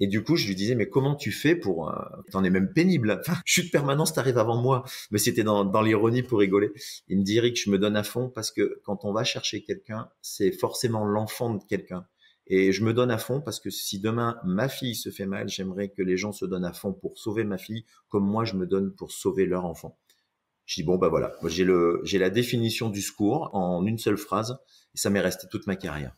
Et du coup, je lui disais, mais comment tu fais pour... Euh, t'en es même pénible. Enfin, de permanence, t'arrives avant moi. Mais c'était dans, l'ironie pour rigoler. Il me dit, Rick, je me donne à fond parce que quand on va chercher quelqu'un, c'est forcément l'enfant de quelqu'un. Et je me donne à fond parce que si demain ma fille se fait mal, j'aimerais que les gens se donnent à fond pour sauver ma fille, comme moi je me donne pour sauver leur enfant. Je dis bon bah voilà, j'ai j'ai la définition du secours en une seule phrase et ça m'est resté toute ma carrière.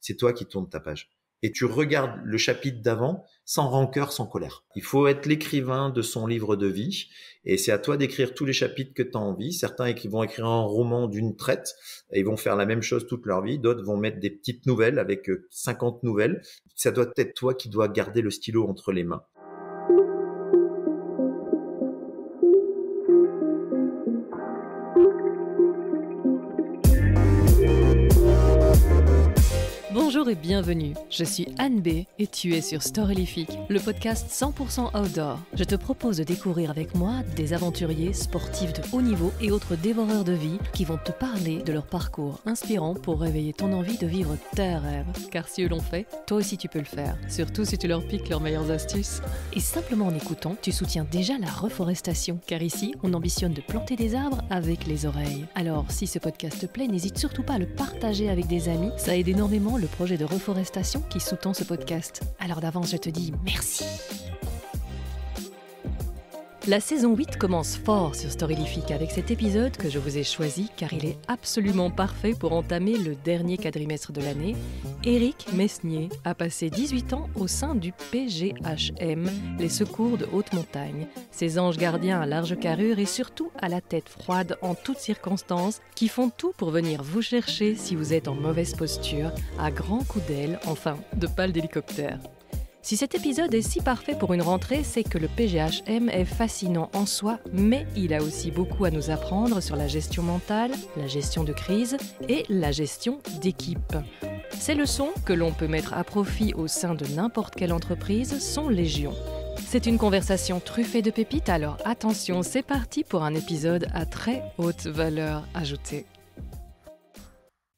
C'est toi qui tournes ta page et tu regardes le chapitre d'avant sans rancœur, sans colère. Il faut être l'écrivain de son livre de vie et c'est à toi d'écrire tous les chapitres que tu as envie. Certains vont écrire un roman d'une traite et ils vont faire la même chose toute leur vie. D'autres vont mettre des petites nouvelles avec 50 euh, nouvelles. Ça doit être toi qui dois garder le stylo entre les mains. bienvenue. Je suis Anne B et tu es sur Storylifique, le podcast 100% outdoor. Je te propose de découvrir avec moi des aventuriers, sportifs de haut niveau et autres dévoreurs de vie qui vont te parler de leur parcours inspirant pour réveiller ton envie de vivre tes rêves. Car si eux l'ont fait, toi aussi tu peux le faire, surtout si tu leur piques leurs meilleures astuces. Et simplement en écoutant, tu soutiens déjà la reforestation, car ici, on ambitionne de planter des arbres avec les oreilles. Alors, si ce podcast te plaît, n'hésite surtout pas à le partager avec des amis, ça aide énormément le projet de reforestation qui sous-tend ce podcast. Alors d'avance, je te dis merci. La saison 8 commence fort sur Storylific avec cet épisode que je vous ai choisi car il est absolument parfait pour entamer le dernier quadrimestre de l'année. Eric Messnier a passé 18 ans au sein du PGHM, les secours de haute montagne. Ses anges gardiens à large carrure et surtout à la tête froide en toutes circonstances qui font tout pour venir vous chercher si vous êtes en mauvaise posture à grands coups d'ailes, enfin de pales d'hélicoptère. Si cet épisode est si parfait pour une rentrée, c'est que le PGHM est fascinant en soi, mais il a aussi beaucoup à nous apprendre sur la gestion mentale, la gestion de crise et la gestion d'équipe. Ces leçons, que l'on peut mettre à profit au sein de n'importe quelle entreprise, sont légion. C'est une conversation truffée de pépites, alors attention, c'est parti pour un épisode à très haute valeur ajoutée.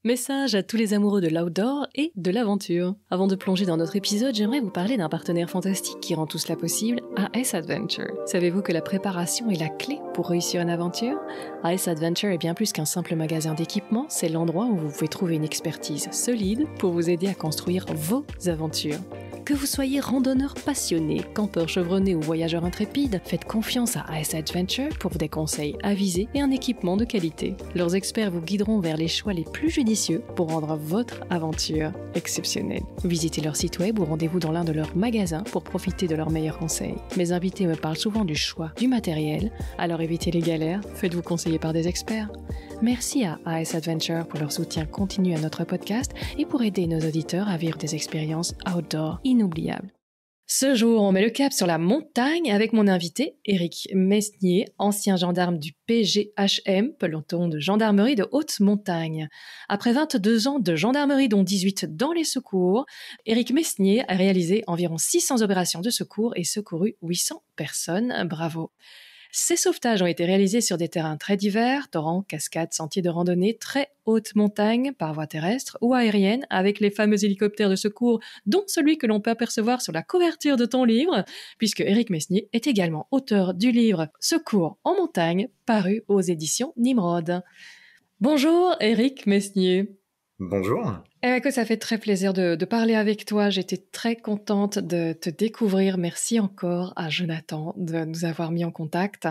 Message à tous les amoureux de l'outdoor et de l'aventure. Avant de plonger dans notre épisode, j'aimerais vous parler d'un partenaire fantastique qui rend tout cela possible, AS Adventure. Savez-vous que la préparation est la clé pour réussir une aventure AS Adventure est bien plus qu'un simple magasin d'équipement, c'est l'endroit où vous pouvez trouver une expertise solide pour vous aider à construire vos aventures. Que vous soyez randonneur passionné, campeur chevronné ou voyageur intrépide, faites confiance à AS Adventure pour des conseils avisés et un équipement de qualité. Leurs experts vous guideront vers les choix les plus judicieux pour rendre votre aventure exceptionnelle. Visitez leur site web ou rendez-vous dans l'un de leurs magasins pour profiter de leurs meilleurs conseils. Mes invités me parlent souvent du choix du matériel, alors évitez les galères, faites-vous conseiller par des experts. Merci à AS Adventure pour leur soutien continu à notre podcast et pour aider nos auditeurs à vivre des expériences outdoor inoubliables. Ce jour, on met le cap sur la montagne avec mon invité, Éric Mesnier, ancien gendarme du PGHM, peloton de gendarmerie de haute montagne. Après 22 ans de gendarmerie, dont 18 dans les secours, Éric Mesnier a réalisé environ 600 opérations de secours et secouru 800 personnes. Bravo. Ces sauvetages ont été réalisés sur des terrains très divers, torrents, cascades, sentiers de randonnée, très hautes montagnes par voie terrestre ou aérienne, avec les fameux hélicoptères de secours, dont celui que l'on peut apercevoir sur la couverture de ton livre, puisque Eric Messnier est également auteur du livre Secours en montagne, paru aux éditions Nimrod. Bonjour Eric Messnier. Bonjour. Eh ça fait très plaisir de, de parler avec toi. J'étais très contente de te découvrir. Merci encore à Jonathan de nous avoir mis en contact.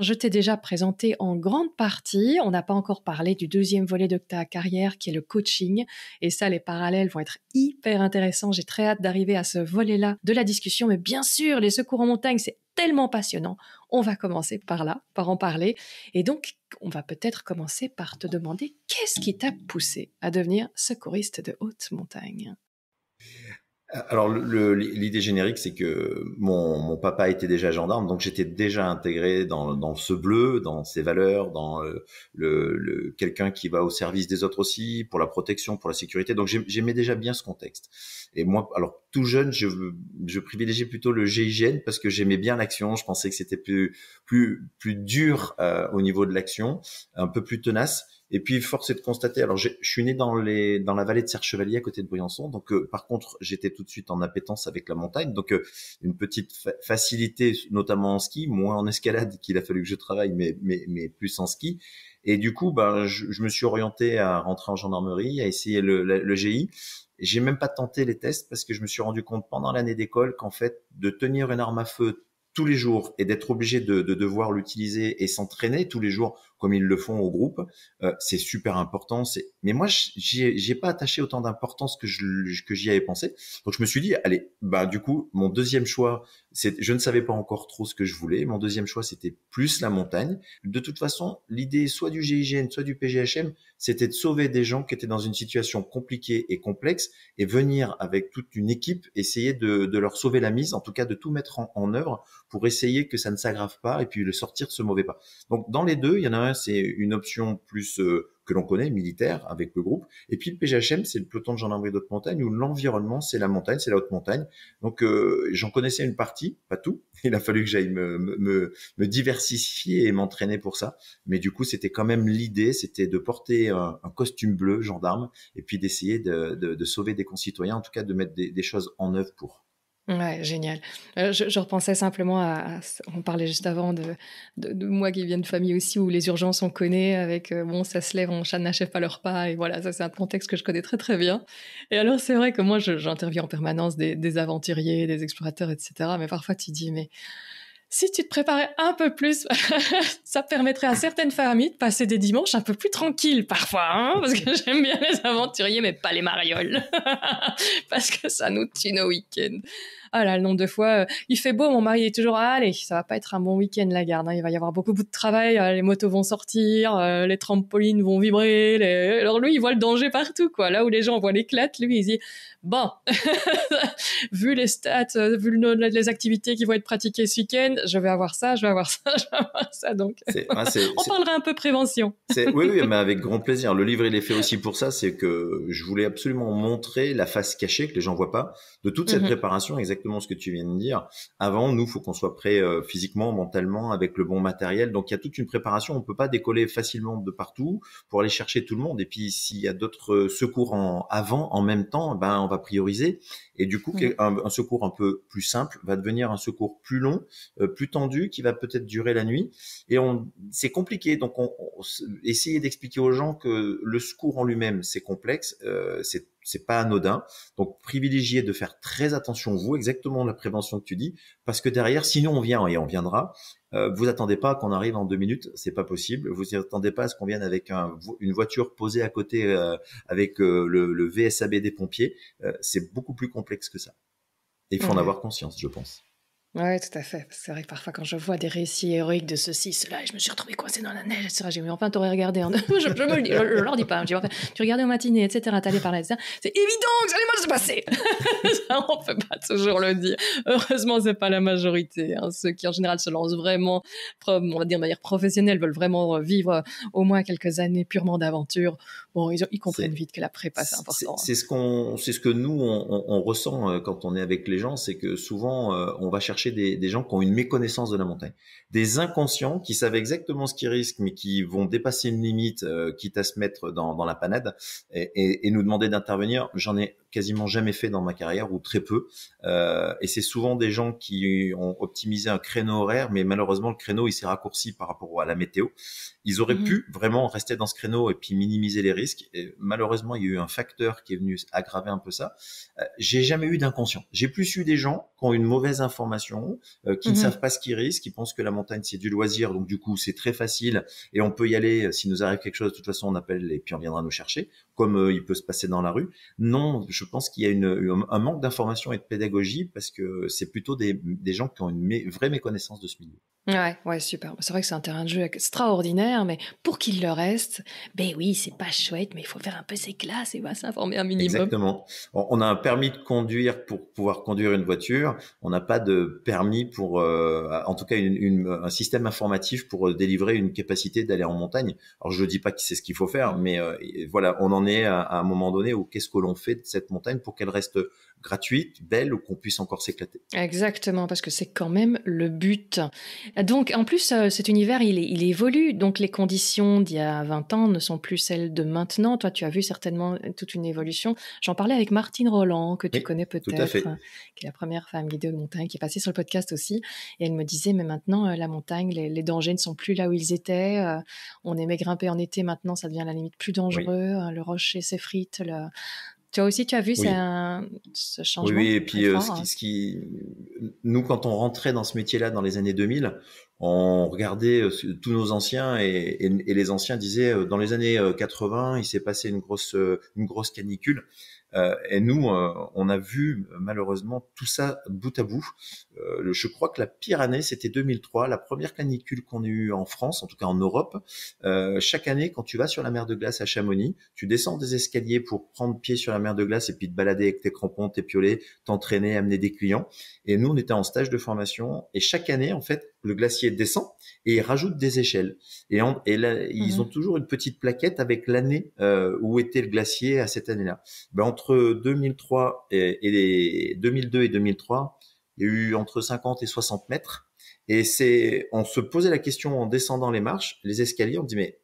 Je t'ai déjà présenté en grande partie. On n'a pas encore parlé du deuxième volet de ta carrière qui est le coaching. Et ça, les parallèles vont être hyper intéressants. J'ai très hâte d'arriver à ce volet-là de la discussion. Mais bien sûr, les secours en montagne, c'est tellement passionnant on va commencer par là, par en parler. Et donc, on va peut-être commencer par te demander qu'est-ce qui t'a poussé à devenir secouriste de haute montagne alors l'idée générique, c'est que mon, papa était déjà gendarme, donc j'étais déjà intégré dans, ce bleu, dans ses valeurs, dans euh, quelqu'un qui va au service des autres aussi, pour la protection, pour la sécurité. Donc j'aimais déjà bien ce contexte. Et moi, alors tout jeune, je, je privilégiais plutôt le GIGN parce que j'aimais bien l'action. Je pensais que c'était plus plus plus dur euh, au niveau de l'action, un peu plus tenace. Et puis force est de constater, alors je, suis né dans les dans la vallée de Serre-Chevalier à côté de Briançon, donc euh, par contre j'étais tout de suite en appétence avec la montagne, donc euh, une petite facilité notamment en ski, moins en escalade qu'il a fallu que je travaille, mais mais mais plus en ski. Et du coup, ben je, je me suis orienté à rentrer en gendarmerie, à essayer le, le, le GI. J'ai même pas tenté les tests parce que je me suis rendu compte pendant l'année d'école qu'en fait, de tenir une arme à feu tous les jours et d'être obligé de, de devoir l'utiliser et s'entraîner tous les jours comme ils le font au groupe, euh, c'est super important. C'est... Mais moi, j'ai pas attaché autant d'importance que j'y avais pensé. Donc je me suis dit, allez, bah du coup, mon deuxième choix, c'est, je ne savais pas encore trop ce que je voulais. Mon deuxième choix, c'était plus la montagne. De toute façon, l'idée soit du GIGN, soit du PGHM, c'était de sauver des gens qui étaient dans une situation compliquée et complexe et venir avec toute une équipe essayer de, leur sauver la mise, en tout cas de tout mettre en, en œuvre pour essayer que ça ne s'aggrave pas et puis le sortir de ce mauvais pas. Donc dans les deux, il y en a un c'est une option plus euh, que l'on connaît, militaire, avec le groupe. Et puis le PGHM, c'est le peloton de gendarmerie de montagne, où l'environnement, c'est la montagne, c'est la haute montagne. Donc euh, j'en connaissais une partie, pas tout. Il a fallu que j'aille me, diversifier et m'entraîner pour ça. Mais du coup, c'était quand même l'idée, c'était de porter un, costume bleu, gendarme, et puis d'essayer de, sauver des concitoyens, en tout cas de mettre des, des choses en œuvre pour. Ouais, génial. Euh, je, repensais simplement à, on parlait juste avant de, de, moi qui viens de famille aussi où les urgences on connaît avec euh, bon ça se lève, on chat n'achève pas leur pas et voilà ça c'est un contexte que je connais très très bien. Et alors c'est vrai que moi j'interviens en permanence des, aventuriers, des explorateurs etc. Mais parfois tu dis mais si tu te préparais un peu plus, ça permettrait à certaines familles de passer des dimanches un peu plus tranquilles parfois, hein, parce que j'aime bien les aventuriers, mais pas les marioles, parce que ça nous tue nos week-ends. Ah là, le nombre de fois, euh, il fait beau, mon mari est toujours, ah, allez, ça va pas être un bon week-end, la garde. Hein, il va y avoir beaucoup de travail, euh, les motos vont sortir, euh, les trampolines vont vibrer. Alors lui, il voit le danger partout, quoi. Là où les gens voient l'éclate, lui, il dit, bon, vu les stats, vu les activités qui vont être pratiquées ce week-end, je vais avoir ça, je vais avoir ça, je vais avoir ça. Donc, ah, on parlera un peu prévention. oui, oui, mais avec grand plaisir. Le livre, il est fait aussi pour ça, c'est que je voulais absolument montrer la face cachée que les gens voient pas de toute cette mhm. préparation exactement ce que tu viens de dire. Avant, nous, faut qu'on soit prêt euh, physiquement, mentalement, avec le bon matériel. Donc, il y a toute une préparation. On peut pas décoller facilement de partout pour aller chercher tout le monde. Et puis, s'il y a d'autres euh, secours en avant, en même temps, ben, on va prioriser. Et du coup, un, secours un peu plus simple va devenir un secours plus long, euh, plus tendu, qui va peut-être durer la nuit. Et c'est compliqué. Donc, on, essayer d'expliquer aux gens que le secours en lui-même, c'est complexe, c'est c'est pas anodin. Donc privilégiez de faire très attention vous, exactement la prévention que tu dis, parce que derrière, sinon on vient et on viendra. Euh, vous attendez pas qu'on arrive en deux minutes, c'est pas possible. Vous attendez pas à ce qu'on vienne avec une voiture posée à côté euh, avec euh, le, le, VSAB des pompiers. c'est beaucoup plus complexe que ça. Et il faut en avoir conscience, je pense. Oui, tout à fait. C'est vrai que parfois, quand je vois des récits héroïques de ceci, cela, je me suis retrouvé coincé dans la neige, etc. J'ai dit, enfin, t'aurais regardé. je, me dis, je, leur dis pas. Hein. tu regardais au matinée, etc. T'allais par là, etc. C'est évident que ça allait mal se passer. On on peut pas toujours le dire. Heureusement, c'est pas la majorité. Hein. Ceux qui, en général, se lancent vraiment, on va dire de manière professionnelle, veulent vraiment vivre au moins quelques années purement d'aventure. Bon, ils, comprennent vite que la prépa, c'est important. Hein. C'est ce ce que nous, on, on, ressent euh, quand on est avec les gens, c'est que souvent, euh, on va chercher des, gens qui ont une méconnaissance de la montagne, des inconscients qui savent exactement ce qu'ils risquent, mais qui vont dépasser une limite, euh, quitte à se mettre dans, la panade et nous demander d'intervenir. J'en ai quasiment jamais fait dans ma carrière ou très peu. Euh, et c'est souvent des gens qui ont optimisé un créneau horaire, mais malheureusement le créneau il s'est raccourci par rapport à la météo. Ils auraient mhm. pu vraiment rester dans ce créneau et puis minimiser les risques. Et malheureusement il y a eu un facteur qui est venu aggraver un peu ça. Euh, j'ai jamais eu d'inconscient. J'ai plus eu des gens qui ont une mauvaise information, euh, qui ne mhm. savent pas ce qu'ils risquent, qui pensent que la montagne c'est du loisir, donc du coup c'est très facile et on peut y aller. Euh, si nous arrive quelque chose, de toute façon on appelle et puis on viendra nous chercher, comme il peut se passer dans la rue. Non, je je pense qu'il y a un manque d'information et de pédagogie parce que c'est plutôt des, gens qui ont une vraie méconnaissance de ce milieu. Ouais, ouais, super. C'est vrai que c'est un terrain de jeu extraordinaire, mais pour qu'il le reste, ben oui, c'est pas chouette, mais il faut faire un peu ses classes et s'informer un minimum. Exactement. On a un permis de conduire pour pouvoir conduire une voiture. On n'a pas de permis pour, euh, en tout cas, un système informatif pour euh, délivrer une capacité d'aller en montagne. Alors je dis pas que c'est ce qu'il faut faire, mais euh, voilà, on en est à, à un moment donné où qu'est-ce que l'on fait de cette montagne pour qu'elle reste gratuite, belle ou qu'on puisse encore s'éclater. Exactement, parce que c'est quand même le but. Donc en plus, euh, cet univers, il, évolue, donc les conditions d'il y a 20 ans ne sont plus celles de maintenant. Toi, tu as vu certainement euh, toute une évolution. J'en parlais avec Martine Roland, que tu connais peut-être, euh, qui est la première femme guidée de montagne, qui est passée sur le podcast aussi. Et elle me disait, mais maintenant, la montagne, les, dangers ne sont plus là où ils étaient. on aimait grimper en été, maintenant, ça devient à la limite plus dangereux. Hein, le rocher s'effrite, le, toi aussi, tu as vu ce changement Oui, et puis euh, hein. ce, qui, Nous, quand on rentrait dans ce métier-là dans les années 2000, on regardait euh, tous nos anciens et, et les anciens disaient, euh, dans les années 80, il s'est passé une grosse, une grosse canicule. Euh, et nous, euh, on a vu malheureusement tout ça bout à bout. Euh, je crois que la pire année, c'était 2003, la première canicule qu'on a eue en France, en tout cas en Europe. chaque année, quand tu vas sur la mer de glace à Chamonix, tu descends des escaliers pour prendre pied sur la mer de glace et puis te balader avec tes crampons, tes piolets, t'entraîner, amener des clients. Et nous, on était en stage de formation. Et chaque année, en fait, le glacier descend et il rajoute des échelles. Et, là, ils mhm. ont toujours une petite plaquette avec l'année euh, où était le glacier à cette année-là. Ben, entre 2003 et, 2002 et 2003, il y a eu entre 50 et 60 mètres. Et c'est, on se posait la question en descendant les marches, les escaliers, on dit mais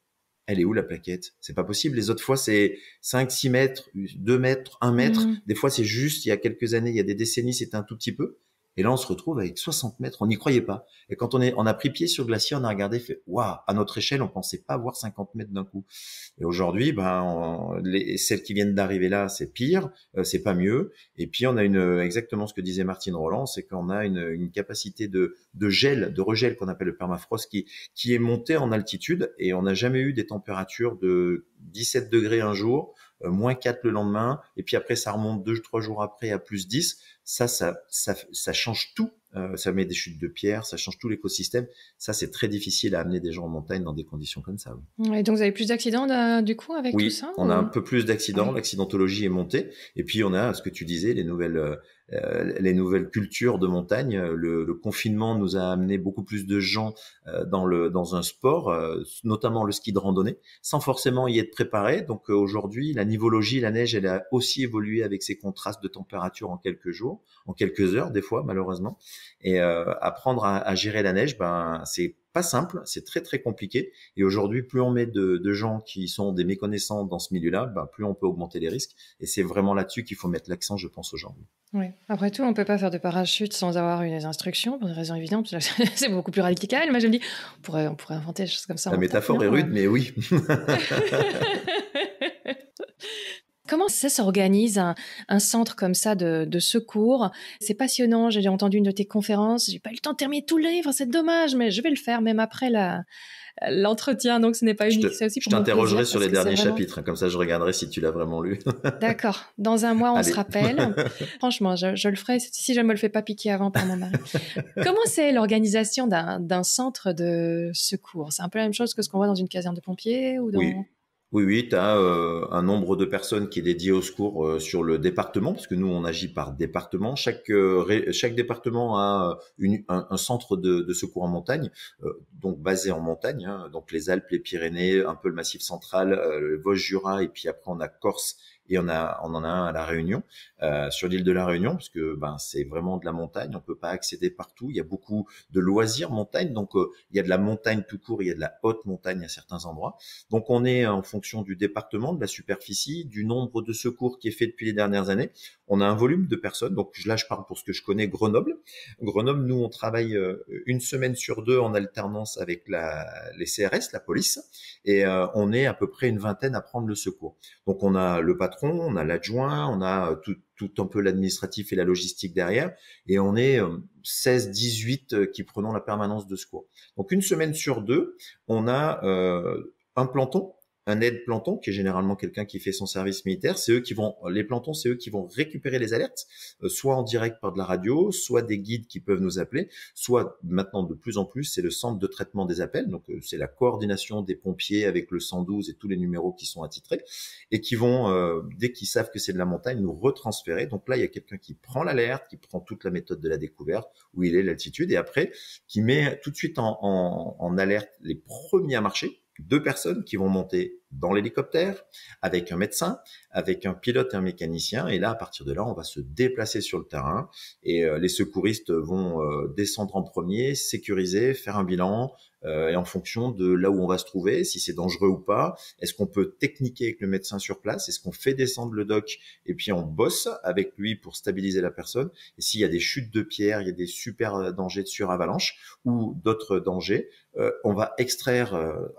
elle est où la plaquette C'est pas possible. Les autres fois, c'est 5, 6 mètres, 2 mètres, 1 mètre. Mhm. Des fois, c'est juste, il y a quelques années, il y a des décennies, c'était un tout petit peu. Et là, on se retrouve avec 60 mètres. On n'y croyait pas. Et quand on est, on a pris pied sur le glacier, on a regardé, fait, waouh, à notre échelle, on pensait pas voir 50 mètres d'un coup. Et aujourd'hui, ben, les, celles qui viennent d'arriver là, c'est pire, euh, c'est pas mieux. Et puis, on a une, exactement ce que disait Martine Roland, c'est qu'on a une, capacité de, gel, de regel qu'on appelle le permafrost qui, qui est monté en altitude et on n'a jamais eu des températures de 17 degrés un jour, euh, moins 4 le lendemain, et puis après, ça remonte deux, trois jours après à plus 10 ça, ça, ça, ça change tout. Euh, ça met des chutes de pierre, ça change tout l'écosystème. Ça, c'est très difficile à amener des gens en montagne dans des conditions comme ça. Et donc, vous avez plus d'accidents du coup avec tout ça on a un peu plus d'accidents, l'accidentologie est montée. Et puis, on a ce que tu disais, les nouvelles, euh, les nouvelles cultures de montagne. Le, confinement nous a amené beaucoup plus de gens euh, dans, le, dans un sport, notamment le ski de randonnée, sans forcément y être préparé. Donc, aujourd'hui, la nivologie, la neige, elle a aussi évolué avec ses contrastes de température en quelques jours en quelques heures des fois malheureusement. Et euh, apprendre à, gérer la neige, ben c'est pas simple, c'est très très compliqué. Et aujourd'hui, plus on met de, gens qui sont des méconnaissants dans ce milieu-là, ben, plus on peut augmenter les risques. Et c'est vraiment là-dessus qu'il faut mettre l'accent, je pense, aujourd'hui. Oui. Après tout, on peut pas faire de parachute sans avoir une instruction, pour des raisons évidentes. C'est beaucoup plus radical. Moi, je me dis, on pourrait, on pourrait inventer des choses comme ça. La métaphore est hein. rude, mais oui. Comment ça s'organise un, centre comme ça de, secours C'est passionnant. J'ai entendu une de tes conférences. J'ai pas eu le temps de terminer tout le livre. C'est dommage, mais je vais le faire même après l'entretien. Donc ce n'est pas unique. aussi pour Je t'interrogerai sur les derniers chapitres. Hein, comme ça, je regarderai si tu l'as vraiment lu. D'accord. Dans un mois, on se rappelle. Franchement, je, le ferai si je ne me le fais pas piquer avant par mon mari. Comment c'est l'organisation d'un centre de secours C'est un peu la même chose que ce qu'on voit dans une caserne de pompiers ou dans... Oui, oui, tu as euh, un nombre de personnes qui est dédié au secours euh, sur le département, parce que nous, on agit par département. Chaque, euh, chaque département a un, centre de, secours en montagne, donc basé en montagne, hein. donc les Alpes, les Pyrénées, un peu le Massif central, le Vosges-Jura, et puis après, on a Corse et on a en a un à la Réunion, euh, sur l'île de la Réunion, parce que ben c'est vraiment de la montagne, on peut pas accéder partout. Il y a beaucoup de loisirs montagne, donc euh, il y a de la montagne tout court, il y a de la haute montagne à certains endroits. Donc on est en fonction du département, de la superficie, du nombre de secours qui est fait depuis les dernières années. On a un volume de personnes, donc là je parle pour ce que je connais Grenoble. Grenoble, nous on travaille euh, une semaine sur deux en alternance avec les CRS, la police, et on est à peu près une vingtaine à prendre le secours. Donc on a le patron on a l'adjoint, on a euh, tout, un peu l'administratif et la logistique derrière, et on est 16, euh, 18 euh, qui prenons la permanence de secours. Donc une semaine sur deux, on a un planton un aide planton qui est généralement quelqu'un qui fait son service militaire, c'est eux qui vont les plantons, c'est eux qui vont récupérer les alertes, euh, soit en direct par de la radio, soit des guides qui peuvent nous appeler, soit maintenant de plus en plus c'est le centre de traitement des appels, donc euh, c'est la coordination des pompiers avec le 112 et tous les numéros qui sont attitrés et qui vont euh, dès qu'ils savent que c'est de la montagne nous retransférer. Donc là il y a quelqu'un qui prend l'alerte, qui prend toute la méthode de la découverte où il est l'altitude et après qui met tout de suite en, en alerte les premiers à marcher deux personnes qui vont monter dans l'hélicoptère, avec un médecin, avec un pilote et un mécanicien. Et là, à partir de là, on va se déplacer sur le terrain et euh, les secouristes vont euh, descendre en premier, sécuriser, faire un bilan. Euh, et en fonction de là où on va se trouver, si c'est dangereux ou pas, est-ce qu'on peut techniquer avec le médecin sur place Est-ce qu'on fait descendre le doc et puis on bosse avec lui pour stabiliser la personne Et s'il y a des chutes de pierre, il y a des super dangers de suravalanche ou d'autres dangers, on va extraire,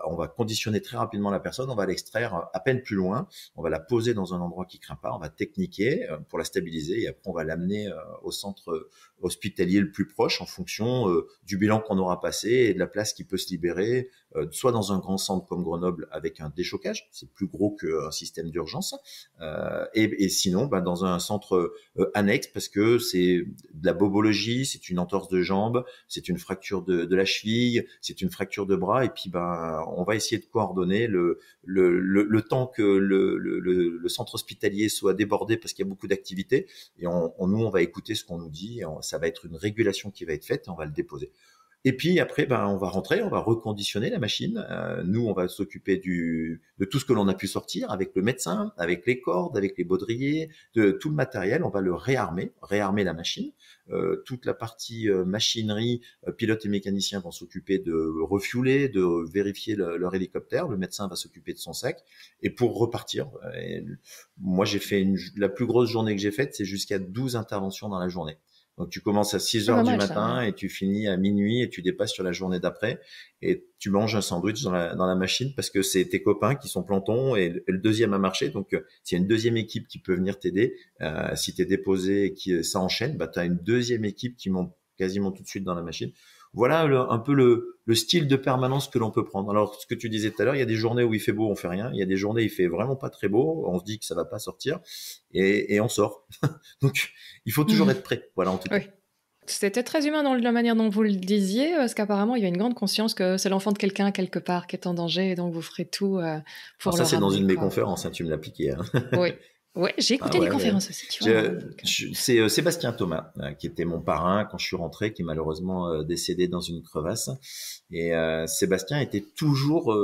on va conditionner très rapidement la personne, on va l'extraire euh, à peine plus loin, on va la poser dans un endroit qui craint pas, on va techniquer euh, pour la stabiliser et après on va l'amener euh, au centre hospitalier le plus proche en fonction du bilan qu'on aura passé et de la place qui peut se libérer, soit dans un grand centre comme Grenoble avec un déchocage, c'est plus gros qu'un système d'urgence, et, sinon ben, dans un centre annexe parce que c'est de la bobologie, c'est une entorse de jambe, c'est une fracture de, la cheville, c'est une fracture de bras, et puis ben on va essayer de coordonner le le, temps que le, centre hospitalier soit débordé parce qu'il y a beaucoup d'activités. Et on, nous, on va écouter ce qu'on nous dit. ça va être une régulation qui va être faite et on va le déposer. Et puis après, ben, on va rentrer, on va reconditionner la machine. Euh, nous, on va s'occuper du, de tout ce que l'on a pu sortir avec le médecin, avec les cordes, avec les baudriers, de tout le matériel. On va le réarmer, réarmer la machine. Euh, toute la partie euh, machinerie, pilote et mécanicien vont s'occuper de refueler, de vérifier leur hélicoptère. Le médecin va s'occuper de son sac. Et pour repartir, moi, j'ai fait la plus grosse journée que j'ai faite, c'est jusqu'à 12 interventions dans la journée. Donc tu commences à 6 heures du matin et tu finis à minuit et tu dépasses sur la journée d'après et tu manges un sandwich dans la, machine parce que c'est tes copains qui sont plantons et le, deuxième à marcher. Donc euh, s'il y a une deuxième équipe qui peut venir t'aider, euh, si tu es déposé et que euh, ça enchaîne, bah, tu as une deuxième équipe qui monte quasiment tout de suite dans la machine. Voilà un peu le, style de permanence que l'on peut prendre. Alors, ce que tu disais tout à l'heure, il y a des journées où il fait beau, on fait rien. Il y a des journées où il fait vraiment pas très beau, on se dit que ça va pas sortir et, on sort. Donc, il faut toujours mhm. être prêt. Voilà, en tout C'était très humain dans la manière dont vous le disiez, parce qu'apparemment, il y a une grande conscience que c'est l'enfant de quelqu'un quelque part qui est en danger, et donc vous ferez tout euh, pour Ça, c'est dans une de mes conférences, hein, tu me l'as piqué. Hein. Oui. Ouais, j'ai écouté ah les conférences aussi. Euh. c'est euh, Sébastien Thomas hein, qui était mon parrain quand je suis rentré, qui est malheureusement euh, décédé dans une crevasse. Et Sébastien était toujours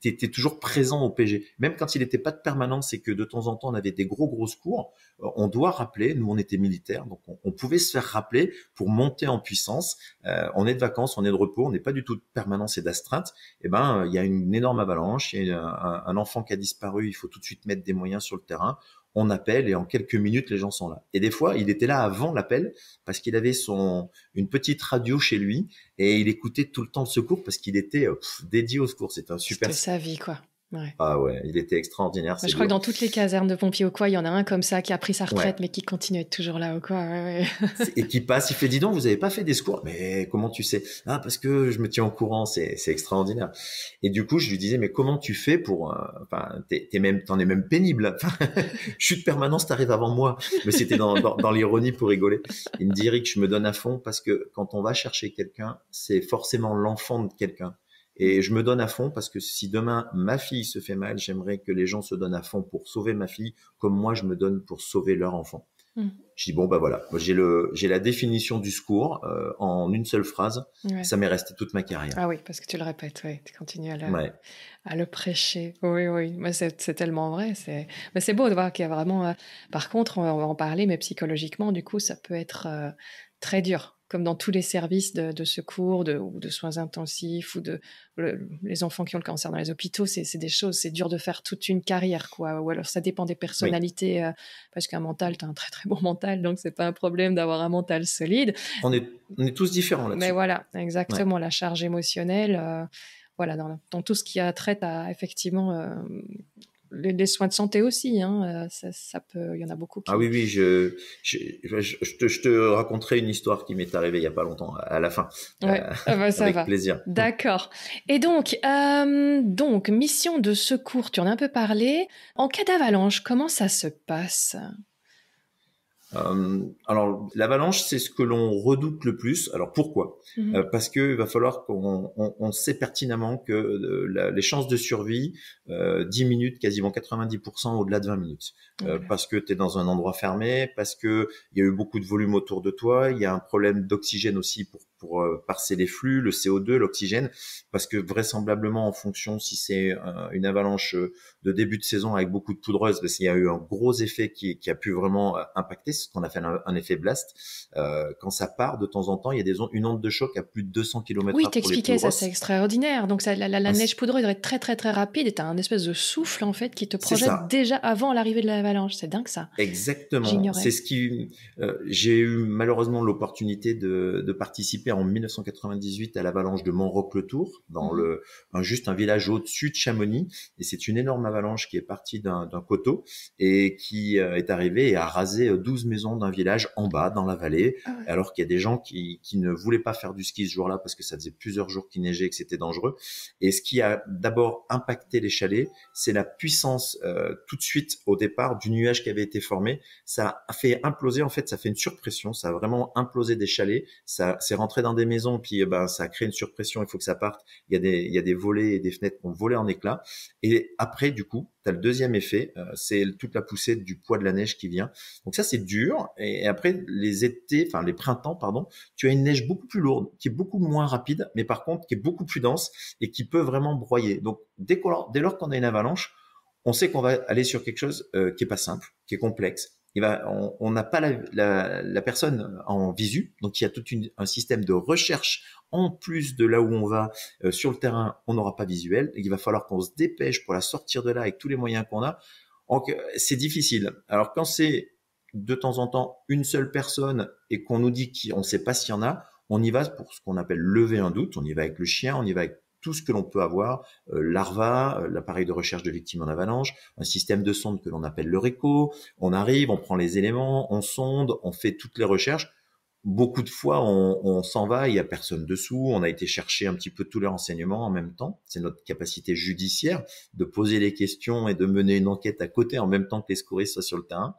t'étais toujours présent au PG. Même quand il n'était pas de permanence et que de temps en temps on avait des gros gros cours. Euh, on doit rappeler, nous on était militaires, donc on, pouvait se faire rappeler pour monter en puissance. Euh, on est de vacances, on est de repos, on n'est pas du tout de permanence et d'astreinte. Eh ben, il y a une énorme avalanche, il y a un, enfant qui a disparu, il faut tout de suite mettre des moyens sur le terrain on appelle et en quelques minutes les gens sont là. Et des fois, il était là avant l'appel parce qu'il avait son une petite radio chez lui et il écoutait tout le temps le secours parce qu'il était euh, dédié au secours. C'est un super. C'était sa vie quoi. Ouais. Ah ouais, il était extraordinaire. je crois que dans toutes les casernes de pompiers ou quoi, il y en a un comme ça qui a pris sa retraite mais qui continue à être toujours là au quoi. et qui passe, il fait dis donc, vous avez pas fait des secours, mais comment tu sais Ah parce que je me tiens au courant, c'est extraordinaire. Et du coup, je lui disais mais comment tu fais pour euh, Enfin, t'es même, t'en es même pénible. je suis de permanence, t'arrives avant moi. Mais c'était dans, dans, l'ironie pour rigoler. Il me dit que je me donne à fond parce que quand on va chercher quelqu'un, c'est forcément l'enfant de quelqu'un. Et je me donne à fond parce que si demain ma fille se fait mal, j'aimerais que les gens se donnent à fond pour sauver ma fille, comme moi je me donne pour sauver leur enfant. Hmm. Je dis bon bah voilà, j'ai le j'ai la définition du secours euh, en une seule phrase. Ça m'est resté toute ma carrière. Ah oui, parce que tu le répètes, ouais, tu continues à le, à le prêcher. Oui oui, moi c'est tellement vrai. C'est mais c'est beau de voir qu'il y a vraiment. Euh, par contre, on va en parler, mais psychologiquement, du coup, ça peut être euh, très dur comme dans tous les services de, secours ou de soins intensifs ou de les enfants qui ont le cancer dans les hôpitaux, c'est des choses, c'est dur de faire toute une carrière, quoi. Ou alors ça dépend des personnalités, euh, parce qu'un mental, tu as un très très bon mental, donc c'est pas un problème d'avoir un mental solide. On est, tous différents là-dessus. Mais voilà, exactement, la charge émotionnelle. Euh, voilà, dans, tout ce qui a trait à effectivement euh, les, soins de santé aussi, hein, euh, ça, peut, il y en a beaucoup. Ah oui, oui, je, je, te, je, te, raconterai une histoire qui m'est arrivée il y a pas longtemps, à la fin. Ouais, ça euh, ah va. Bah, ça avec plaisir. D'accord. Et donc, euh, donc, mission de secours, tu en as un peu parlé. En cas d'avalanche, comment ça se passe euh, alors l'avalanche, c'est ce que l'on redoute le plus. Alors pourquoi mhm. euh, Parce qu'il va falloir qu'on sait pertinemment que euh, les chances de survie minutes, quasiment 90% au-delà de 20 minutes. Parce que tu es dans un endroit fermé, parce que il y a eu beaucoup de volume autour de toi, il y a un problème d'oxygène aussi pour pour euh, parser les flux, le CO2, l'oxygène, parce que vraisemblablement en fonction si c'est euh, une avalanche euh, de début de saison avec beaucoup de poudreuse, parce qu'il y a eu un gros effet qui, qui a pu vraiment impacter, ce qu'on a fait un, effet blast. Euh, quand ça part de temps en temps, il y a des une onde de choc à plus de 200 km/h. Oui, t'expliquais ça, c'est extraordinaire. Donc ça, la, la, ah, neige poudreuse est très très très rapide et t'as un espèce de souffle en fait qui te projette déjà avant l'arrivée de l'avalanche. C'est dingue ça. Exactement. C'est ce qui j'ai eu malheureusement l'opportunité de, de participer en 1998 à l'avalanche de Montroc-le-Tour, dans mmh. le, juste un village au-dessus de Chamonix. Et c'est une énorme avalanche qui est partie d'un coteau et qui euh, est arrivée et a rasé 12 euh, maisons d'un village en bas, dans la vallée, ah alors qu'il y a des gens qui, ne voulaient pas faire du ski ce jour-là parce que ça faisait plusieurs jours qu'il neigeait et que c'était dangereux. Et ce qui a d'abord impacté les chalets, c'est la puissance euh, tout de suite au départ du nuage qui avait été formé. Ça a fait imploser, en fait, ça fait une surpression, ça a vraiment implosé des chalets, ça s'est rentré dans des maisons, puis eh ben, ça crée une surpression, il faut que ça parte. Il y a des, il y des volets et des fenêtres qui ont volé en éclats. Et après, du coup, tu as le deuxième effet, euh, c'est toute la poussée du poids de la neige qui vient. Donc ça, c'est dur. Et, après, les étés, enfin les printemps, pardon, tu as une neige beaucoup plus lourde, qui est beaucoup moins rapide, mais par contre, qui est beaucoup plus dense et qui peut vraiment broyer. Donc dès, dès lors qu'on a une avalanche, on sait qu'on va aller sur quelque chose euh, qui est pas simple, qui est complexe, on n'a pas la, personne en visu, donc il y a tout un système de recherche en plus de là où on va euh, sur le terrain, on n'aura pas visuel, il va falloir qu'on se dépêche pour la sortir de là avec tous les moyens qu'on a. Donc c'est difficile. Alors quand c'est de temps en temps une seule personne et qu'on nous dit qu'on ne sait pas s'il y en a, on y va pour ce qu'on appelle lever un doute, on y va avec le chien, on y va avec tout ce que l'on peut avoir, euh, l'ARVA, euh, l'appareil de recherche de victimes en avalanche, un système de sonde que l'on appelle le RECO, on arrive, on prend les éléments, on sonde, on fait toutes les recherches. Beaucoup de fois, on, s'en va, il n'y a personne dessous, on a été chercher un petit peu tous les renseignements en même temps. C'est notre capacité judiciaire de poser les questions et de mener une enquête à côté en même temps que les secouristes soient sur le terrain.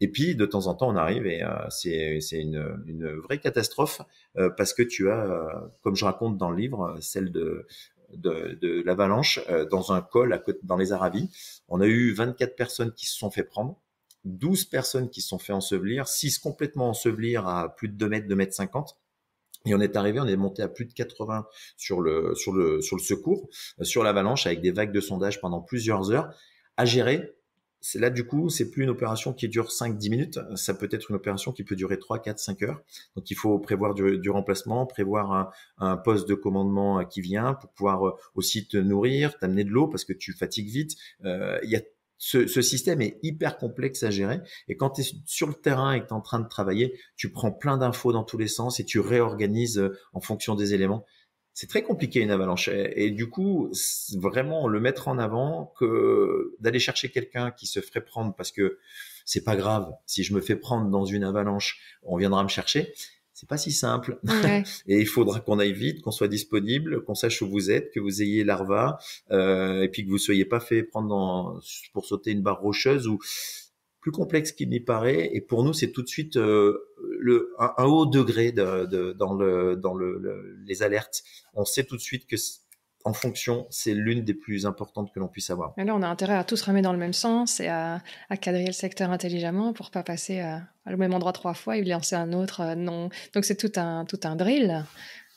Et puis de temps en temps, on arrive et euh, c'est une, une, vraie catastrophe euh, parce que tu as, euh, comme je raconte dans le livre, celle de de, de l'avalanche dans un col à côté, dans les Aravis. On a eu 24 personnes qui se sont fait prendre, 12 personnes qui se sont fait ensevelir, 6 complètement ensevelir à plus de 2 mètres, 2 mètres 50. Et on est arrivé, on est monté à plus de 80 sur le, sur le, sur le secours, sur l'avalanche, avec des vagues de sondage pendant plusieurs heures, à gérer c'est là du coup, c'est plus une opération qui dure 5-10 minutes, ça peut être une opération qui peut durer 3, 4, 5 heures. Donc il faut prévoir du, remplacement, prévoir un, poste de commandement euh, qui vient pour pouvoir euh, aussi te nourrir, t'amener de l'eau parce que tu fatigues vite. Euh, y a ce, ce, système est hyper complexe à gérer et quand tu es sur le terrain et que tu es en train de travailler, tu prends plein d'infos dans tous les sens et tu réorganises euh, en fonction des éléments c'est très compliqué une avalanche. Et, du coup, vraiment le mettre en avant que d'aller chercher quelqu'un qui se ferait prendre parce que c'est pas grave. Si je me fais prendre dans une avalanche, on viendra me chercher. C'est pas si simple. et il faudra qu'on aille vite, qu'on soit disponible, qu'on sache où vous êtes, que vous ayez l'arva, euh, et puis que vous soyez pas fait prendre pour sauter une barre rocheuse ou plus complexe qu'il n'y paraît. Et pour nous, c'est tout de suite euh, le, un, haut degré dans, le, dans le, les alertes. On sait tout de suite que en fonction, c'est l'une des plus importantes que l'on puisse avoir. là, on a intérêt à tous ramer dans le même sens et à, à cadrer le secteur intelligemment pour ne pas passer euh, au même endroit trois fois et lancer un autre. Euh, non, donc c'est tout un tout un drill.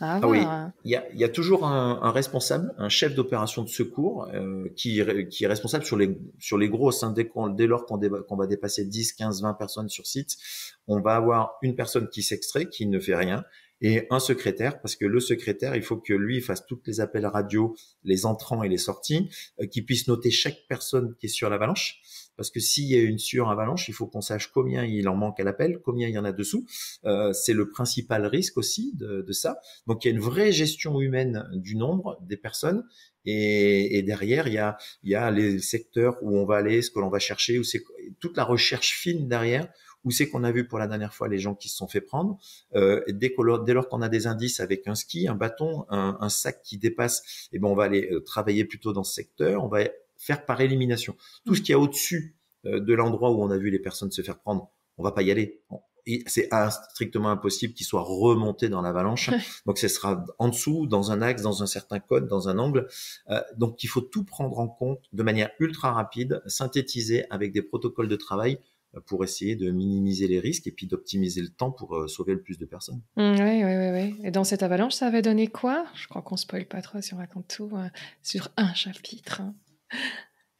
Ah, oui, ah hein. il y, a, toujours un, responsable, un chef d'opération de secours euh, qui, est responsable sur les, sur les grosses. Hein, dès, lors qu'on, va dépasser 10, 15, 20 personnes sur site, on va avoir une personne qui s'extrait, qui ne fait rien, et un secrétaire, parce que le secrétaire, il faut que lui fasse toutes les appels radio, les entrants et les sorties, qui euh, qu'il puisse noter chaque personne qui est sur l'avalanche parce que s'il y a une sur-avalanche, il faut qu'on sache combien il en manque à l'appel, combien il y en a dessous. Euh, c'est le principal risque aussi de, de, ça. Donc il y a une vraie gestion humaine du nombre des personnes. Et, et derrière, il y, a, il y a les secteurs où on va aller, ce que l'on va chercher, où c'est toute la recherche fine derrière où c'est qu'on a vu pour la dernière fois les gens qui se sont fait prendre. Euh, dès, lors qu'on a des indices avec un ski, un bâton, un, un sac qui dépasse, et eh ben on va aller euh, travailler plutôt dans ce secteur. On va faire par élimination. Tout ce mm. qui est au-dessus euh, de l'endroit où on a vu les personnes se faire prendre, on va pas y aller. C'est strictement impossible qu'ils soient remontés dans l'avalanche. Donc, ce sera en dessous, dans un axe, dans un certain code, dans un angle. Euh, donc, il faut tout prendre en compte de manière ultra rapide, synthétiser avec des protocoles de travail euh, pour essayer de minimiser les risques et puis d'optimiser le temps pour sauver le plus de personnes. Mm, oui, oui, oui. Et dans cette avalanche, ça avait donné quoi Je crois qu'on spoil pas trop si on raconte tout sur un chapitre. Hein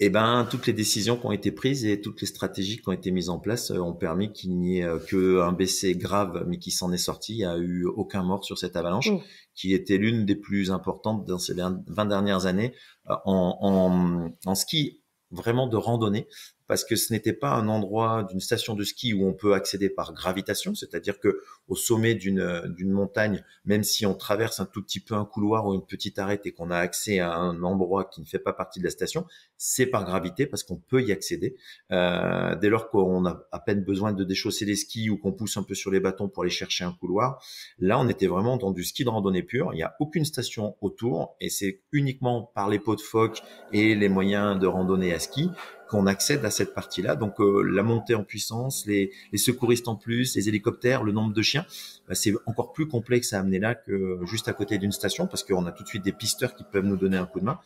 eh ben, toutes les décisions qui ont été prises et toutes les stratégies qui ont été mises en place euh, ont permis qu'il n'y ait euh, qu'un BC grave, mais qui s'en est sorti. Il n'y a eu aucun mort sur cette avalanche, mm. qui était l'une des plus importantes dans ces 20 dernières années euh, en ski vraiment de randonnée parce que ce n'était pas un endroit d'une station de ski où on peut accéder par gravitation, c'est-à-dire que au sommet d'une montagne, même si on traverse un tout petit peu un couloir ou une petite arête et qu'on a accès à un endroit qui ne fait pas partie de la station, c'est par gravité parce qu'on peut y accéder. Euh, dès lors qu'on a à peine besoin de déchausser les skis ou qu'on pousse un peu sur les bâtons pour aller chercher un couloir, là on était vraiment dans du ski de randonnée pure. Il n'y a aucune station autour et c'est uniquement par les pots de phoque et les moyens de randonnée à ski qu'on accède à cette partie-là. Donc euh, la montée en puissance, les, secouristes en plus, les hélicoptères, le nombre de chiens, bah, c'est encore plus complexe à amener là que juste à côté d'une station parce qu'on a tout de suite des pisteurs qui peuvent nous donner un coup de main.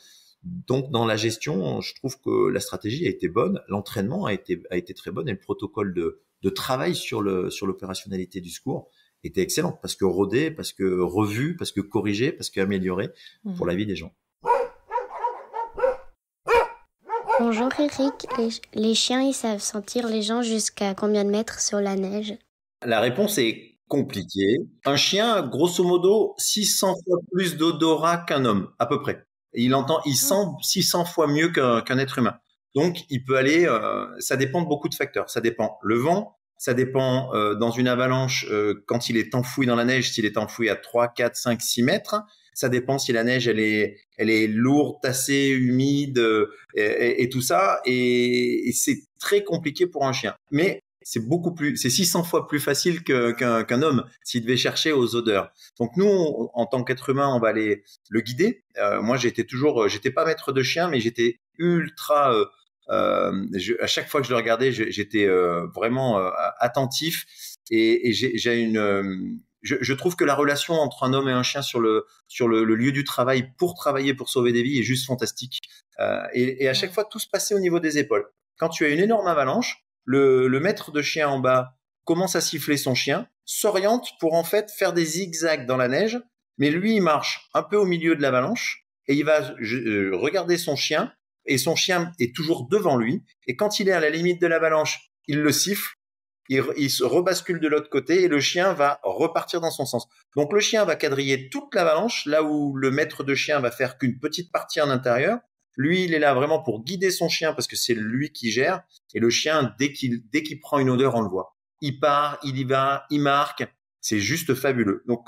Donc dans la gestion, je trouve que la stratégie a été bonne, l'entraînement a été, a été très bon et le protocole de, travail sur le sur l'opérationnalité du secours était excellent parce que rodé, parce que revu, parce que corrigé, parce que amélioré mmh. pour la vie des gens. Bonjour Eric, les, chiens ils savent sentir les gens jusqu'à combien de mètres sur la neige La réponse est compliquée. Un chien grosso modo 600 fois plus d'odorat qu'un homme, à peu près. Il entend, il mm. sent 600 fois mieux qu'un être humain. Donc il peut aller, euh, ça dépend de beaucoup de facteurs. Ça dépend le vent, ça dépend euh, dans une avalanche euh, quand il est enfoui dans la neige, s'il est enfoui à 3, 4, 5, 6 mètres. Ça dépend si la neige elle est, elle est lourde, tassée, humide euh, et, et, tout ça. Et, c'est très compliqué pour un chien. Mais c'est beaucoup plus, c'est 600 fois plus facile qu'un homme s'il devait chercher aux odeurs. Donc nous, en tant qu'être humain, on va aller le guider. Euh, moi, j'étais toujours, euh, j'étais pas maître de chien, mais j'étais ultra euh, je, à chaque fois que je le regardais, j'étais vraiment attentif et, et j'ai une, je, trouve que la relation entre un homme et un chien sur le sur le, lieu du travail pour travailler pour sauver des vies est juste fantastique. Euh, et, à chaque fois, tout se passait au niveau des épaules. Quand tu as une énorme avalanche, le, maître de chien en bas commence à siffler son chien, s'oriente pour en fait faire des zigzags dans la neige, mais lui il marche un peu au milieu de l'avalanche et il va euh, regarder son chien et son chien est toujours devant lui et quand il est à la limite de l'avalanche, il le siffle il, se rebascule de l'autre côté et le chien va repartir dans son sens. Donc le chien va quadriller toute l'avalanche, là où le maître de chien va faire qu'une petite partie en intérieur. Lui, il est là vraiment pour guider son chien parce que c'est lui qui gère. Et le chien, dès qu'il dès prend une odeur, on le voit. Il part, il y va, il marque. C'est juste fabuleux. Donc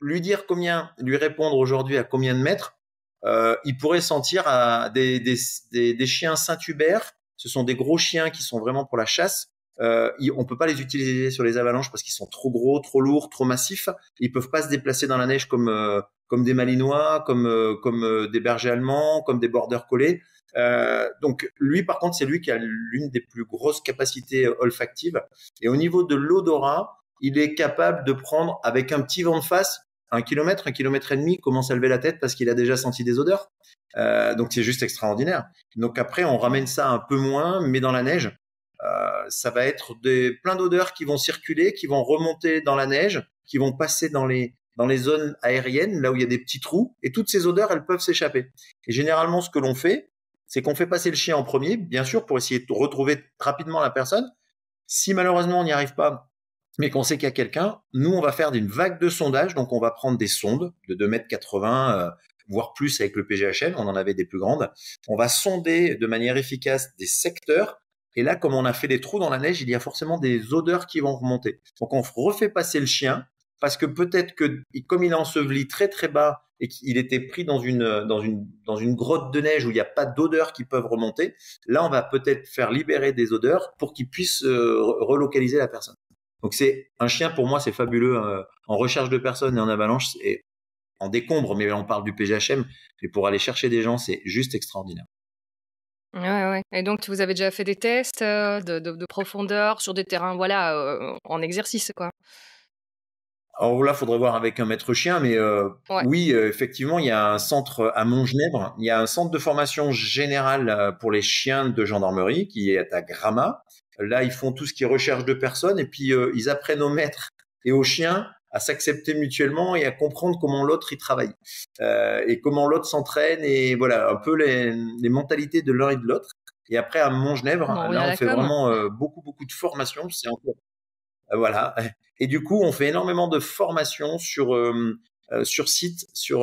lui dire combien, lui répondre aujourd'hui à combien de mètres, euh, il pourrait sentir à des, des, des, des chiens Saint-Hubert. Ce sont des gros chiens qui sont vraiment pour la chasse on euh, on peut pas les utiliser sur les avalanches parce qu'ils sont trop gros, trop lourds, trop massifs. Ils peuvent pas se déplacer dans la neige comme euh, comme des malinois, comme euh, comme des bergers allemands, comme des border collés. donc lui, par contre, c'est lui qui a l'une des plus grosses capacités olfactives. Et au niveau de l'odorat, il est capable de prendre avec un petit vent de face un kilomètre, un kilomètre et demi, commence à lever la tête parce qu'il a déjà senti des odeurs. donc c'est juste extraordinaire. Donc après, on ramène ça un peu moins, mais dans la neige. Euh, ça va être des, plein d'odeurs qui vont circuler, qui vont remonter dans la neige, qui vont passer dans les, dans les zones aériennes, là où il y a des petits trous, et toutes ces odeurs, elles peuvent s'échapper. Et généralement, ce que l'on fait, c'est qu'on fait passer le chien en premier, bien sûr, pour essayer de retrouver rapidement la personne. Si malheureusement on n'y arrive pas, mais qu'on sait qu'il y a quelqu'un, nous, on va faire une vague de sondage, donc on va prendre des sondes de 2,80 mètres euh, voire plus avec le PGHM, on en avait des plus grandes. On va sonder de manière efficace des secteurs et là, comme on a fait des trous dans la neige, il y a forcément des odeurs qui vont remonter. Donc on refait passer le chien parce que peut-être que comme il est enseveli très très bas et qu'il était pris dans une, dans, une, grotte de neige où il n'y a pas d'odeurs qui peuvent remonter, là on va peut-être faire libérer des odeurs pour qu'il puisse euh, relocaliser la personne. Donc c'est un chien pour moi c'est fabuleux euh, en recherche de personnes et en avalanche et en décombre mais on parle du PGHM et pour aller chercher des gens c'est juste extraordinaire. Ouais, ouais. Et donc, vous avez déjà fait des tests euh, de, profondeur sur des terrains, voilà, euh, en exercice, quoi. Alors là, faudrait voir avec un maître chien, mais euh, oui, effectivement, il y a un centre à Montgenèvre, il y a un centre de formation générale pour les chiens de gendarmerie qui est à Gramma. Là, ils font tout ce qui recherchent de personnes et puis ils apprennent aux maîtres et aux chiens à s'accepter mutuellement et à comprendre comment l'autre y travaille euh, et comment l'autre s'entraîne et voilà un peu les, mentalités de l'un et de l'autre. Et après à Montgenèvre, là on fait vraiment euh, beaucoup beaucoup de formations. C'est encore euh, voilà. Et du coup on fait énormément de formations sur sur site, sur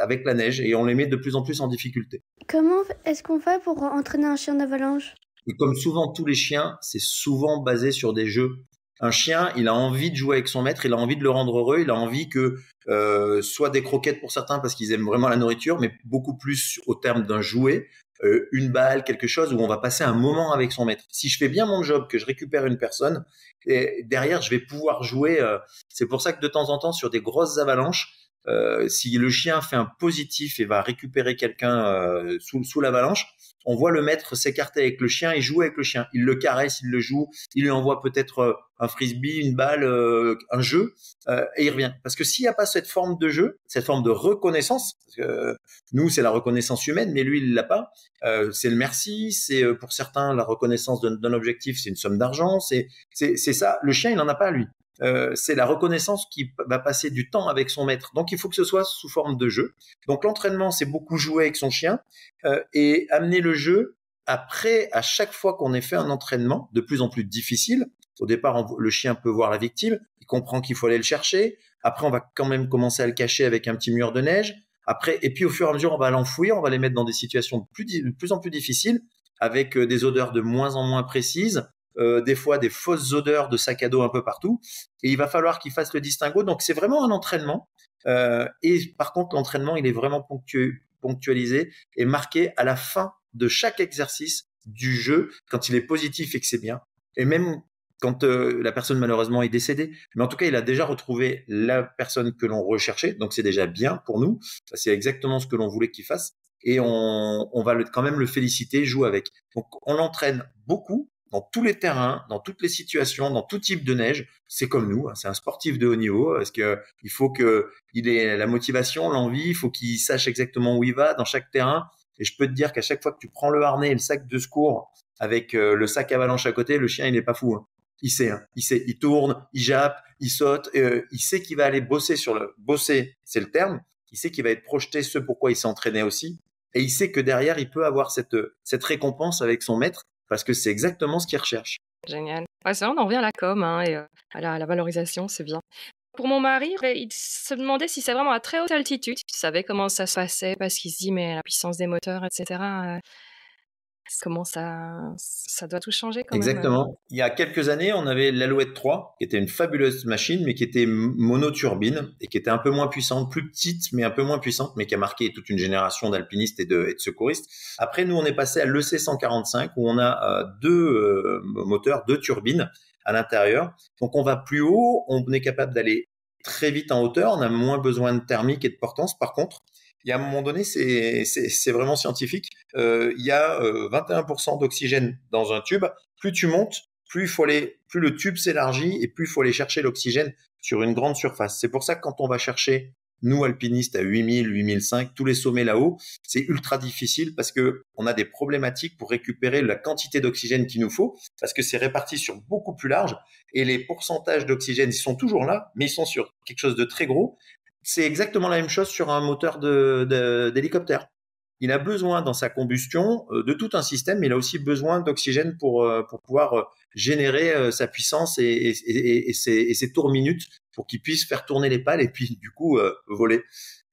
avec la neige, et on les met de plus en plus en difficulté. Comment est-ce qu'on fait pour entraîner un chien d'avalanche et comme souvent tous les chiens, c'est souvent basé sur des jeux un chien, il a envie de jouer avec son maître, il a envie de le rendre heureux, il a envie que euh, soit des croquettes pour certains parce qu'ils aiment vraiment la nourriture, mais beaucoup plus au terme d'un jouet, euh, une balle, quelque chose où on va passer un moment avec son maître. Si je fais bien mon job, que je récupère une personne, et derrière je vais pouvoir jouer. Euh, c'est pour ça que de temps en temps sur des grosses avalanches, euh, si le chien fait un positif et va récupérer quelqu'un euh, sous, l'avalanche, on voit le maître s'écarter avec le chien et jouer avec le chien. Il le caresse, il le joue, il lui envoie peut-être euh, un frisbee, une balle, un jeu, et il revient. Parce que s'il n'y a pas cette forme de jeu, cette forme de reconnaissance, nous c'est la reconnaissance humaine, mais lui il l'a pas. c'est le merci, c'est pour certains la reconnaissance d'un objectif, c'est une somme d'argent, c'est ça. Le chien il n'en a pas lui. Euh, c'est la reconnaissance qui va passer du temps avec son maître. Donc il faut que ce soit sous forme de jeu. Donc l'entraînement, c'est beaucoup jouer avec son chien euh, et amener le jeu après, à chaque fois qu'on ait fait un entraînement de plus en plus difficile. Au départ, le chien peut voir la victime, il comprend qu'il faut aller le chercher. Après, on va quand même commencer à le cacher avec un petit mur de neige. Après, et puis au fur et à mesure, on va l'enfouir, on va les mettre dans des situations de plus en plus difficiles, avec euh, des odeurs de moins en moins précises, euh, des fois des fausses odeurs de sac à dos un peu partout. Et il va falloir qu'il fasse le distinguo. Donc c'est vraiment un entraînement. Euh, et par contre, l'entraînement, il est vraiment ponctualisé et marqué à la fin de chaque exercice du jeu, quand il est positif et que c'est bien. Et même quand euh, la personne malheureusement est décédée. Mais en tout cas, il a déjà retrouvé la personne que l'on recherchait, donc c'est déjà bien pour nous. C'est exactement ce que l'on voulait qu'il fasse. Et on, va quand même le féliciter, joue avec. Donc on l'entraîne beaucoup, dans tous les terrains, dans toutes les situations, dans tout type de neige. C'est comme nous, hein, c'est un sportif de haut niveau. Parce que il faut qu'il ait la motivation, l'envie, il faut qu'il sache exactement où il va dans chaque terrain. Et je peux te dire qu'à chaque fois que tu prends le harnais et le sac de secours avec euh, le sac avalanche à côté, le chien il n'est pas fou. Hein. Il sait, hein. il sait, il tourne, il jappe, il saute. Euh, il sait qu'il va aller bosser sur le bosser, c'est le terme. Il sait qu'il va être projeté ce pourquoi il s'est entraîné aussi. Et il sait que derrière, il peut avoir cette, cette récompense avec son maître parce que c'est exactement ce qu'ils recherchent. Génial. c'est vrai, on en revient à la com hein, et euh, à la, la valorisation, c'est bien. Pour mon mari, ben, il se demandait si c'est vraiment à très haute altitude. Il savait comment ça se passait parce qu'il se dit, mais la puissance des moteurs, etc comment ça, ça doit tout changer euh. Exactement. Il y a quelques années, on avait l'Alouette 3, qui était une fabuleuse machine, mais qui était monoturbine et qui était un peu moins puissante, plus petite, mais un peu moins puissante, mais qui a marqué toute une génération d'alpinistes et de, secouristes. Après, nous, on est passé à l'EC145, où on a euh, deux euh, moteurs, deux turbines à l'intérieur. Donc, on va plus haut, on est capable d'aller très vite en hauteur, on a moins besoin de thermique et de portance. Par contre, il y a un moment donné, c'est vraiment scientifique. Euh, il y a 21% euh, d'oxygène dans un tube. Plus tu montes, plus il faut plus le tube s'élargit et plus il faut aller chercher l'oxygène sur une grande surface. C'est pour ça que quand on va chercher, nous alpinistes, à 8000, 8005, tous les sommets là-haut, c'est ultra difficile parce qu'on a des problématiques pour récupérer la quantité d'oxygène qu'il nous faut parce que c'est réparti sur beaucoup plus large et les pourcentages d'oxygène, ils sont toujours là, mais ils sont sur quelque chose de très gros c'est exactement la même chose sur un moteur d'hélicoptère. il a besoin dans sa combustion euh, de tout un système, mais il a aussi besoin d'oxygène pour, euh, pour pouvoir euh, générer sa puissance et, ses, tours minutes pour qu'il puisse faire tourner les pales et puis du coup voler.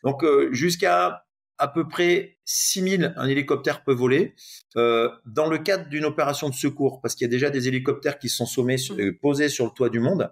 Donc jusqu'à à peu près 6000, un hélicoptère peut voler. dans le cadre d'une opération de secours, parce qu'il y a déjà des hélicoptères qui sont sommés, mmh. posés sur le toit du monde,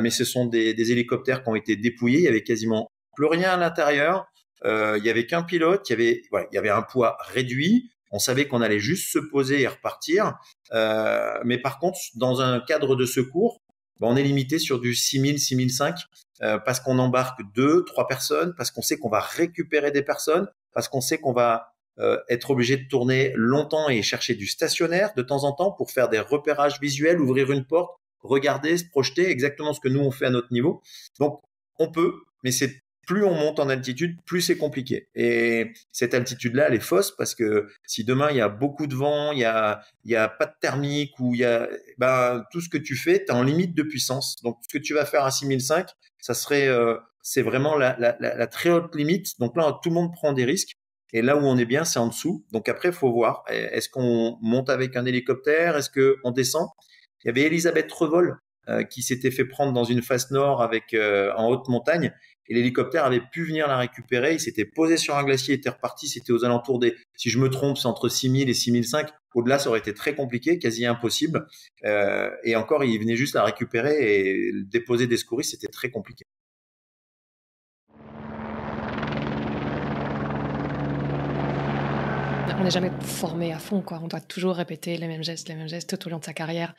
mais ce sont des, des, hélicoptères qui ont été dépouillés. Il y avait quasiment plus rien à l'intérieur. Euh, il n'y avait qu'un pilote, il y avait voilà, il y avait un poids réduit. On savait qu'on allait juste se poser et repartir. Euh, mais par contre, dans un cadre de secours, ben, on est limité sur du 6000, 6005 euh, parce qu'on embarque deux, trois personnes, parce qu'on sait qu'on va récupérer des personnes, parce qu'on sait qu'on va être obligé de tourner longtemps et chercher du stationnaire de temps en temps pour faire des repérages visuels, ouvrir une porte, regarder, se projeter, exactement ce que nous on fait à notre niveau. Donc on peut, mais c'est plus on monte en altitude, plus c'est compliqué. Et cette altitude-là, elle est fausse parce que si demain il y a beaucoup de vent, il y a, il y a pas de thermique ou il y a, ben, tout ce que tu fais, tu es en limite de puissance. Donc, ce que tu vas faire à 6005, ça serait, euh, c'est vraiment la, la, la, très haute limite. Donc là, tout le monde prend des risques. Et là où on est bien, c'est en dessous. Donc après, il faut voir. Est-ce qu'on monte avec un hélicoptère? Est-ce qu'on descend? Il y avait Elisabeth Revol, euh, qui s'était fait prendre dans une face nord avec euh, en haute montagne et l'hélicoptère avait pu venir la récupérer. Il s'était posé sur un glacier, il était reparti, c'était aux alentours des, si je me trompe, c'est entre 6000 et 6005. Au-delà, ça aurait été très compliqué, quasi impossible. Euh, et encore, il venait juste la récupérer et déposer des secouristes, c'était très compliqué. On n'est jamais formé à fond, quoi. On doit toujours répéter les mêmes gestes, les mêmes gestes tout au long de sa carrière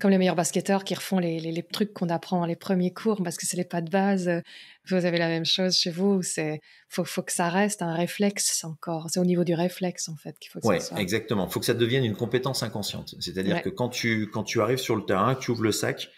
comme les meilleurs basketteurs qui refont les, les, trucs qu'on apprend les premiers cours parce que ce n'est pas de base. Vous avez la même chose chez vous. C'est faut, faut que ça reste un réflexe encore. C'est au niveau du réflexe en fait qu'il faut que ça soit. exactement. Faut que ça devienne une compétence inconsciente. C'est-à-dire que quand tu quand tu arrives sur le terrain, tu ouvres le sac,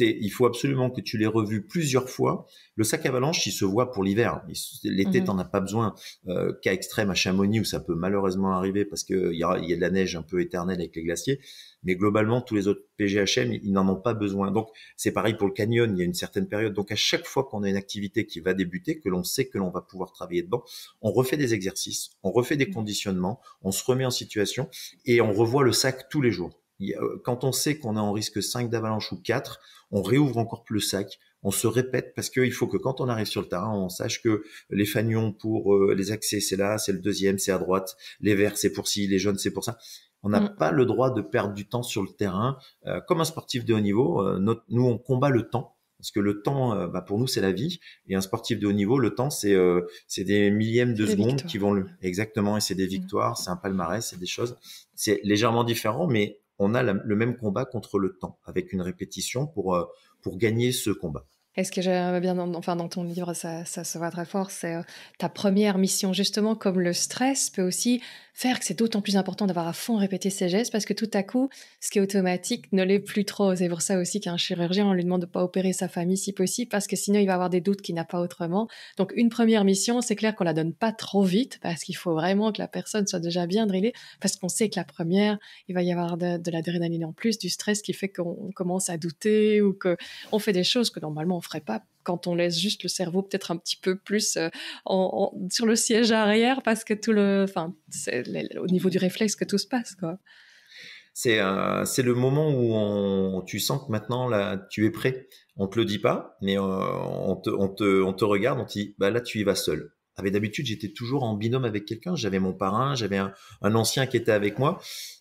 il faut absolument que tu l'aies revu plusieurs fois. Le sac avalanche, il se voit pour l'hiver. L'été, mhm. t'en as pas besoin. Euh, cas extrême à Chamonix où ça peut malheureusement arriver parce qu'il y, a, y a de la neige un peu éternelle avec les glaciers. Mais globalement, tous les autres PGHM, ils n'en ont pas besoin. Donc, c'est pareil pour le canyon. Il y a une certaine période. Donc, à chaque fois qu'on a une activité qui va débuter, que l'on sait que l'on va pouvoir travailler dedans, on refait des exercices, on refait des mhm. conditionnements, on se remet en situation et on revoit le sac tous les jours. Euh, quand on sait qu'on est en risque 5 d'avalanche ou 4, on réouvre encore plus le sac. On se répète parce qu'il faut que quand on arrive sur le terrain, on sache que les fanions pour euh, les accès, c'est là, c'est le deuxième, c'est à droite, les verts, c'est pour ci, les jaunes, c'est pour ça. On n'a mm. pas le droit de perdre du temps sur le terrain. Euh, comme un sportif de haut niveau, notre, nous, on combat le temps. Parce que le temps, bah, pour nous, c'est la vie. Et un sportif de haut niveau, le temps, c'est c'est des millièmes de secondes qui vont le... Exactement, et c'est des mm. victoires, c'est un palmarès, c'est des choses. C'est légèrement différent, mais on a le même combat contre le temps avec une répétition pour, euh, pour gagner ce combat est ce que j'aime euh, bien, enfin, dans ton livre, ça, se voit très fort, c'est euh, ta première mission, justement, comme le stress peut aussi faire que c'est d'autant plus important d'avoir à fond répété ses gestes parce que tout à coup, ce qui est automatique ne l'est plus trop. C'est pour ça aussi qu'un chirurgien, on lui demande de pas opérer sa famille si possible parce que sinon il va avoir des doutes qu'il n'a pas autrement. Donc, une première mission, c'est clair qu'on la donne pas trop vite parce qu'il faut vraiment que la personne soit déjà bien drillée parce qu'on sait que la première, il va y avoir de, de l'adrénaline en plus, du stress qui fait qu'on commence à douter ou qu'on fait des choses que normalement on ferait pas quand on laisse juste le cerveau peut-être un petit peu plus euh, sur le siège arrière parce que tout le, c'est au niveau du réflexe que tout se passe, quoi. C'est euh, le moment où tu sens que maintenant là, tu es prêt. On te le dit pas, mais euh, on, te, regarde, on te dit bah là tu y vas seul. Ah, d'habitude, j'étais toujours en binôme avec quelqu'un. J'avais mon parrain, j'avais un, ancien qui était avec moi.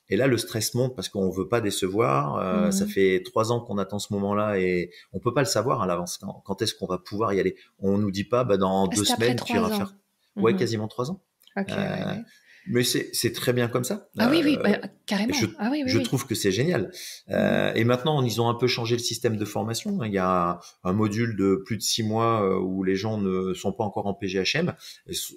Et là, le stress monte parce qu'on veut pas décevoir. Euh, mhm. Ça fait trois ans qu'on attend ce moment-là et on peut pas le savoir à l'avance. Quand, est-ce qu'on va pouvoir y aller On nous dit pas, bah, dans ah, deux semaines, tu iras faire. Ouais, mhm. quasiment trois ans. Okay, euh, mais c'est très bien comme ça. Ah oui, oui, bah, euh, carrément. Je, ah oui, oui, je trouve que c'est génial. Euh, mm. et maintenant, ils ont un peu changé le système de formation. Hein. Il y a un module de plus de six mois euh, où les gens ne sont pas encore en PGHM.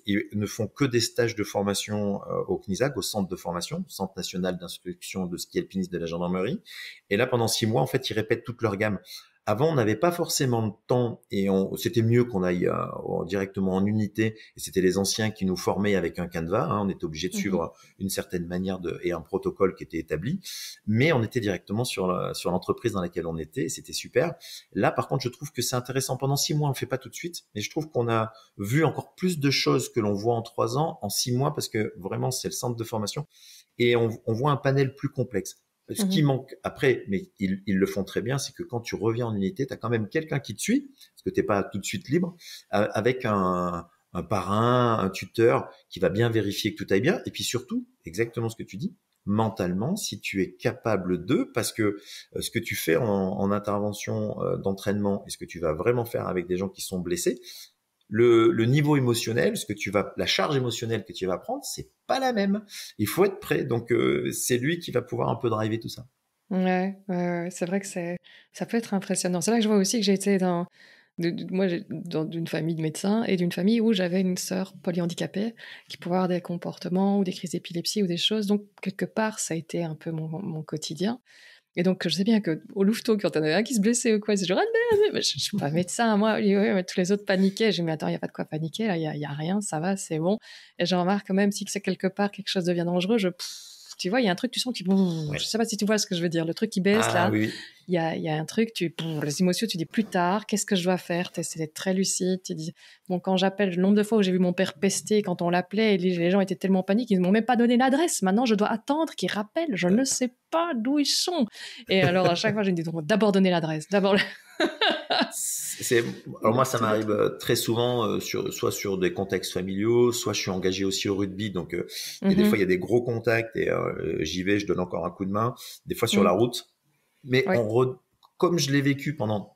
Ils ne font que des stages de formation euh, au CNISAC, au centre de formation, Centre national d'instruction de ski alpiniste de la gendarmerie. Et là, pendant six mois, en fait, ils répètent toute leur gamme. Avant, on n'avait pas forcément le temps et on, c'était mieux qu'on aille euh, directement en unité. Et c'était les anciens qui nous formaient avec un canevas. Hein. on était obligé de mhm. suivre une certaine manière de, et un protocole qui était établi. Mais on était directement sur, sur l'entreprise dans laquelle on était. c'était super. Là, par contre, je trouve que c'est intéressant. Pendant six mois, on ne fait pas tout de suite. Mais je trouve qu'on a vu encore plus de choses que l'on voit en trois ans, en six mois, parce que vraiment, c'est le centre de formation. Et on voit un panel plus complexe. Ce qui mmh manque après, mais ils, le font très bien, c'est que quand tu reviens en unité, tu as quand même quelqu'un qui te suit, parce que t'es pas tout de suite libre, avec un, un parrain, un tuteur qui va bien vérifier que tout aille bien. Et puis surtout, exactement ce que tu dis, mentalement, si tu es capable de, parce que euh, ce que tu fais en, en intervention euh, d'entraînement et ce que tu vas vraiment faire avec des gens qui sont blessés, le, niveau émotionnel, ce que tu vas, la charge émotionnelle que tu vas prendre, c'est pas la même. Il faut être prêt. Donc euh, c'est lui qui va pouvoir un peu driver tout ça. Ouais, c'est vrai que c'est, ça peut être impressionnant. C'est là que je vois aussi que j'ai été dans, de, dans d'une famille de médecins et d'une famille où j'avais une sœur polyhandicapée qui pouvait avoir des comportements ou des crises d'épilepsie ou des choses. Donc quelque part, ça a été un peu mon quotidien. Et donc, je sais bien que au Louveteau, quand t'en avais un qui se blessait ou quoi, c'est genre, ah, je, suis pas médecin, moi. tous les autres paniquaient. J'ai dit, mais attends, il n'y a pas de quoi paniquer, là, il n'y a, rien, ça va, c'est bon. Et j'en remarque, même si c'est quelque part, quelque chose devient dangereux, je, tu vois, il y a un truc, tu sens qui, ouais. je sais pas si tu vois ce que je veux dire, le truc qui baisse, ah là. Oui il y a, un truc, tu, les émotions, tu dis plus tard, qu'est-ce que je dois faire C'est très lucide. Tu dis, bon, quand j'appelle, le nombre de fois où j'ai vu mon père pester quand on l'appelait, les gens étaient tellement paniques, ils ne m'ont même pas donné l'adresse. Maintenant, je dois attendre qu'ils rappellent. Je ne sais pas d'où ils sont. Et alors, à chaque fois, je me dis, d'abord donner l'adresse, d'abord. c'est alors moi ça m'arrive euh, très souvent euh, sur soit sur des contextes familiaux soit je suis engagé aussi au rugby donc euh, des mhm. fois il y a des gros contacts et j'y vais je donne encore un coup de main des fois sur mm. la route mais comme je l'ai vécu pendant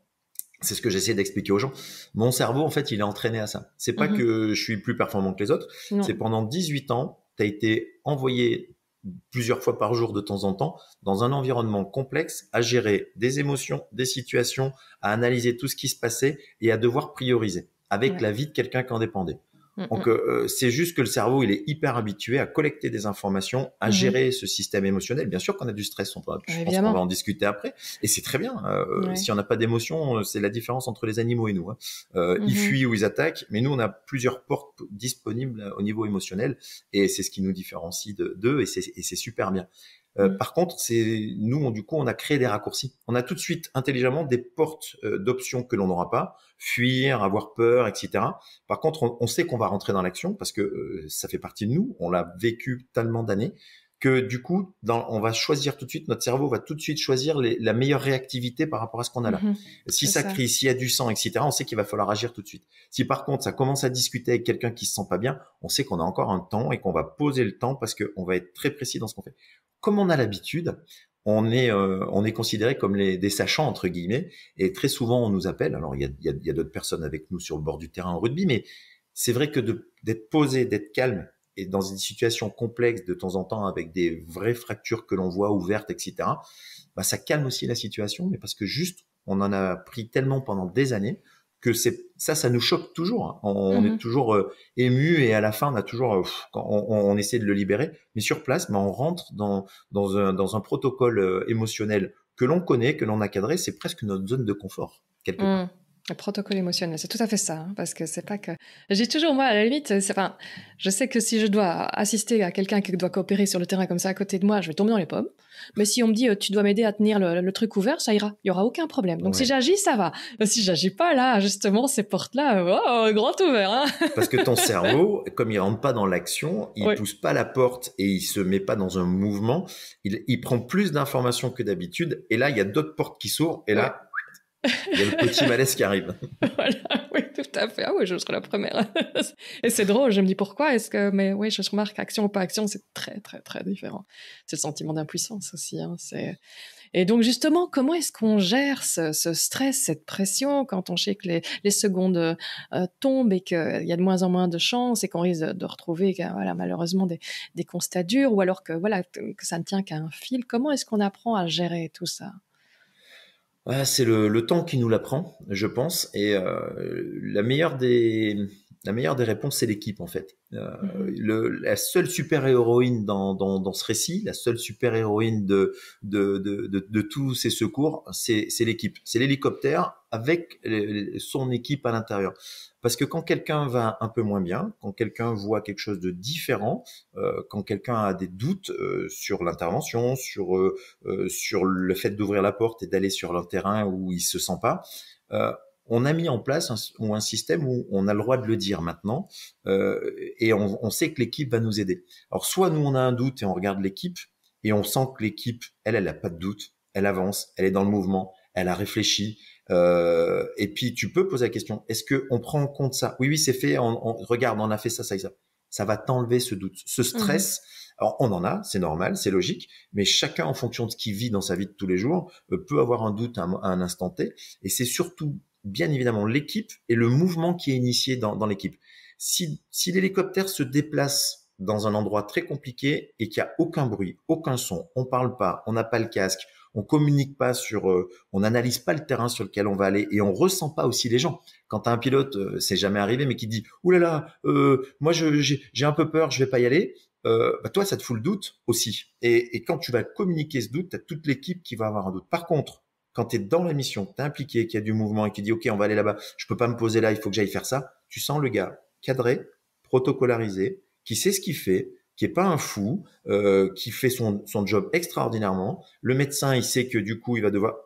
c'est ce que j'essaie d'expliquer aux gens. Mon cerveau, en fait, il est entraîné à ça. C'est pas mhm. que je suis plus performant que les autres. C'est pendant 18 ans, tu as été envoyé plusieurs fois par jour de temps en temps dans un environnement complexe à gérer des émotions, des situations, à analyser tout ce qui se passait et à devoir prioriser avec la vie de quelqu'un qui en dépendait. Mm, Donc mm. Euh, c'est juste que le cerveau, il est hyper habitué à collecter des informations, à mm, gérer ce système émotionnel. Bien sûr qu'on a du stress, on va, je pense qu'on va en discuter après. Et c'est très bien. Euh, euh, si on n'a pas d'émotion, c'est la différence entre les animaux et nous. Hein. Euh, Ils mm-hmm. fuient ou ils attaquent, mais nous, on a plusieurs portes disponibles au niveau émotionnel, et c'est ce qui nous différencie d'eux, et c'est super bien. Euh, par contre, c'est nous, on, du coup, on a créé des raccourcis. On a tout de suite intelligemment des portes euh, d'options que l'on n'aura pas, fuir, avoir peur, etc. Par contre, on, sait qu'on va rentrer dans l'action parce que euh, ça fait partie de nous. On l'a vécu tellement d'années que du coup, on va choisir tout de suite, notre cerveau va tout de suite choisir la meilleure réactivité par rapport à ce qu'on a là. Mhm. si ça, crie, s'il y a du sang, etc., on sait qu'il va falloir agir tout de suite. Si par contre, ça commence à discuter avec quelqu'un qui se sent pas bien, on sait qu'on a encore un temps et qu'on va poser le temps parce qu'on va être très précis dans ce qu'on fait. Comme on a l'habitude, on est, euh, considéré comme des sachants, entre guillemets, et très souvent on nous appelle. Alors, il y a d'autres personnes avec nous sur le bord du terrain en rugby, mais c'est vrai que d'être posé, d'être calme et dans une situation complexe de temps en temps avec des vraies fractures que l'on voit ouvertes, etc., bah, ça calme aussi la situation, mais parce que juste, on en a pris tellement pendant des années que c'est ça, ça nous choque toujours. Hein. On, est mmh toujours euh, ému et à la fin, on a toujours, euh, on, essaie de le libérer. Mais sur place, mais bah, on rentre dans, dans, un, dans un protocole euh, émotionnel que l'on connaît, que l'on a cadré. C'est presque notre zone de confort, quelque part. Mmh. Le protocole émotionnel, c'est tout à fait ça, hein, parce que c'est pas que. J'ai toujours moi à la limite, enfin, je sais que si je dois assister à quelqu'un qui doit coopérer sur le terrain comme ça à côté de moi, je vais tomber dans les pommes. Mais si on me dit euh, tu dois m'aider à tenir le, truc ouvert, ça ira, il y aura aucun problème. Donc si j'agis, ça va. Mais si j'agis pas là, justement ces portes là, oh, grand ouvert. Hein. parce que ton cerveau, comme il rentre pas dans l'action, il ne pousse pas la porte et il se met pas dans un mouvement. Il, prend plus d'informations que d'habitude et là il y a d'autres portes qui s'ouvrent et là il y a le petit malaise qui arrive. voilà, oui, tout à fait. Ah oui, je serai la première. et c'est drôle, je me dis pourquoi est-ce que. Mais oui, je remarque, action ou pas action, c'est très, très, très différent. C'est le sentiment d'impuissance aussi. Hein, et donc justement, comment est-ce qu'on gère ce, stress, cette pression quand on sait que les, secondes euh, tombent et qu'il y a de moins en moins de chances et qu'on risque de, retrouver malheureusement des, des, constats durs ou alors que, voilà, que ça ne tient qu'à un fil Comment est-ce qu'on apprend à gérer tout ça c'est le, le, temps qui nous l'apprend, je pense. Et euh, la, meilleure des, la meilleure des réponses, c'est l'équipe, en fait. Euh, mhm. le, la seule super-héroïne dans, dans, dans, ce récit, la seule super-héroïne de, de, de, de, tous ces secours, c'est l'équipe. C'est l'hélicoptère avec son équipe à l'intérieur. Parce que quand quelqu'un va un peu moins bien, quand quelqu'un voit quelque chose de différent, euh, quand quelqu'un a des doutes euh, sur l'intervention, sur, euh, euh, sur le fait d'ouvrir la porte et d'aller sur le terrain où il se sent pas, on a mis en place un, système où on a le droit de le dire maintenant euh, et on, sait que l'équipe va nous aider. Alors soit nous on a un doute et on regarde l'équipe et on sent que l'équipe, elle, elle n'a pas de doute, elle avance, elle est dans le mouvement, elle a réfléchi. Euh, et puis tu peux poser la question, est-ce que on prend en compte ça Oui, oui, c'est fait. On, regarde, on a fait ça, ça et ça. Ça va t'enlever ce doute, ce mmh. stress. Alors, on en a, c'est normal, c'est logique, mais chacun, en fonction de ce qu'il vit dans sa vie de tous les jours, euh, peut avoir un doute à un, instant T. Et c'est surtout bien évidemment l'équipe et le mouvement qui est initié dans, l'équipe. Si, l'hélicoptère se déplace dans un endroit très compliqué et qu'il n'y a aucun bruit, aucun son, on parle pas, on n'a pas le casque, on communique pas sur, euh, on n'analyse pas le terrain sur lequel on va aller et on ressent pas aussi les gens. Quand as un pilote, euh, c'est jamais arrivé, mais qui dit, ouh là là, moi j'ai un peu peur, je vais pas y aller. Euh, bah toi, ça te fout le doute aussi. Et, et quand tu vas communiquer ce doute, tu toute l'équipe qui va avoir un doute. Par contre, quand tu es dans la mission, que tu es impliqué, qu'il y a du mouvement et qu'il dit OK, on va aller là-bas, je peux pas me poser là, il faut que j'aille faire ça, tu sens le gars cadré, protocolarisé, qui sait ce qu'il fait, qui est pas un fou, euh, qui fait son, job extraordinairement. Le médecin, il sait que du coup, il va devoir.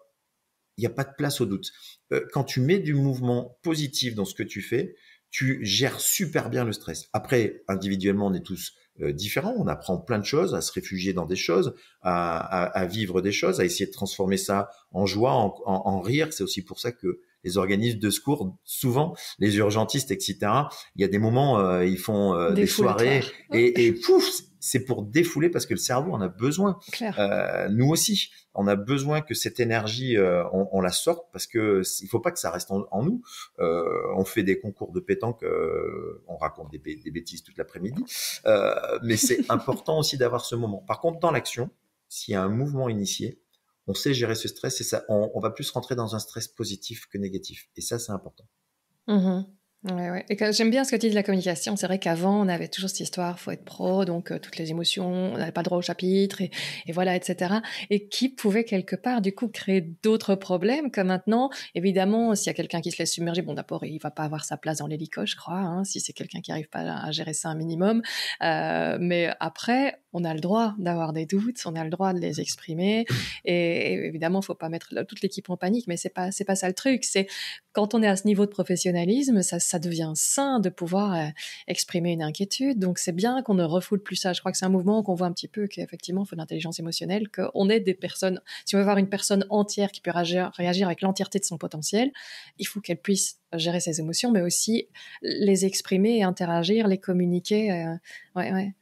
Il n'y a pas de place au doute. Euh, quand tu mets du mouvement positif dans ce que tu fais, tu gères super bien le stress. Après, individuellement, on est tous euh, différent, On apprend plein de choses, à se réfugier dans des choses, à, vivre des choses, à essayer de transformer ça en joie, en rire. C'est aussi pour ça que les organismes de secours, souvent les urgentistes, etc. Il y a des moments, euh, ils font euh, des soirées et, et pouf, c'est pour défouler parce que le cerveau en a besoin. Euh, nous aussi, on a besoin que cette énergie, euh, on, la sorte parce que il faut pas que ça reste en, nous. Euh, on fait des concours de pétanque, on raconte des, des bêtises toute l'après-midi, mais c'est important aussi d'avoir ce moment. Par contre, dans l'action, s'il y a un mouvement initié, on sait gérer ce stress et ça, on, va plus rentrer dans un stress positif que négatif. Et ça, c'est important. Mm-hmm. Ouais, ouais. j'aime bien ce que tu dis de la communication. C'est vrai qu'avant, on avait toujours cette histoire, faut être pro, donc euh, toutes les émotions, on n'avait pas le droit au chapitre, et, voilà, etc. Et qui pouvait quelque part, du coup, créer d'autres problèmes que maintenant. Évidemment, s'il y a quelqu'un qui se laisse submerger, bon, d'abord, il va pas avoir sa place dans l'hélico, je crois, hein, si c'est quelqu'un qui arrive pas à gérer ça un minimum. Euh, mais après, on a le droit d'avoir des doutes, on a le droit de les exprimer. Et, et évidemment, faut pas mettre toute l'équipe en panique, mais c'est pas, pas ça le truc. C'est quand on est à ce niveau de professionnalisme, ça ça devient sain de pouvoir euh, exprimer une inquiétude. Donc c'est bien qu'on ne refoule plus ça. Je crois que c'est un mouvement qu'on voit un petit peu qu'effectivement, il faut de l'intelligence émotionnelle, qu'on est des personnes, si on veut avoir une personne entière qui peut réagir, réagir avec l'entièreté de son potentiel, il faut qu'elle puisse gérer ses émotions, mais aussi les exprimer et interagir, les communiquer. Euh, ouais, ouais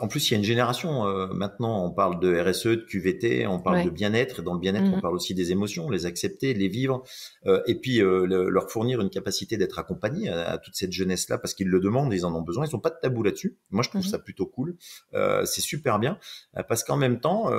en plus, il y a une génération euh, maintenant. On parle de RSE, de QVT, on parle de bien-être. et Dans le bien-être, on mhm. parle aussi des émotions, les accepter, les vivre, euh, et puis euh, leur fournir une capacité d'être accompagné à, toute cette jeunesse-là parce qu'ils le demandent, ils en ont besoin. Ils sont pas de tabou là-dessus. Moi, je trouve mhm. ça plutôt cool. c'est super bien parce qu'en même temps,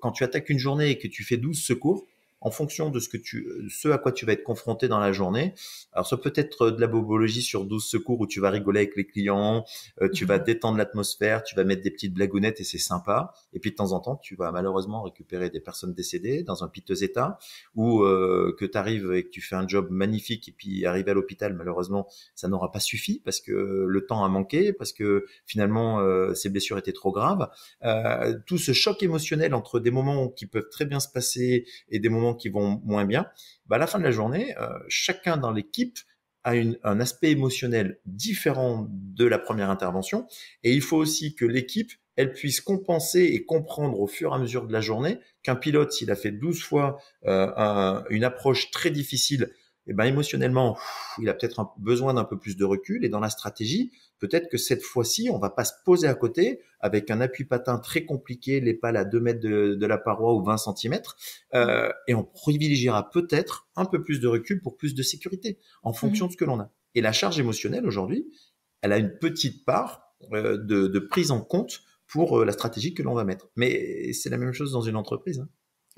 quand tu attaques une journée et que tu fais 12 secours, en fonction de ce que tu, euh, ce à quoi tu vas être confronté dans la journée. Alors, ça peut être euh, de la bobologie sur 12 secours où tu vas rigoler avec les clients, euh, tu vas mhm. détendre l'atmosphère, tu vas mettre des petites blagounettes et c'est sympa. Et puis, de temps en temps, tu vas malheureusement récupérer des personnes décédées dans un piteux état ou que tu arrives et que tu fais un job magnifique et puis arriver à l'hôpital, malheureusement, ça n'aura pas suffi parce que le temps a manqué, parce que finalement, ces blessures étaient trop graves. tout ce choc émotionnel entre des moments qui peuvent très bien se passer et des moments qui vont moins bien, bah à la fin de la journée, euh, chacun dans l'équipe a un aspect émotionnel différent de la première intervention, et il faut aussi que l'équipe elle puisse compenser et comprendre au fur et à mesure de la journée qu'un pilote, s'il a fait 12 fois euh, une approche très difficile, et eh ben émotionnellement, il a peut-être besoin d'un peu plus de recul. Et dans la stratégie, Peut-être que cette fois-ci, on va pas se poser à côté avec un appui patin très compliqué, les pales à 2 mètres de, la paroi ou 20 cm, euh, et on privilégiera peut-être un peu plus de recul pour plus de sécurité en mhm. fonction de ce que l'on a. Et la charge émotionnelle aujourd'hui, elle a une petite part euh, de, prise en compte pour euh, la stratégie que l'on va mettre. Mais c'est la même chose dans une entreprise. Hein.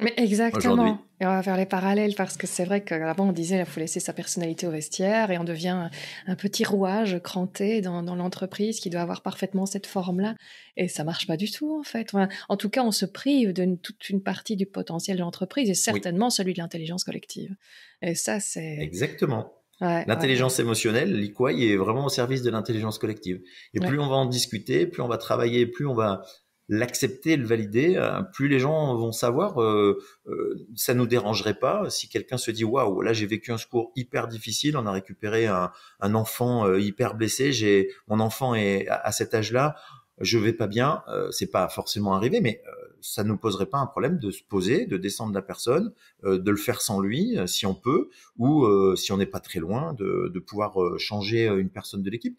Mais exactement. Et on va faire les parallèles parce que c'est vrai qu'avant on disait il faut laisser sa personnalité au vestiaire et on devient un petit rouage cranté dans, l'entreprise qui doit avoir parfaitement cette forme-là et ça marche pas du tout en fait. en tout cas, on se prive de toute une partie du potentiel de l'entreprise et certainement celui de l'intelligence collective. Et ça, c'est exactement. l'intelligence émotionnelle, l'IQUAI est vraiment au service de l'intelligence collective. Et plus on va en discuter, plus on va travailler, plus on va l'accepter le valider, euh, plus les gens vont savoir, euh, euh, ça nous dérangerait pas si quelqu'un se dit waouh, là j'ai vécu un secours hyper difficile, on a récupéré un, enfant euh, hyper blessé, j'ai mon enfant est à, cet âge-là, je vais pas bien, euh, c'est pas forcément arrivé, mais ça ne poserait pas un problème de se poser, de descendre la personne, de le faire sans lui, si on peut, ou si on n'est pas très loin, de, de pouvoir changer une personne de l'équipe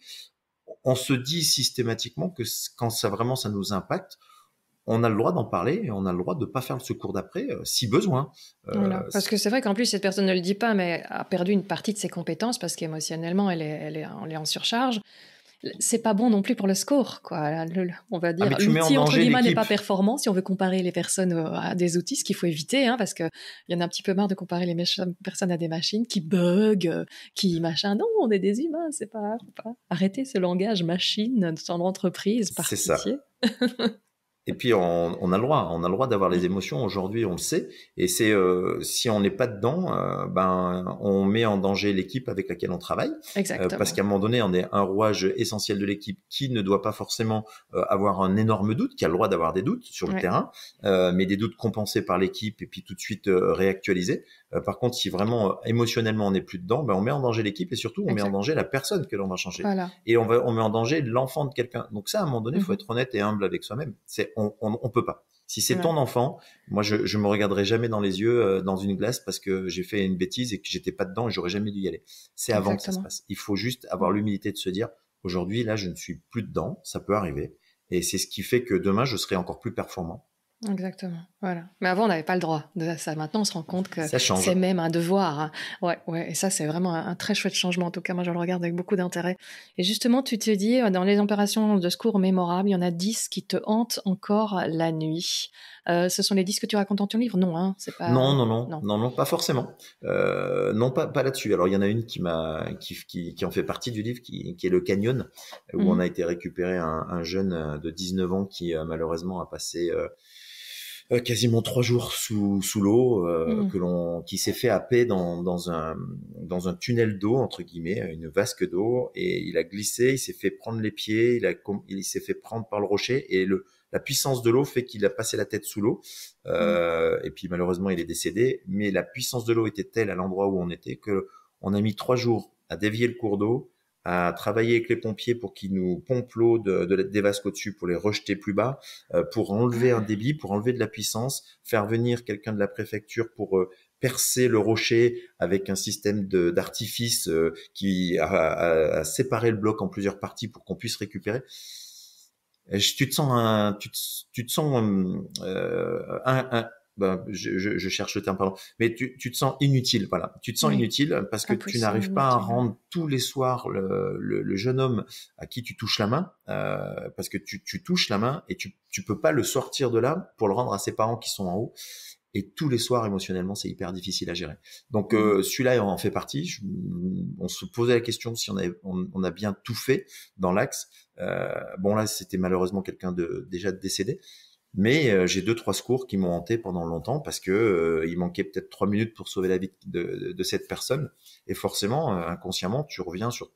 on se dit systématiquement que quand ça vraiment ça nous impacte, on a le droit d'en parler et on a le droit de ne pas faire le secours d'après euh, si besoin. Euh, parce que c'est vrai qu'en plus, cette personne ne le dit pas, mais a perdu une partie de ses compétences parce qu'émotionnellement, elle elle est en surcharge c'est pas bon non plus pour le score, quoi. on va ah, dire, l'outil, entre les n'est pas performant si on veut comparer les personnes euh, à des outils, ce qu'il faut éviter, hein, parce qu'il y en a un petit peu marre de comparer les personnes à des machines qui bug, euh, qui machin. Non, on est des humains, c'est pas, Arrêtez ce langage machine dans l'entreprise, par C'est ça. Et puis on, a le droit, on a le droit d'avoir les mm. émotions. Aujourd'hui, on le sait. Et c'est euh, si on n'est pas dedans, euh, ben on met en danger l'équipe avec laquelle on travaille. Euh, Exactement. parce qu'à un moment donné, on est un rouage essentiel de l'équipe qui ne doit pas forcément avoir un énorme doute, qui a le droit d'avoir des doutes sur le terrain, mais des doutes compensés par l'équipe et puis tout de suite réactualisés. Euh, par contre, si vraiment euh, émotionnellement on n'est plus dedans, ben, on met en danger l'équipe et surtout on met en danger la personne que l'on va changer. Et on, va, on met en danger l'enfant de quelqu'un. Donc ça, à un moment donné, il faut mhm. être honnête et humble avec soi-même. C'est on, on, peut pas. Si c'est ton enfant, moi je, je me regarderai jamais dans les yeux euh, dans une glace parce que j'ai fait une bêtise et que j'étais pas dedans et j'aurais jamais dû y aller. C'est avant que ça se passe. Il faut juste avoir l'humilité de se dire aujourd'hui là je ne suis plus dedans, ça peut arriver et c'est ce qui fait que demain je serai encore plus performant Exactement, voilà. Mais avant, on n'avait pas le droit de ça. Maintenant, on se rend compte que c'est même un devoir. Hein. Ouais, ouais. Et ça, c'est vraiment un, très chouette changement. En tout cas, moi, je le regarde avec beaucoup d'intérêt. Et justement, tu te dis, euh, dans les opérations de secours mémorables, il y en a dix qui te hantent encore la nuit. Euh, ce sont les dix que tu racontes dans ton livre Non, hein. c'est pas. Non, non, non, non, non, pas forcément. Euh, non, pas, pas là-dessus. Alors, il y en a une qui m'a, qui, qui, qui, en fait partie du livre, qui, est le Canyon, où mmh. on a été récupéré un, un, jeune de 19 ans qui malheureusement a passé. Euh, quasiment trois jours sous, sous l'eau, euh, mm. que l'on, qui s'est fait happer dans, dans, un, dans un tunnel d'eau, entre guillemets, une vasque d'eau, et il a glissé, il s'est fait prendre les pieds, il, a, il s'est fait prendre par le rocher, et le, la puissance de l'eau fait qu'il a passé la tête sous l'eau, euh, et puis malheureusement il est décédé, mais la puissance de l'eau était telle à l'endroit où on était que on a mis trois jours à dévier le cours d'eau, à travailler avec les pompiers pour qu'ils nous pompent l'eau de, de, des vasques au-dessus pour les rejeter plus bas, euh, pour enlever un débit, pour enlever de la puissance, faire venir quelqu'un de la préfecture pour euh, percer le rocher avec un système d'artifice euh, qui a, séparé le bloc en plusieurs parties pour qu'on puisse récupérer. tu te sens, un, tu, te, tu te sens un, un, bah, je, cherche le terme, pardon, mais tu, te sens inutile, voilà. Tu te sens inutile parce que tu n'arrives pas à rendre tous les soirs le, jeune homme à qui tu touches la main, euh, parce que tu, touches la main et tu, tu peux pas le sortir de là pour le rendre à ses parents qui sont en haut. Et tous les soirs, émotionnellement, c'est hyper difficile à gérer. Donc euh, celui-là, on en fait partie. on se posait la question si on, a bien tout fait dans l'axe. Euh, bon là, c'était malheureusement quelqu'un de déjà décédé, mais euh, j'ai deux trois secours qui m'ont hanté pendant longtemps parce que euh, il manquait peut-être trois minutes pour sauver la vie de, cette personne. Et forcément, euh, inconsciemment, tu reviens sur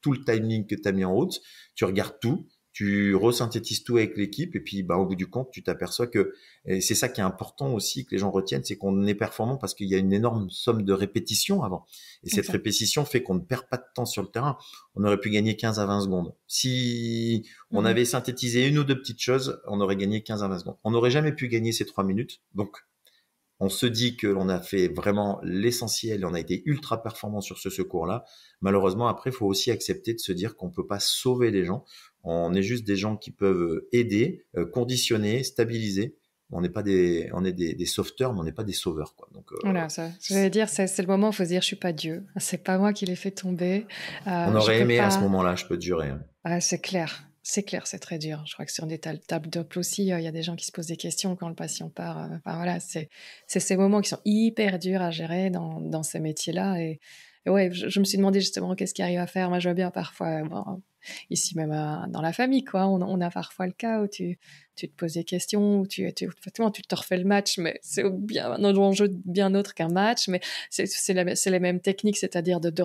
tout le timing que tu as mis en route, tu regardes tout, tu resynthétises tout avec l'équipe et puis bah, au bout du compte, tu t'aperçois que c'est ça qui est important aussi que les gens retiennent, c'est qu'on est performant parce qu'il y a une énorme somme de répétitions avant. Et cette répétition fait qu'on ne perd pas de temps sur le terrain. On aurait pu gagner 15 à 20 secondes. Si on mhm. avait synthétisé une ou deux petites choses, on aurait gagné 15 à 20 secondes. On n'aurait jamais pu gagner ces trois minutes. Donc, on se dit que l'on a fait vraiment l'essentiel et on a été ultra performant sur ce secours-là. Malheureusement, après, il faut aussi accepter de se dire qu'on ne peut pas sauver les gens. On est juste des gens qui peuvent aider, euh, conditionner, stabiliser. On n'est pas des, on est des, sauveteurs, mais on n'est pas des sauveurs, quoi. Donc euh, voilà, je dire, c'est le moment où il faut se dire, je suis pas Dieu, c'est pas moi qui l'ai fait tomber. Euh, on aurait aimé à ce moment-là, je peux te hein. Ah, c'est clair, c'est clair, c'est très dur. Je crois que sur des tables d'op aussi, euh, il y a des gens qui se posent des questions quand le patient part. Euh, enfin, voilà, c'est ces moments qui sont hyper durs à gérer dans, ces métiers-là. Et, ouais, je, me suis demandé justement qu'est-ce qu'il arrive à faire. Moi, je vois bien parfois, euh, ici même euh, dans la famille, quoi. On, a parfois le cas où tu, tu te poses des questions, où tu, tu, tu te refais le match, mais c'est bien un enjeu bien autre qu'un match, mais c'est les mêmes techniques, c'est-à-dire de, de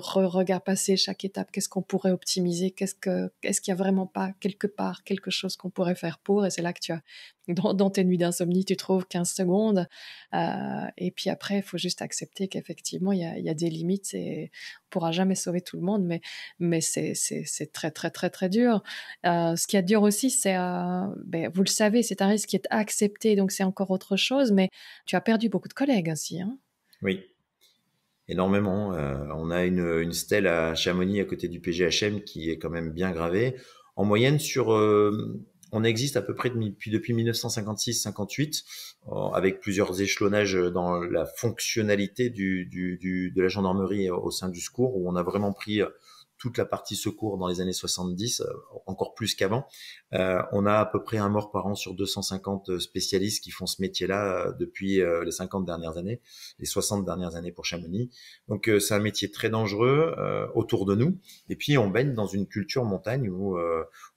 passer chaque étape, qu'est-ce qu'on pourrait optimiser, qu'est-ce que, est-ce qu'il y a vraiment pas quelque part quelque chose qu'on pourrait faire pour, et c'est là que tu as dans, dans tes nuits d'insomnie, tu trouves 15 secondes, euh, et puis après, il faut juste accepter qu'effectivement, il y a, y a, des limites et on pourra jamais sauver tout le monde, mais, mais c'est très, très très très dur. Euh, ce qui est dur aussi, c'est, euh, ben, vous le savez, c'est un risque qui est accepté, donc c'est encore autre chose, mais tu as perdu beaucoup de collègues ainsi. Hein. oui, énormément. Euh, on a une, stèle à Chamonix à côté du PGHM qui est quand même bien gravée. En moyenne, sur, on existe à peu près depuis, depuis 1956-58, avec plusieurs échelonnages dans la fonctionnalité du, de la gendarmerie au sein du secours, où on a vraiment pris toute la partie secours dans les années 70, euh, encore plus qu'avant. Euh, on a à peu près un mort par an sur 250 euh, spécialistes qui font ce métier-là depuis les 50 dernières années, les 60 dernières années pour Chamonix. Donc c'est un métier très dangereux autour de nous. Et puis on baigne dans une culture montagne où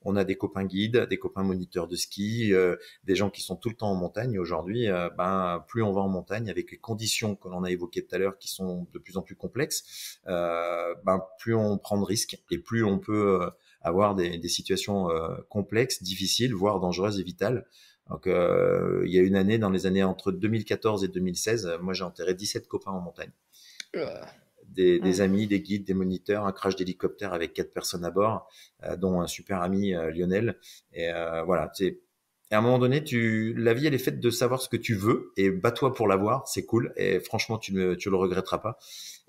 on a des copains guides, des copains moniteurs de ski, euh, des gens qui sont tout le temps en montagne. Aujourd'hui, euh, ben, plus on va en montagne, avec les conditions que l'on a évoquées tout à l'heure, qui sont de plus en plus complexes, euh, ben, plus on prend de risques et plus on peut avoir des, des situations complexes, difficiles, voire dangereuses et vitales. Donc, il y a une année, dans les années entre 2014 et 2016, moi j'ai enterré 17 copains en montagne. Ah des, amis, des guides, des moniteurs, un crash d'hélicoptère avec quatre personnes à bord, euh, dont un super ami euh, Lionel. Et euh, voilà, c'est et à un moment donné, tu, la vie, elle est faite de savoir ce que tu veux et bats-toi pour l'avoir, c'est cool. Et franchement, tu ne, tu le regretteras pas.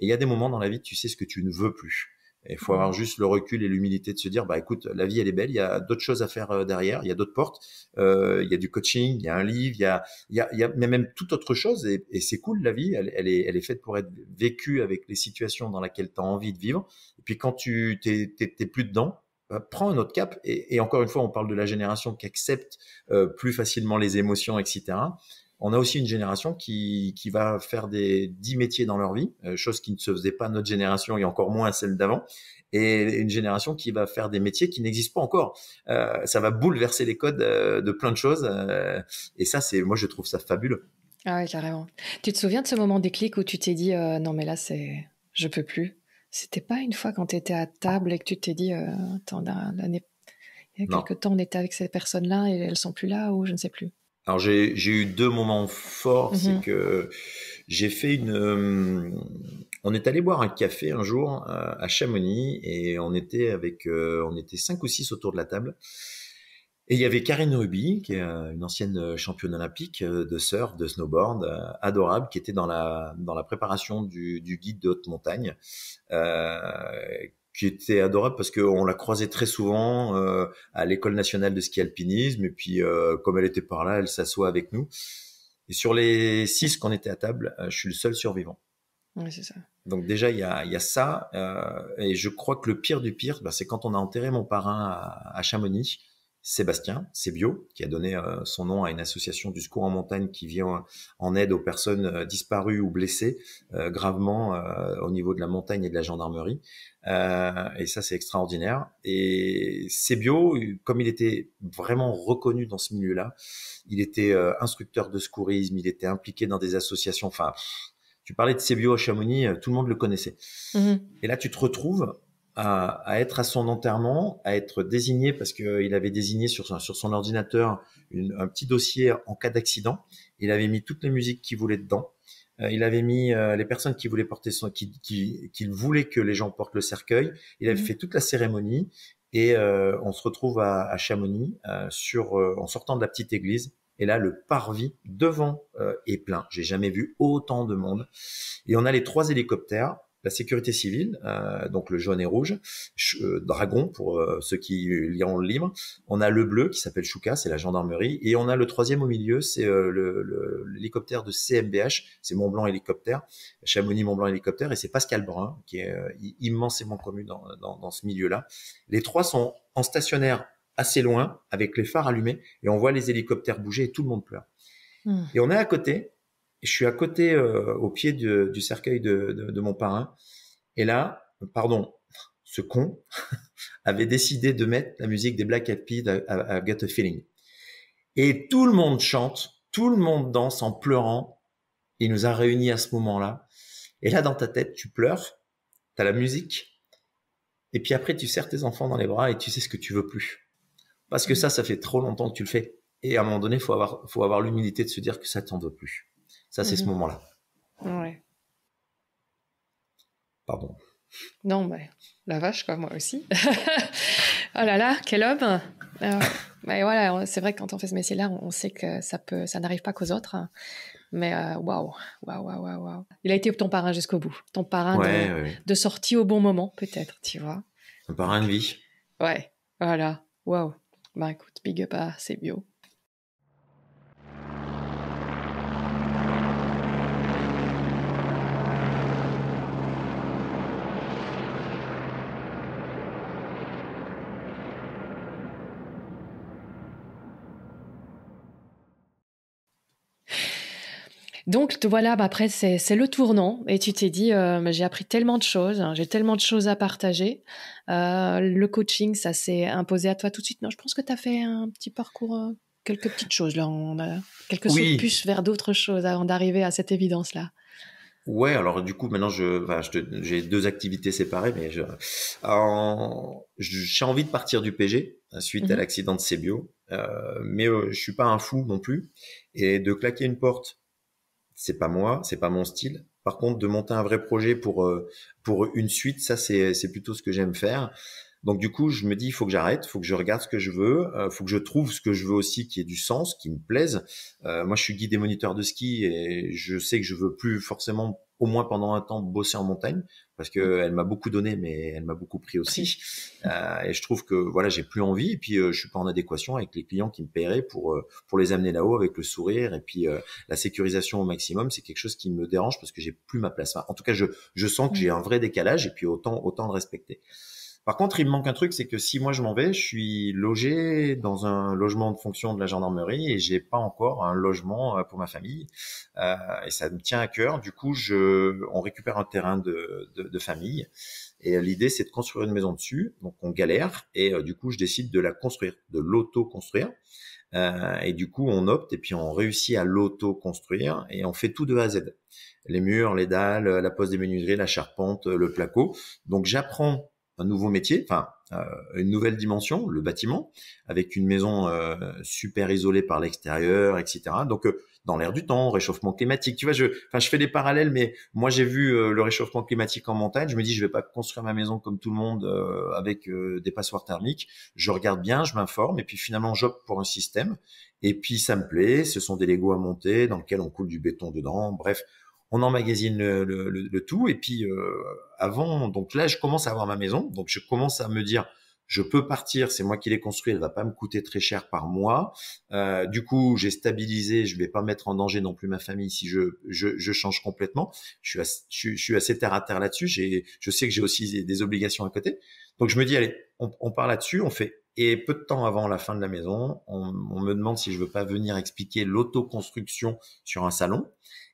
Et il y a des moments dans la vie, tu sais ce que tu ne veux plus. Il faut avoir juste le recul et l'humilité de se dire, bah écoute, la vie elle est belle, il y a d'autres choses à faire euh, derrière, il y a d'autres portes, euh, il y a du coaching, il y a un livre, il y a, il y a, il même toute autre chose et, c'est cool la vie, elle, est, elle est faite pour être vécue avec les situations dans lesquelles tu as envie de vivre. Et puis quand tu t'es, t'es, plus dedans, bah, prends un autre cap. Et, encore une fois, on parle de la génération qui accepte euh, plus facilement les émotions, etc. On a aussi une génération qui, va faire des dix métiers dans leur vie, euh, chose qui ne se faisait pas notre génération et encore moins celle d'avant. Et une génération qui va faire des métiers qui n'existent pas encore. Euh, ça va bouleverser les codes euh, de plein de choses. et ça, c'est moi, je trouve ça fabuleux. Ah oui, carrément. Tu te souviens de ce moment déclic où tu t'es dit non mais là c'est je peux plus. C'était pas une fois quand tu étais à table et que tu t'es dit attends il y a quelque temps on était avec ces personnes là et elles sont plus là ou je ne sais plus. Alors j'ai eu deux moments forts, c'est mhm. que j'ai fait une. Euh, on est allé boire un café un jour euh, à Chamonix et on était avec, euh, on était cinq ou six autour de la table. Et il y avait Karine Ruby, qui est une ancienne championne olympique de surf, de snowboard, adorable, qui était dans la dans la préparation du, du guide de haute montagne, qui était adorable parce qu'on la croisait très souvent euh, à l'école nationale de ski alpinisme. Et puis, euh, comme elle était par là, elle s'assoit avec nous. Et sur les six qu'on était à table, euh, je suis le seul survivant. ça. Donc déjà, il y a, ça. et je crois que le pire du pire, bah, c'est quand on a enterré mon parrain à Chamonix. Sébastien Sebio, qui a donné euh, son nom à une association du secours en montagne qui vient euh, en aide aux personnes euh, disparues ou blessées gravement au niveau de la montagne et de la gendarmerie. et ça, c'est extraordinaire. Et Sebio, comme il était vraiment reconnu dans ce milieu-là, il était instructeur de secourisme, il était impliqué dans des associations. Enfin, tu parlais de Sebio à Chamonix, tout le monde le connaissait. Mm-hmm. Et là, tu te retrouves à, être à son enterrement, à être désigné parce qu'il euh, avait désigné sur son, sur son ordinateur un petit dossier en cas d'accident. Il avait mis toutes les musiques qu'il voulait dedans. Euh, il avait mis euh, les personnes qui voulaient porter son, qui, qui, voulait que les gens portent le cercueil. Il avait mmh. fait toute la cérémonie et on se retrouve à, à Chamonix sur, en sortant de la petite église. Et là, le parvis devant est plein. J'ai jamais vu autant de monde. Et on a les trois hélicoptères la sécurité civile, euh, donc le jaune et rouge, euh, dragon pour euh, ceux qui liront le livre. On a le bleu qui s'appelle Chouka, c'est la gendarmerie, et on a le troisième au milieu, c'est l'hélicoptère de CMBH, c'est Mont Blanc hélicoptère, Chamonix Mont Blanc hélicoptère, et c'est Pascal Brun qui est immensément connu dans, dans, ce milieu-là. Les trois sont en stationnaire assez loin, avec les phares allumés, et on voit les hélicoptères bouger et tout le monde pleure. Hmm. Et on est à côté, je suis à côté, euh, au pied du, cercueil de, mon parrain. Et là, pardon, ce con avait décidé de mettre la musique des Black Eyed Peas, I've Got a Feeling. Et tout le monde chante, tout le monde danse en pleurant. Il nous a réunis à ce moment-là. Et là, dans ta tête, tu pleures, tu as la musique, et puis après, tu serres tes enfants dans les bras et tu sais ce que tu veux plus. Parce que ça, ça fait trop longtemps que tu le fais. Et à un moment donné, faut avoir, faut avoir l'humilité de se dire que ça t'en veut plus. Ça, c'est ce mhm. moment-là. Ouais. Pardon. Non, mais la vache, quoi, moi aussi. oh là là, quel homme Mais voilà, c'est vrai que quand on fait ce métier-là, on sait que ça peut, ça n'arrive pas qu'aux autres. Mais euh, waouh, waouh, waouh, waouh. Il a été ton parrain jusqu'au bout. Ton parrain de, sortie au bon moment, peut-être, tu vois. Un parrain de vie. Ouais, voilà. Waouh. Ben écoute, big up c'est bio. Donc voilà, bah, après c'est le tournant et tu t'es dit euh, j'ai appris tellement de choses, hein, j'ai tellement de choses à partager. Euh, le coaching, ça s'est imposé à toi tout de suite. Non, je pense que tu as fait un petit parcours, euh, quelques petites choses là, quelques oui. puces vers d'autres choses avant d'arriver à cette évidence là. Ouais, alors du coup maintenant je, bah, j'ai deux activités séparées, mais j'ai envie de partir du PG suite à mhm. l'accident de Sebio, mais je suis pas un fou non plus et de claquer une porte c'est pas moi, c'est pas mon style. Par contre, de monter un vrai projet pour euh, pour une suite, ça c'est c'est plutôt ce que j'aime faire. Donc du coup, je me dis, il faut que j'arrête, il faut que je regarde ce que je veux, il euh, faut que je trouve ce que je veux aussi qui ait du sens, qui me plaise. Euh, moi, je suis guide et moniteur de ski et je sais que je veux plus forcément au moins pendant un temps bosser en montagne parce que mm. elle m'a beaucoup donné mais elle m'a beaucoup pris aussi euh, et je trouve que voilà j'ai plus envie et puis euh, je suis pas en adéquation avec les clients qui me paieraient pour euh, pour les amener là-haut avec le sourire et puis la sécurisation au maximum c'est quelque chose qui me dérange parce que j'ai plus ma place en tout cas je je sens que mm. j'ai un vrai décalage et puis autant autant le respecter par contre, il me manque un truc, c'est que si moi je m'en vais, je suis logé dans un logement de fonction de la gendarmerie et j'ai pas encore un logement euh, pour ma famille. Euh, et ça me tient à cœur. Du coup, je, on récupère un terrain de, famille. Et euh, l'idée, c'est de construire une maison dessus. Donc, on galère. Et du coup, je décide de la construire, de l'auto-construire. et du coup, on opte et puis on réussit à l'auto-construire et on fait tout de A à Z. Les murs, les dalles, la pose des menuiseries, la charpente, le placo. Donc, j'apprends un nouveau métier, enfin euh, une nouvelle dimension, le bâtiment, avec une maison euh, super isolée par l'extérieur, etc. Donc euh, dans l'air du temps, réchauffement climatique. Tu vois, je, enfin, je fais des parallèles, mais moi j'ai vu le réchauffement climatique en montagne. Je me dis, je vais pas construire ma maison comme tout le monde avec des passoires thermiques. Je regarde bien, je m'informe, et puis finalement j'opte pour un système. Et puis ça me plaît. Ce sont des lego à monter dans lequel on coule du béton dedans. Bref, on emmagasine le, tout. Et puis euh, avant, donc là, je commence à avoir ma maison, donc je commence à me dire, je peux partir, c'est moi qui l'ai construit, elle va pas me coûter très cher par mois. Euh, du coup, j'ai stabilisé, je vais pas mettre en danger non plus ma famille si je je, change complètement. Je suis, assez, je, suis assez terre à terre là-dessus. J'ai, je sais que j'ai aussi des, obligations à côté. Donc je me dis allez, on, on part là-dessus, on fait. Et peu de temps avant la fin de la maison, on, on me demande si je veux pas venir expliquer l'autoconstruction sur un salon.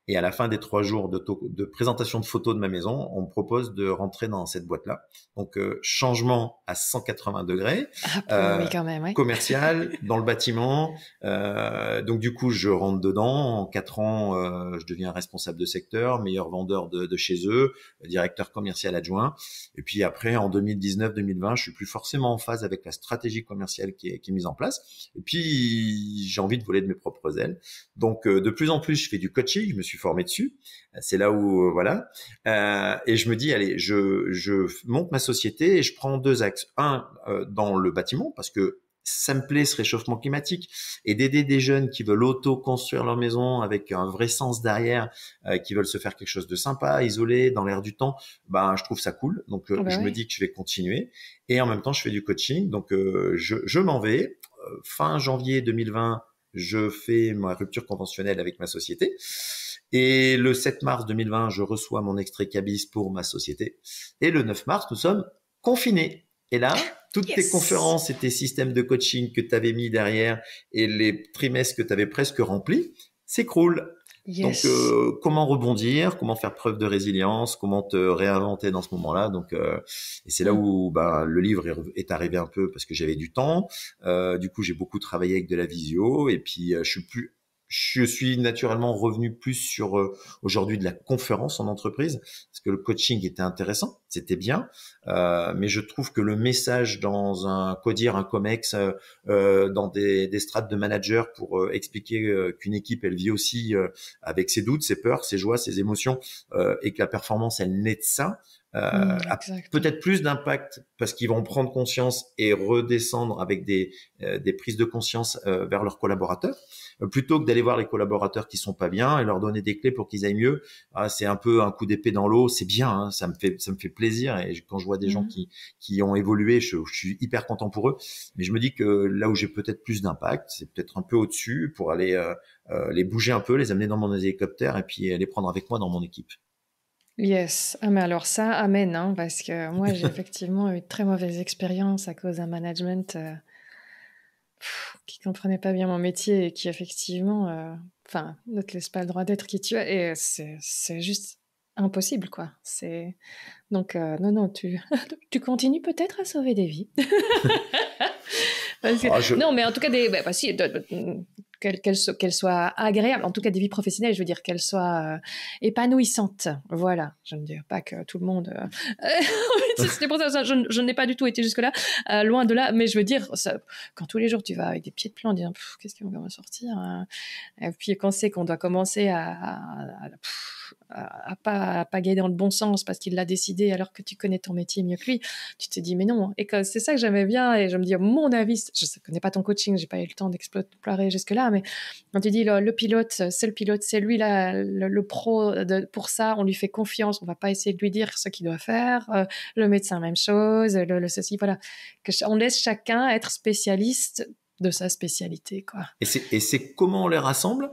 Et à la fin des trois jours de, de présentation de photos de ma maison, on me propose de rentrer dans cette boîte-là. Donc, euh, changement à 180 degrés, ah, bah euh, quand même, commercial, dans le bâtiment. Euh, donc, du coup, je rentre dedans. En quatre ans, euh, je deviens responsable de secteur, meilleur vendeur de, de, chez eux, directeur commercial adjoint. Et puis après, en 2019-2020, je suis plus forcément en phase avec la stratégie commerciale qui est, qui est mise en place. Et puis, j'ai envie de voler de mes propres ailes. Donc, de plus en plus, je fais du coaching. Je me suis formé dessus. Euh, c'est là où euh, voilà. Euh, et je me dis allez, je, je monte ma société et je prends deux axes. Un dans le bâtiment parce que ça me plaît ce réchauffement climatique et d'aider des jeunes qui veulent auto-construire leur maison avec un vrai sens derrière, qui veulent se faire quelque chose de sympa, isolé, dans l'air du temps, ben je trouve ça cool. Donc ah bah je me dis que je vais continuer et en même temps je fais du coaching. Donc je, je m'en vais fin janvier 2020, je fais ma rupture conventionnelle avec ma société. Et le 7 mars 2020, je reçois mon extrait cabis pour ma société. Et le 9 mars, nous sommes confinés. Et là, toutes tes conférences et tes systèmes de coaching que tu avais mis derrière et les trimestres que tu avais presque remplis s'écroulent. Donc, euh, comment rebondir, comment faire preuve de résilience, comment te réinventer dans ce moment-là. Donc, euh, et c'est là mm. où bah, le livre est, arrivé un peu parce que j'avais du temps. Euh, du coup, j'ai beaucoup travaillé avec de la visio et puis je suis plus je suis naturellement revenu plus sur euh, aujourd'hui de la conférence en entreprise, parce que le coaching était intéressant, c'était bien. Euh, mais je trouve que le message dans un codir, un comex, euh, euh, dans des, des, strates de managers pour expliquer qu'une équipe, elle vit aussi avec ses doutes, ses peurs, ses joies, ses émotions, et que la performance, elle naît de ça. Mmh, peut-être plus d'impact parce qu'ils vont prendre conscience et redescendre avec des, des prises de conscience vers leurs collaborateurs plutôt que d'aller voir les collaborateurs qui sont pas bien et leur donner des clés pour qu'ils aillent mieux. Ah, c'est un peu un coup d'épée dans l'eau, c'est bien, hein, ça me fait ça me fait plaisir. Et quand je vois des gens mmh. qui, qui ont évolué, je, suis hyper content pour eux. Mais je me dis que là où j'ai peut-être plus d'impact, c'est peut-être un peu au-dessus pour aller euh, euh, les bouger un peu, les amener dans mon hélicoptère et puis les prendre avec moi dans mon équipe. Yes, ah, mais alors ça, amène, hein, parce que moi j'ai effectivement eu de très mauvaises expériences à cause d'un management euh, qui comprenait pas bien mon métier et qui effectivement, enfin, ne te laisse pas le droit d'être qui tu es. Et c'est juste impossible, quoi. C'est donc euh, non, non, tu tu continues peut-être à sauver des vies. Ah, non, mais en tout cas des, bah, agréables, bah, si, mm, qu'elle soit agréable, en tout cas des vies professionnelles, je veux dire qu'elle soit épanouissantes. Euh, épanouissante. Voilà, je ne dis pas que tout le monde. Euh, C'était pour ça, je, n'ai pas du tout été jusque là, loin de là. Mais je veux dire, quand tous les jours tu vas avec des pieds de plomb, disant, qu'est-ce qu'on va sortir. Hein Et puis quand c'est qu'on doit commencer à, à, pas, à pas dans le bon sens parce qu'il l'a décidé alors que tu connais ton métier mieux que lui, tu te dis mais non. Et c'est ça que j'aimais bien et je me dis mon avis, je ne connais pas ton coaching, j'ai pas eu le temps d'explorer jusque là, mais quand tu dis le, pilote, c'est le pilote, c'est lui là, le, pro pour ça, on lui fait confiance, on va pas essayer de lui dire ce qu'il doit faire. Euh, le médecin même chose, le, voilà. on laisse chacun être spécialiste de sa spécialité. Quoi. Et c'est comment on les rassemble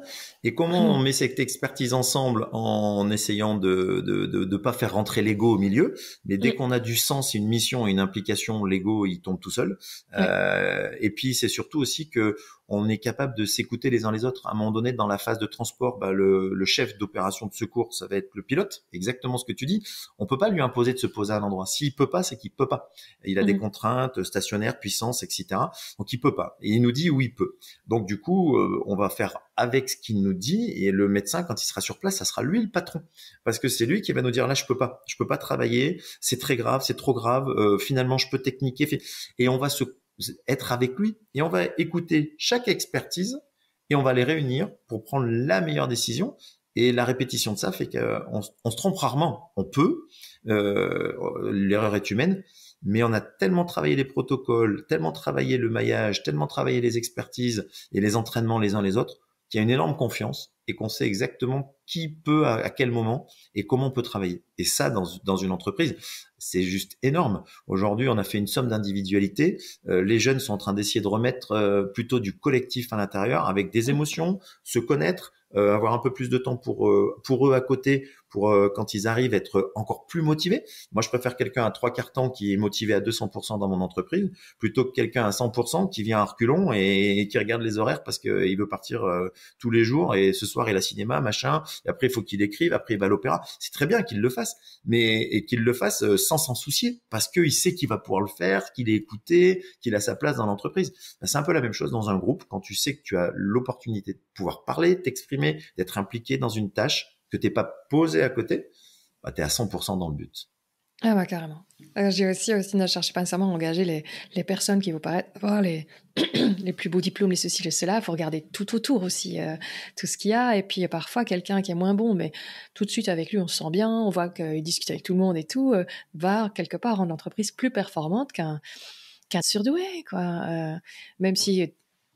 et comment mmh. on met cette expertise ensemble en essayant de de, de, de pas faire rentrer l'ego au milieu, mais dès qu'on a du sens, une mission, une implication, l'ego il tombe tout seul. Euh, et puis c'est surtout aussi que on est capable de s'écouter les uns les autres. À un moment donné, dans la phase de transport, bah, le, le, chef d'opération de secours, ça va être le pilote, exactement ce que tu dis. On peut pas lui imposer de se poser à un endroit. S'il peut pas, c'est qu'il peut pas. Il a des mmh. contraintes stationnaires, puissance, etc. Donc il peut pas. Et il nous dit où il peut. Donc du coup, euh, on va faire avec ce qu'il nous dit et le médecin quand il sera sur place ça sera lui le patron parce que c'est lui qui va nous dire là je peux pas je peux pas travailler c'est très grave c'est trop grave euh, finalement je peux techniquer et on va se être avec lui et on va écouter chaque expertise et on va les réunir pour prendre la meilleure décision et la répétition de ça fait qu'on on se trompe rarement on peut euh, l'erreur est humaine mais on a tellement travaillé les protocoles, tellement travaillé le maillage, tellement travaillé les expertises et les entraînements les uns les autres il y a une énorme confiance et qu'on sait exactement qui peut, à, quel moment et comment on peut travailler. Et ça, dans, une entreprise, c'est juste énorme. Aujourd'hui, on a fait une somme d'individualité. Euh, les jeunes sont en train d'essayer de remettre euh, plutôt du collectif à l'intérieur avec des mmh. émotions, se connaître, euh, avoir un peu plus de temps pour, pour eux à côté, pour euh, quand ils arrivent être encore plus motivés. Moi, je préfère quelqu'un à trois quarts temps qui est motivé à 200% dans mon entreprise plutôt que quelqu'un à 100% qui vient à reculons et, qui regarde les horaires parce qu'il euh, veut partir euh, tous les jours et ce soir il a cinéma, machin. Et après, il faut qu'il écrive, après il va à l'opéra. C'est très bien qu'il le fasse, mais qu'il le fasse sans s'en soucier parce qu'il sait qu'il va pouvoir le faire, qu'il est écouté, qu'il a sa place dans l'entreprise. Ben, c'est un peu la même chose dans un groupe quand tu sais que tu as l'opportunité de pouvoir parler, t'exprimer, d'être impliqué dans une tâche que t'es pas posé à côté, bah, tu es à 100% dans le but. Ah bah carrément. Euh, j'ai aussi, aussi euh, ne cherchez pas nécessairement à engager les, les, personnes qui vous paraissent les, les plus beaux diplômes, les ceci, les cela. Il faut regarder tout autour aussi, euh, tout ce qu'il y a. Et puis parfois, quelqu'un qui est moins bon, mais tout de suite avec lui, on se sent bien, on voit qu'il discute avec tout le monde et tout, va quelque part rendre l'entreprise plus performante qu'un qu'un surdoué. quoi. même si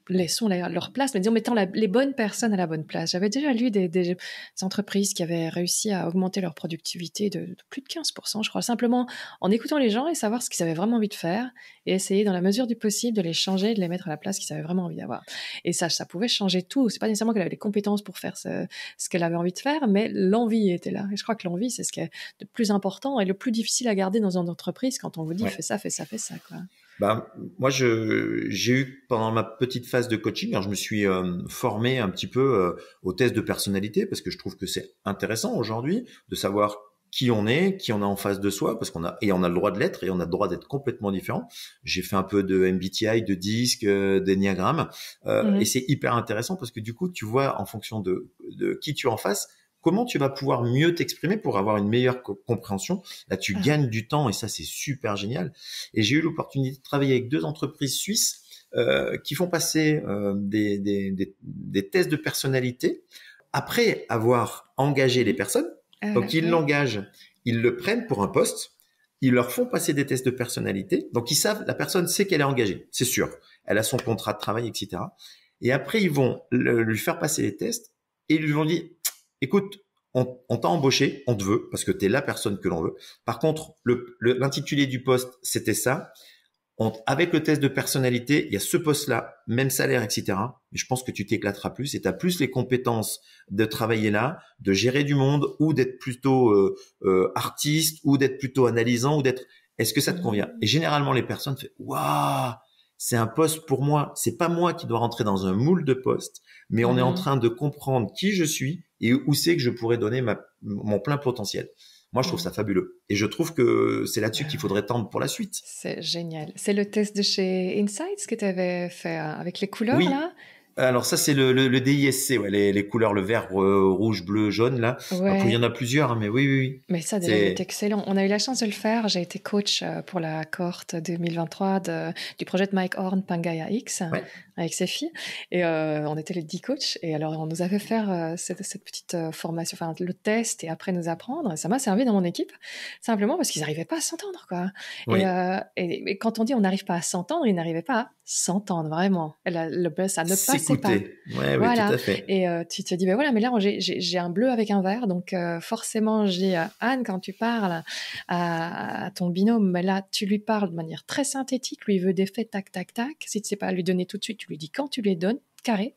laissons leur place, mais disons, mettant les bonnes personnes à la bonne place. J'avais déjà lu des, entreprises qui avaient réussi à augmenter leur productivité de, plus de 15%, je crois, simplement en écoutant les gens et savoir ce qu'ils avaient vraiment envie de faire et essayer, dans la mesure du possible, de les changer, de les mettre à la place qu'ils avaient vraiment envie d'avoir. Et ça, ça pouvait changer tout. C'est pas nécessairement qu'elle avait les compétences pour faire ce, qu'elle avait envie de faire, mais l'envie était là. Et je crois que l'envie, c'est ce qui est le plus important et le plus difficile à garder dans une entreprise quand on vous dit fais ça, fais ça, fais ça, quoi. Bah, moi, je, j'ai eu pendant ma petite phase de coaching, alors je me suis euh, formé un petit peu euh, au test de personnalité parce que je trouve que c'est intéressant aujourd'hui de savoir qui on est, qui on a en face de soi, parce qu'on a et on a le droit de l'être et on a le droit d'être complètement différent. J'ai fait un peu de MBTI, de disques, euh, néagrammes euh, mhm. et c'est hyper intéressant parce que du coup, tu vois en fonction de, de qui tu es en face, comment tu vas pouvoir mieux t'exprimer pour avoir une meilleure compréhension. Là, tu ah. gagnes du temps et ça, c'est super génial. Et j'ai eu l'opportunité de travailler avec deux entreprises suisses euh, qui font passer euh, des, tests de personnalité après avoir engagé les personnes. Ah, donc, ils l'engagent, ils le prennent pour un poste. Ils leur font passer des tests de personnalité. Donc, ils savent, la personne sait qu'elle est engagée, c'est sûr. Elle a son contrat de travail, etc. Et après, ils vont lui faire passer les tests et ils lui vont dire, écoute, on, on t'a embauché, on te veut, parce que tu es la personne que l'on veut. Par contre, l'intitulé du poste, c'était ça. avec le test de personnalité, il y a ce poste-là, même salaire, etc. Mais je pense que tu t'éclateras plus et tu as plus les compétences de travailler là, de gérer du monde ou d'être plutôt euh, euh, artiste ou d'être plutôt analysant ou d'être... Est-ce que ça te convient Et généralement, les personnes font « Waouh !» c'est un poste pour moi. C'est pas moi qui dois rentrer dans un moule de poste, mais on est en mhm. train de comprendre qui je suis et où c'est que je pourrais donner mon plein potentiel. Moi, je trouve ça mhm. fabuleux. Et je trouve que c'est là-dessus qu'il faudrait tendre pour la suite. C'est génial. C'est le test de chez Insights que tu avais fait euh, avec les couleurs, là alors ça c'est le, DISC, ouais, les, couleurs, le vert, euh, rouge, bleu, jaune là. il y en a plusieurs, hein, mais oui, oui, oui. Mais ça c'est excellent. On a eu la chance de le faire. J'ai été coach euh, pour la cohorte 2023 de, du projet de Mike Horn, Pangaea X, avec ses filles. Et euh, on était les 10 coachs. Et alors on nous a fait faire cette, petite formation, enfin le test et après nous apprendre. Et ça m'a servi dans mon équipe, simplement parce qu'ils n'arrivaient pas à s'entendre. quoi. Et, et, quand on dit on n'arrive pas à s'entendre, ils n'arrivaient pas à s'entendre vraiment. le bleu, ça ne passe pas. Ouais, Oui, voilà. tout à fait. Et euh, tu te dis, ben voilà, mais là, j'ai un bleu avec un vert, donc euh, forcément, j'ai euh, Anne, quand tu parles à, ton binôme, mais ben là, tu lui parles de manière très synthétique, lui il veut des faits, tac, tac, tac. Si tu sais pas lui donner tout de suite, tu lui dis quand tu les donnes, carré.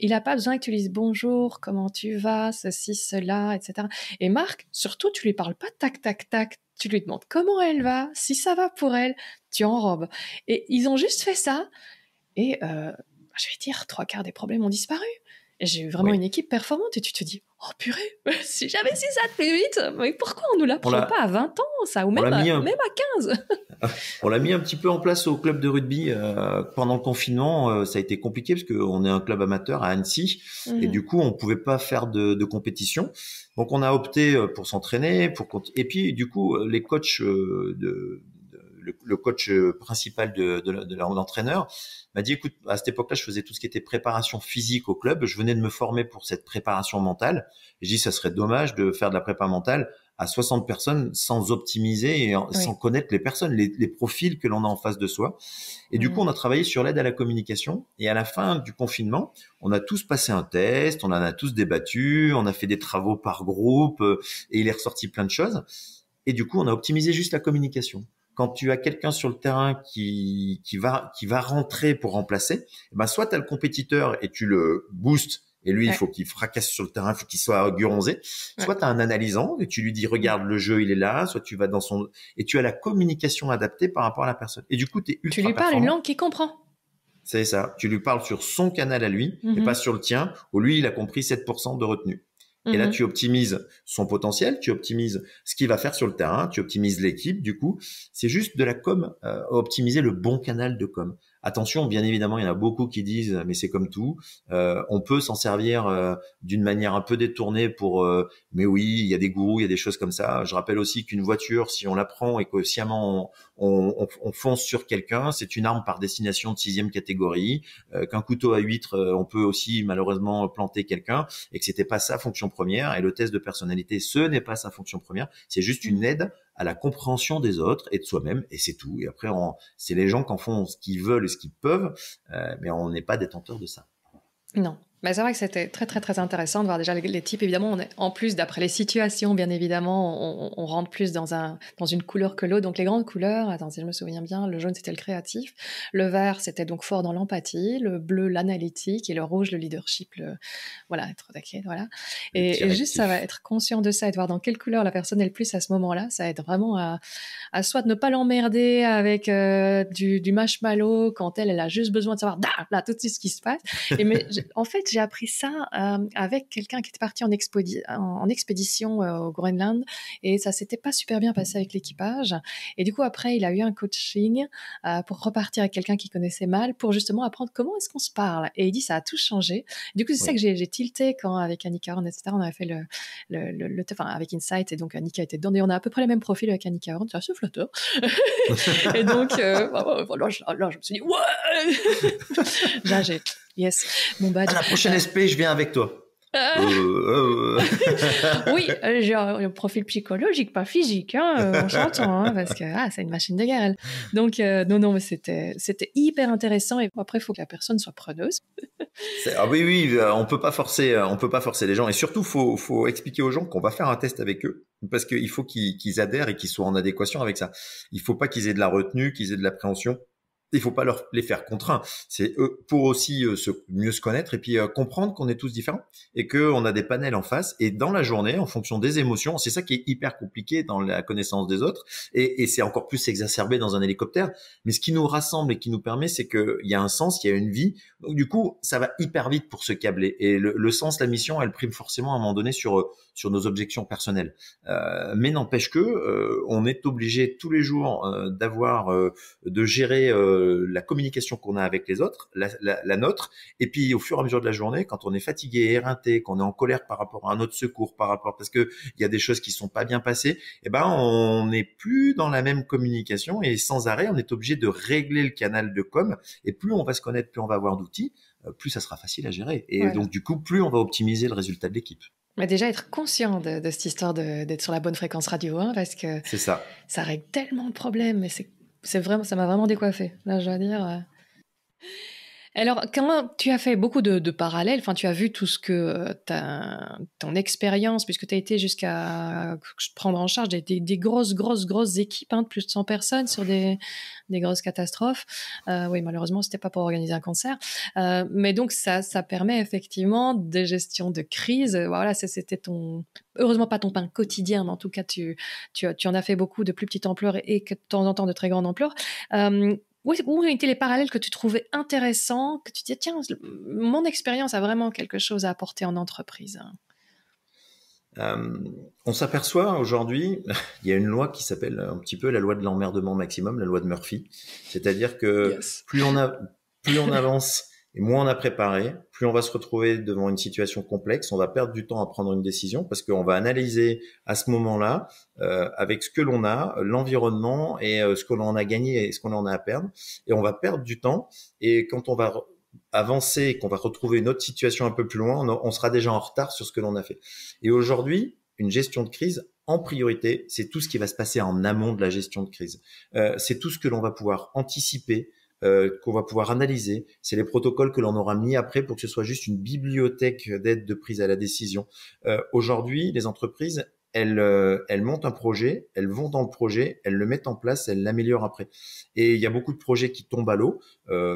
Il n'a pas besoin que tu lui dises bonjour, comment tu vas, ceci, cela, etc. Et Marc, surtout, tu lui parles pas tac, tac, tac. Tu lui demandes comment elle va, si ça va pour elle, tu enrobes. Et ils ont juste fait ça. Et euh, je vais dire, trois quarts des problèmes ont disparu. J'ai eu vraiment une équipe performante et tu te dis, oh purée, si j'avais su ça plus vite, mais pourquoi on nous l'apprend pas à 20 ans, ça, ou même, à, 15 On l'a mis un petit peu en place au club de rugby euh, pendant le confinement. Euh, ça a été compliqué parce qu'on est un club amateur à Annecy et mhm. du coup, on pouvait pas faire de, compétition. Donc, on a opté euh, pour s'entraîner, pour et puis du coup, les coachs de le, coach euh, principal de, de, de l'entraîneur m'a dit écoute, à cette époque-là, je faisais tout ce qui était préparation physique au club. Je venais de me former pour cette préparation mentale. J'ai dit ça serait dommage de faire de la prépa mentale à 60 personnes sans optimiser et sans connaître les personnes, les, profils que l'on a en face de soi. Et du coup, mmh. on a travaillé sur l'aide à la communication. Et à la fin du confinement, on a tous passé un test, on en a tous débattu, on a fait des travaux par groupe euh, et il est ressorti plein de choses. Et du coup, on a optimisé juste la communication quand tu as quelqu'un sur le terrain qui, qui, va, qui va rentrer pour remplacer, eh ben soit tu as le compétiteur et tu le boostes et lui, il faut qu'il fracasse sur le terrain, faut qu'il soit guronzé. Soit tu as un analysant et tu lui dis regarde le jeu, il est là, soit tu vas dans son et tu as la communication adaptée par rapport à la personne. Et du coup, tu es ultra Tu lui parles une langue qu'il comprend. C'est ça, tu lui parles sur son canal à lui et mhm. pas sur le tien où lui, il a compris 7 de retenue. Et là, mhm. tu optimises son potentiel, tu optimises ce qu'il va faire sur le terrain, tu optimises l'équipe. Du coup, c'est juste de la com, euh, optimiser le bon canal de com. Attention, bien évidemment, il y en a beaucoup qui disent, mais c'est comme tout, euh, on peut s'en servir euh, d'une manière un peu détournée pour, mais oui, il y a des gourous, il y a des choses comme ça. Je rappelle aussi qu'une voiture, si on la prend et que sciemment on, fonce sur quelqu'un, c'est une arme par destination de sixième catégorie, euh, qu'un couteau à huître, euh, on peut aussi malheureusement planter quelqu'un, et que c'était pas sa fonction première, et le test de personnalité, ce n'est pas sa fonction première, c'est juste une mm. aide à la compréhension des autres et de soi-même, et c'est tout. Et après, c'est les gens qui en font ce qu'ils veulent et ce qu'ils peuvent, euh, mais on n'est pas détenteur de ça. Non. Mais bah, c'est vrai que c'était très très très intéressant de voir déjà les, types. Évidemment, on est, en plus d'après les situations, bien évidemment, on, rentre plus dans un dans une couleur que l'autre. Donc les grandes couleurs, attends si je me souviens bien, le jaune c'était le créatif, le vert c'était donc fort dans l'empathie, le bleu l'analytique et le rouge le leadership, le voilà être taquet, voilà. Et, juste ça va être conscient de ça et de voir dans quelle couleur la personne est le plus à ce moment-là, ça aide vraiment à à soit de ne pas l'emmerder avec euh, du, du marshmallow quand elle elle a juste besoin de savoir bah, là tout de suite ce qui se passe. Et mais en fait j'ai appris ça euh, avec quelqu'un qui était parti en, en, en expédition euh, au Groenland et ça s'était pas super bien passé avec l'équipage. Et du coup, après, il a eu un coaching euh, pour repartir avec quelqu'un qui connaissait mal pour justement apprendre comment est-ce qu'on se parle. Et il dit, ça a tout changé. du coup, c'est ça que j'ai tilté quand, avec Annika etc., on avait fait le, le, enfin, avec Insight et donc Annika était dedans et on a à peu près le même profil avec Annika Horn, c'est assez flatteur. et donc, bah, bah, là, je, me suis dit, là j'ai Yes. Bon, bah, à la prochaine euh, SP, je viens avec toi. Ah. Euh, euh. oui, j'ai un profil psychologique, pas physique, hein, on hein, parce que ah, c'est une machine de guerre. Donc, non, non, mais c'était, c'était hyper intéressant. Et après, il faut que la personne soit preneuse. Ah oui, oui, on peut pas forcer, on peut pas forcer les gens. Et surtout, faut, faut expliquer aux gens qu'on va faire un test avec eux, parce qu'il faut qu'ils, qu'ils adhèrent et qu'ils soient en adéquation avec ça. Il faut pas qu'ils aient de la retenue, qu'ils aient de l'appréhension il faut pas leur les faire contraindre. C'est eux pour aussi euh, se, mieux se connaître et puis euh, comprendre qu'on est tous différents et que on a des panels en face et dans la journée, en fonction des émotions, c'est ça qui est hyper compliqué dans la connaissance des autres et, et c'est encore plus exacerbé dans un hélicoptère. Mais ce qui nous rassemble et qui nous permet, c'est que il y a un sens, il y a une vie. Donc du coup, ça va hyper vite pour se câbler et le, sens, la mission, elle prime forcément à un moment donné sur euh, sur nos objections personnelles. mais n'empêche que on est obligé tous les jours d'avoir de gérer euh, la communication qu'on a avec les autres, la, nôtre, et puis au fur et à mesure de la journée, quand on est fatigué, éreinté, qu'on est en colère par rapport à un autre secours, par rapport parce que il y a des choses qui sont pas bien passées, eh ben on n'est plus dans la même communication et sans arrêt, on est obligé de régler le canal de com. Et plus on va se connaître, plus on va avoir d'outils, euh, plus ça sera facile à gérer. Et donc du coup, plus on va optimiser le résultat de l'équipe. Mais bah, déjà être conscient de, cette histoire d'être sur la bonne fréquence radio, hein, parce que ça. ça règle tellement de problèmes, mais c'est c'est vraiment, ça m'a vraiment décoiffé. Là, je dois dire. Euh, alors, quand tu as fait beaucoup de, parallèles, enfin, tu as vu tout ce que euh, ton expérience, puisque tu as été jusqu'à prendre en charge des, grosses, grosses, grosses équipes hein, de plus de 100 personnes sur des, grosses catastrophes. Euh, oui, malheureusement, c'était pas pour organiser un concert. Euh, mais donc, ça, ça permet effectivement des gestions de crise. Voilà, c'était ton, heureusement pas ton pain quotidien, mais en tout cas, tu, tu, tu en as fait beaucoup de plus petite ampleur et, de temps en temps de très grande ampleur où, étaient les parallèles que tu trouvais intéressants, que tu dis, tiens, mon expérience a vraiment quelque chose à apporter en entreprise euh, on s'aperçoit aujourd'hui, il y a une loi qui s'appelle un petit peu la loi de l'emmerdement maximum, la loi de Murphy. C'est-à-dire que plus on avance et moins on a préparé, plus on va se retrouver devant une situation complexe, on va perdre du temps à prendre une décision parce qu'on va analyser à ce moment-là, euh, avec ce que l'on a, l'environnement et euh, ce que l'on a gagné et ce qu'on en a à perdre. Et on va perdre du temps. Et quand on va avancer qu'on va retrouver une autre situation un peu plus loin, on, sera déjà en retard sur ce que l'on a fait. Et aujourd'hui, une gestion de crise, en priorité, c'est tout ce qui va se passer en amont de la gestion de crise. Euh, c'est tout ce que l'on va pouvoir anticiper, euh, qu'on va pouvoir analyser. C'est les protocoles que l'on aura mis après pour que ce soit juste une bibliothèque d'aide de prise à la décision. Euh, aujourd'hui, les entreprises, elles, euh, elles montent un projet, elles vont dans le projet, elles le mettent en place, elles l'améliorent après. Et il y a beaucoup de projets qui tombent à l'eau,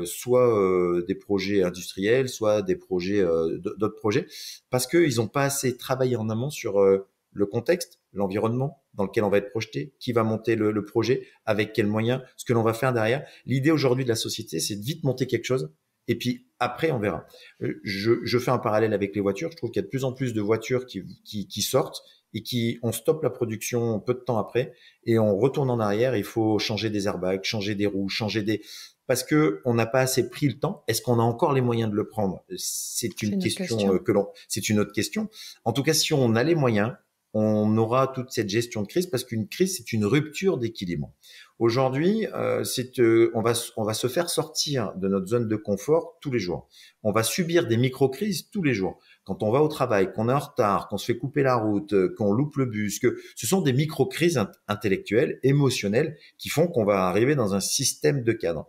soit des projets industriels, soit des projets d'autres projets, parce qu'ils n'ont pas assez travaillé en amont sur le contexte, l'environnement dans lequel on va être projeté, qui va monter le, projet, avec quels moyens, ce que l'on va faire derrière. L'idée aujourd'hui de la société, c'est de vite monter quelque chose et puis après, on verra. Euh, je, fais un parallèle avec les voitures. Je trouve qu'il y a de plus en plus de voitures qui, qui, sortent et qui on stoppe la production peu de temps après et on retourne en arrière. Il faut changer des airbags, changer des roues, changer des parce que on n'a pas assez pris le temps. Est-ce qu'on a encore les moyens de le prendre C'est une, question. Euh, que l'on. C'est une autre question. En tout cas, si on a les moyens, on aura toute cette gestion de crise parce qu'une crise c'est une rupture d'équilibre. Aujourd'hui, euh, euh, on va on va se faire sortir de notre zone de confort tous les jours. On va subir des micro crises tous les jours. Quand on va au travail, qu'on est en retard, qu'on se fait couper la route, euh, qu'on loupe le bus, que ce sont des micro crises intellectuelles, émotionnelles qui font qu'on va arriver dans un système de cadre.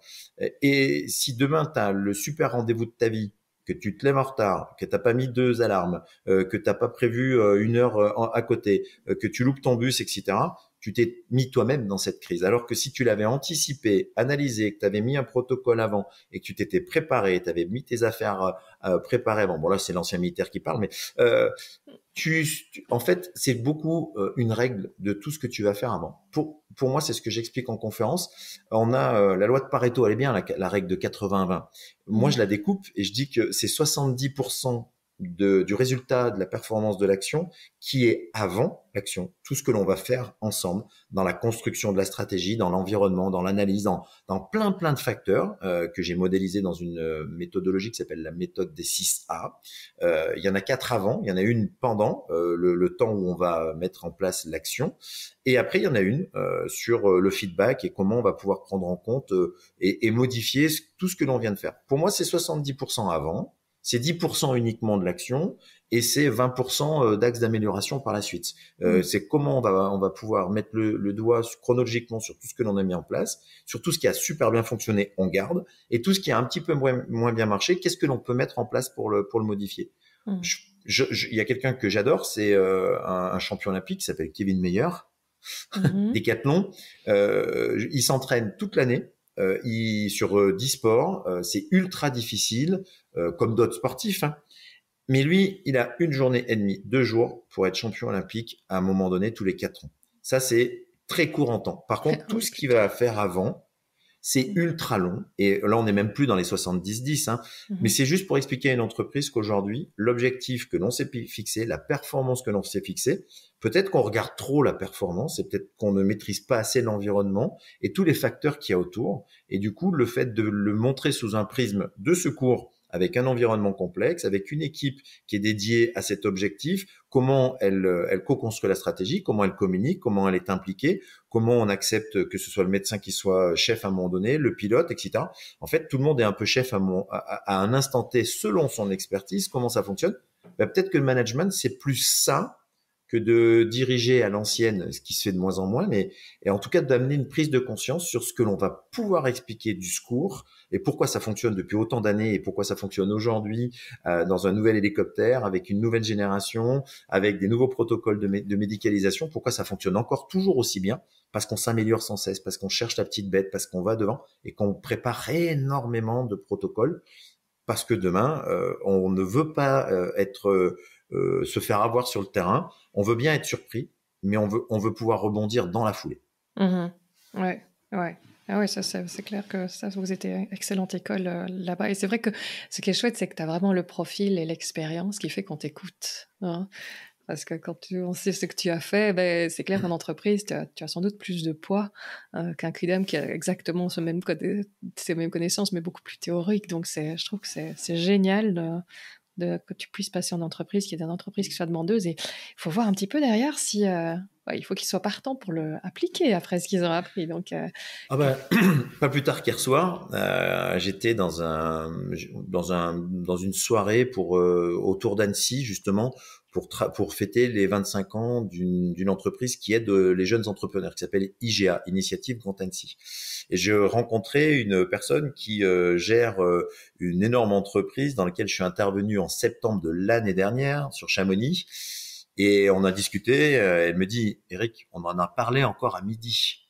Et si demain tu as le super rendez-vous de ta vie que tu te lèves en retard, que t'as pas mis deux alarmes, que euh, que t'as pas prévu euh, une heure euh, à côté, que tu loupes ton bus, etc tu t'es mis toi-même dans cette crise. Alors que si tu l'avais anticipé, analysé, que tu avais mis un protocole avant et que tu t'étais préparé, tu avais mis tes affaires euh, euh, préparées, bon, bon là c'est l'ancien militaire qui parle, mais euh, tu, en fait, c'est beaucoup une règle de tout ce que tu vas faire avant. Pour, pour moi, c'est ce que j'explique en conférence. On a la loi de Pareto, elle est bien, la règle de 80-20. Moi, mmh. je la découpe et je dis que c'est 70% de, du résultat de la performance de l'action qui est avant l'action, tout ce que l'on va faire ensemble dans la construction de la stratégie, dans l'environnement, dans l'analyse, dans, plein plein de facteurs euh, que j'ai modélisé dans une euh, méthodologie qui s'appelle la méthode des 6A. Euh, il y en a quatre avant, il y en a une pendant le, temps où on va mettre en place l'action, et après il y en a une sur le feedback et comment on va pouvoir prendre en compte et, et modifier tout ce que l'on vient de faire. Pour moi, c'est 70% avant, c'est 10% uniquement de l'action et c'est 20% euh, d'axes d'amélioration par la suite. Euh, mm. C'est comment on va, on va pouvoir mettre le, doigt chronologiquement sur tout ce que l'on a mis en place, sur tout ce qui a super bien fonctionné, on garde, et tout ce qui a un petit peu moins, bien marché, qu'est-ce que l'on peut mettre en place pour le, pour le modifier mm. Il y a quelqu'un que j'adore, c'est euh, un, un, champion olympique qui s'appelle Kevin Meyer, mm-hmm. Décathlon. Euh, il s'entraîne toute l'année euh, sur 10 euh, sports euh, c'est ultra difficile, comme d'autres sportifs. Hein. Mais lui, il a une journée et demie, deux jours pour être champion olympique à un moment donné tous les quatre ans. Ça, c'est très court en temps. Par contre, tout ce qu'il va faire avant, c'est mmh. ultra long. Et là, on n'est même plus dans les 70-10. Hein. Mmh. Mais c'est juste pour expliquer à une entreprise qu'aujourd'hui, l'objectif que l'on s'est fixé, la performance que l'on s'est fixée, peut-être qu'on regarde trop la performance et peut-être qu'on ne maîtrise pas assez l'environnement et tous les facteurs qu'il y a autour. Et du coup, le fait de le montrer sous un prisme de secours avec un environnement complexe, avec une équipe qui est dédiée à cet objectif, comment elle, euh, elle co-construit la stratégie, comment elle communique, comment elle est impliquée, comment on accepte que ce soit le médecin qui soit euh, chef à un moment donné, le pilote, etc. En fait, tout le monde est un peu chef à, un instant T selon son expertise, comment ça fonctionne. Bah, peut-être que le management, c'est plus ça de diriger à l'ancienne, ce qui se fait de moins en moins, mais et en tout cas d'amener une prise de conscience sur ce que l'on va pouvoir expliquer du secours et pourquoi ça fonctionne depuis autant d'années et pourquoi ça fonctionne aujourd'hui euh, dans un nouvel hélicoptère, avec une nouvelle génération, avec des nouveaux protocoles de, médicalisation, pourquoi ça fonctionne encore toujours aussi bien, parce qu'on s'améliore sans cesse, parce qu'on cherche la petite bête, parce qu'on va devant et qu'on prépare énormément de protocoles parce que demain, euh, on ne veut pas euh, être euh, se faire avoir sur le terrain. On veut bien être surpris, mais on veut, on veut pouvoir rebondir dans la foulée. Oui, mhm. Ouais, ouais. Ah ouais, ça, c'est clair que ça, vous étiez excellente école euh, là-bas. Et c'est vrai que ce qui est chouette, c'est que tu as vraiment le profil et l'expérience qui fait qu'on t'écoute. Hein. parce que quand tu, on sait ce que tu as fait, ben, c'est clair qu'en entreprise, tu as, sans doute plus de poids euh, qu'un quidam qui a exactement ces mêmes connaissances, mais beaucoup plus théoriques. Donc, je trouve que c'est génial que tu puisses passer en entreprise, qu'il y ait entreprise qui soit demandeuse Et il faut voir un petit peu derrière si. Euh, il faut qu'ils soient partants pour le appliquer après ce qu'ils ont appris. Donc, euh, ah bah, pas plus tard qu'hier soir, euh, j'étais dans, un, dans, un, dans une soirée pour, autour d'Annecy, justement, pour, fêter les 25 ans d'une entreprise qui aide euh, les jeunes entrepreneurs, qui s'appelle IGA, Initiative Grand Et j'ai rencontré une personne qui euh, gère euh, une énorme entreprise dans laquelle je suis intervenu en septembre de l'année dernière sur Chamonix. Et on a discuté, elle me dit, Eric, on en a parlé encore à midi.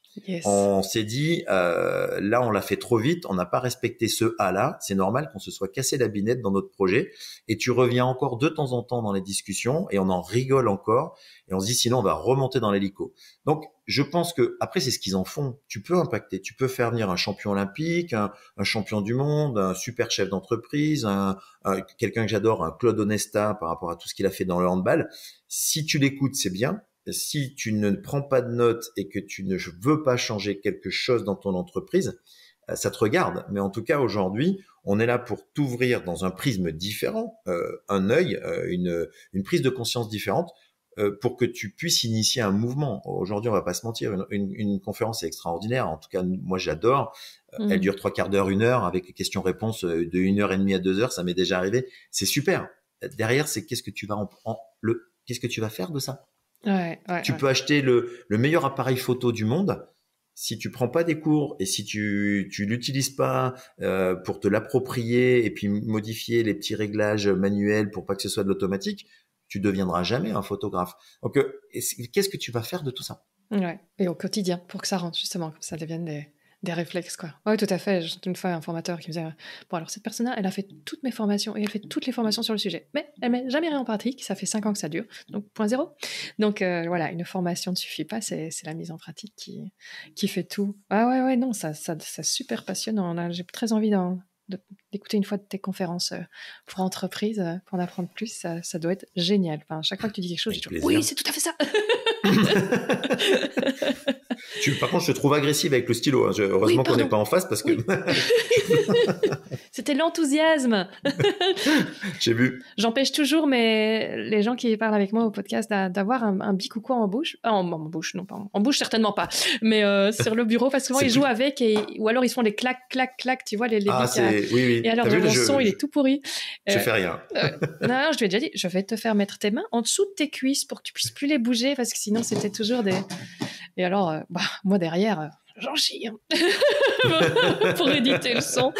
On s'est dit, euh, là, on l'a fait trop vite, on n'a pas respecté ce A-là, c'est normal qu'on se soit cassé la binette dans notre projet, et tu reviens encore de temps en temps dans les discussions, et on en rigole encore, et on se dit, sinon, on va remonter dans l'hélico. Donc, je pense que, après, c'est ce qu'ils en font. Tu peux impacter, tu peux faire venir un champion olympique, un, champion du monde, un super chef d'entreprise, quelqu'un que j'adore, un Claude Onesta, par rapport à tout ce qu'il a fait dans le handball. Si tu l'écoutes, c'est bien, si tu ne prends pas de notes et que tu ne veux pas changer quelque chose dans ton entreprise, euh, ça te regarde. Mais en tout cas, aujourd'hui, on est là pour t'ouvrir dans un prisme différent, euh, un œil, euh, une, prise de conscience différente pour que tu puisses initier un mouvement. Aujourd'hui, on va pas se mentir, une, conférence est extraordinaire. En tout cas, moi, j'adore. Elle mm. dure trois quarts d'heure, une heure, avec questions-réponses de une heure et demie à deux heures. Ça m'est déjà arrivé. C'est super. Derrière, c'est qu'est-ce que tu vas en, en le, qu'est-ce que tu vas faire de ça tu peux acheter le, meilleur appareil photo du monde. Si tu prends pas des cours et si tu, tu l'utilises pas euh, pour te l'approprier et puis modifier les petits réglages manuels pour pas que ce soit de l'automatique, tu deviendras jamais un photographe. Donc, euh, qu'est-ce que tu vas faire de tout ça Ouais. Et au quotidien, pour que ça rentre justement, que ça devienne des, des réflexes, quoi. Oui, tout à fait. J'ai une fois un formateur qui me disait Bon, alors cette personne-là, elle a fait toutes mes formations et elle fait toutes les formations sur le sujet, mais elle met jamais rien en pratique. Ça fait cinq ans que ça dure, donc point zéro. Donc euh, voilà, une formation ne suffit pas, c'est la mise en pratique qui, qui fait tout. Ah ouais, ouais, non, ça, ça, ça super passionnant. J'ai très envie d'écouter une fois tes conférences euh, pour entreprise, euh, pour en apprendre plus, ça, doit être génial. Enfin, chaque fois que tu dis quelque chose, dis oui, c'est tout à fait ça. tu, par contre, je te trouve agressive avec le stylo. Hein. heureusement qu'on n'est pas en face parce que. C'était l'enthousiasme. J'ai vu. J'empêche toujours mais les gens qui parlent avec moi au podcast d'avoir un, un quoi en bouche. Ah, en, bouche, non, pas en, bouche, certainement pas. Mais euh, sur le bureau, parce que souvent ils jouent avec et, ou alors ils font les clac, clac, clac, tu vois, les, les ah, Et alors, le mon son, il est tout pourri. Je euh, fais rien. Euh, non, je lui ai déjà dit, je vais te faire mettre tes mains en dessous de tes cuisses pour que tu puisses plus les bouger parce que sinon sinon, c'était toujours des. Et alors, euh, bah, moi derrière, j'en chie hein. pour éditer le son.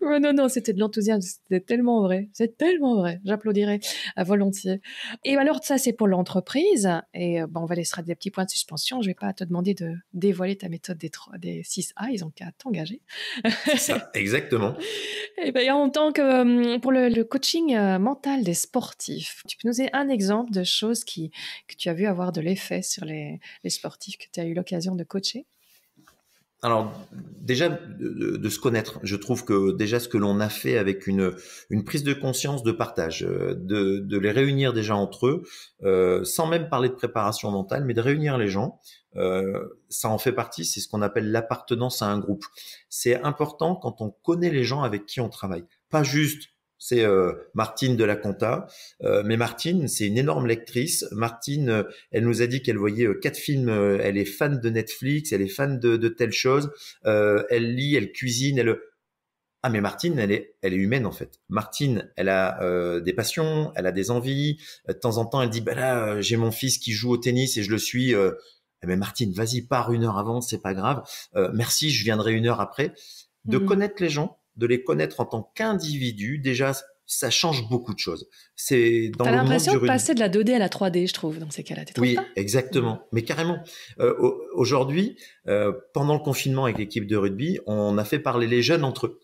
non, non, c'était de l'enthousiasme, c'était tellement vrai, c'est tellement vrai, j'applaudirais à volontiers. Et alors ça, c'est pour l'entreprise, et euh, bon on va laisser des petits points de suspension, je vais pas te demander de dévoiler ta méthode des, 3, des 6A, ils ont qu'à t'engager. exactement. Eh ben, et bien en tant que euh, pour le, coaching euh, mental des sportifs, tu peux nous donner un exemple de choses qui, que tu as vu avoir de l'effet sur les, les sportifs que tu as eu l'occasion de coacher alors déjà de, se connaître, je trouve que déjà ce que l'on a fait avec une, une prise de conscience de partage, euh, de, les réunir déjà entre eux, euh, sans même parler de préparation mentale, mais de réunir les gens, euh, ça en fait partie, c'est ce qu'on appelle l'appartenance à un groupe. C'est important quand on connaît les gens avec qui on travaille, pas juste c'est euh, Martine de la Conta. Euh, mais Martine, c'est une énorme lectrice. Martine, euh, elle nous a dit qu'elle voyait quatre films. elle est fan de Netflix, elle est fan de, de telle chose. elle lit, elle cuisine, elle. Ah mais Martine, elle est, elle est humaine en fait. Martine, elle a des passions, elle a des envies. De temps en temps, elle dit bah là, j'ai mon fils qui joue au tennis et je le suis. mais eh ben, Martine, vas-y, pars une heure avant, c'est pas grave. merci, je viendrai une heure après. De mmh. connaître les gens, de les connaître en tant qu'individu, déjà, ça change beaucoup de choses. C'est dans T'as l'impression de passer de la 2D à la 3D, je trouve, dans ces cas-là. oui, exactement. Mmh. Mais carrément. Euh, aujourd'hui, euh, pendant le confinement avec l'équipe de rugby, on a fait parler les jeunes entre eux.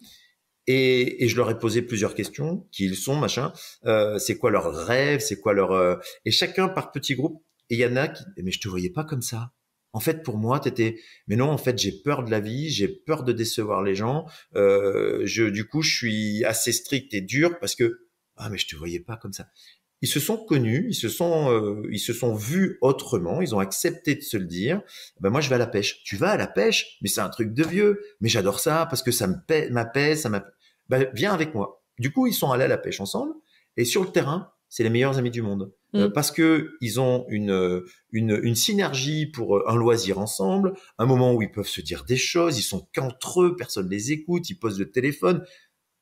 Et, je leur ai posé plusieurs questions, qui ils sont, machin, euh, c'est quoi leur rêve, c'est quoi leur... Et chacun par petit groupe et il y en a qui... Mais je te voyais pas comme ça. En fait, pour moi, étais « mais non, en fait, j'ai peur de la vie, j'ai peur de décevoir les gens. Euh, je, du coup, je suis assez strict et dur parce que ah mais je te voyais pas comme ça. Ils se sont connus, ils se sont, euh, ils se sont vus autrement, ils ont accepté de se le dire. Ben moi, je vais à la pêche. Tu vas à la pêche, mais c'est un truc de vieux. Mais j'adore ça parce que ça me m'apaise, ça Ben, viens avec moi. Du coup, ils sont allés à la pêche ensemble et sur le terrain, c'est les meilleurs amis du monde. Euh, mm. parce que ils ont une, euh, synergie pour euh, un loisir ensemble, un moment où ils peuvent se dire des choses, ils sont qu'entre eux, personne les écoute, ils posent le téléphone.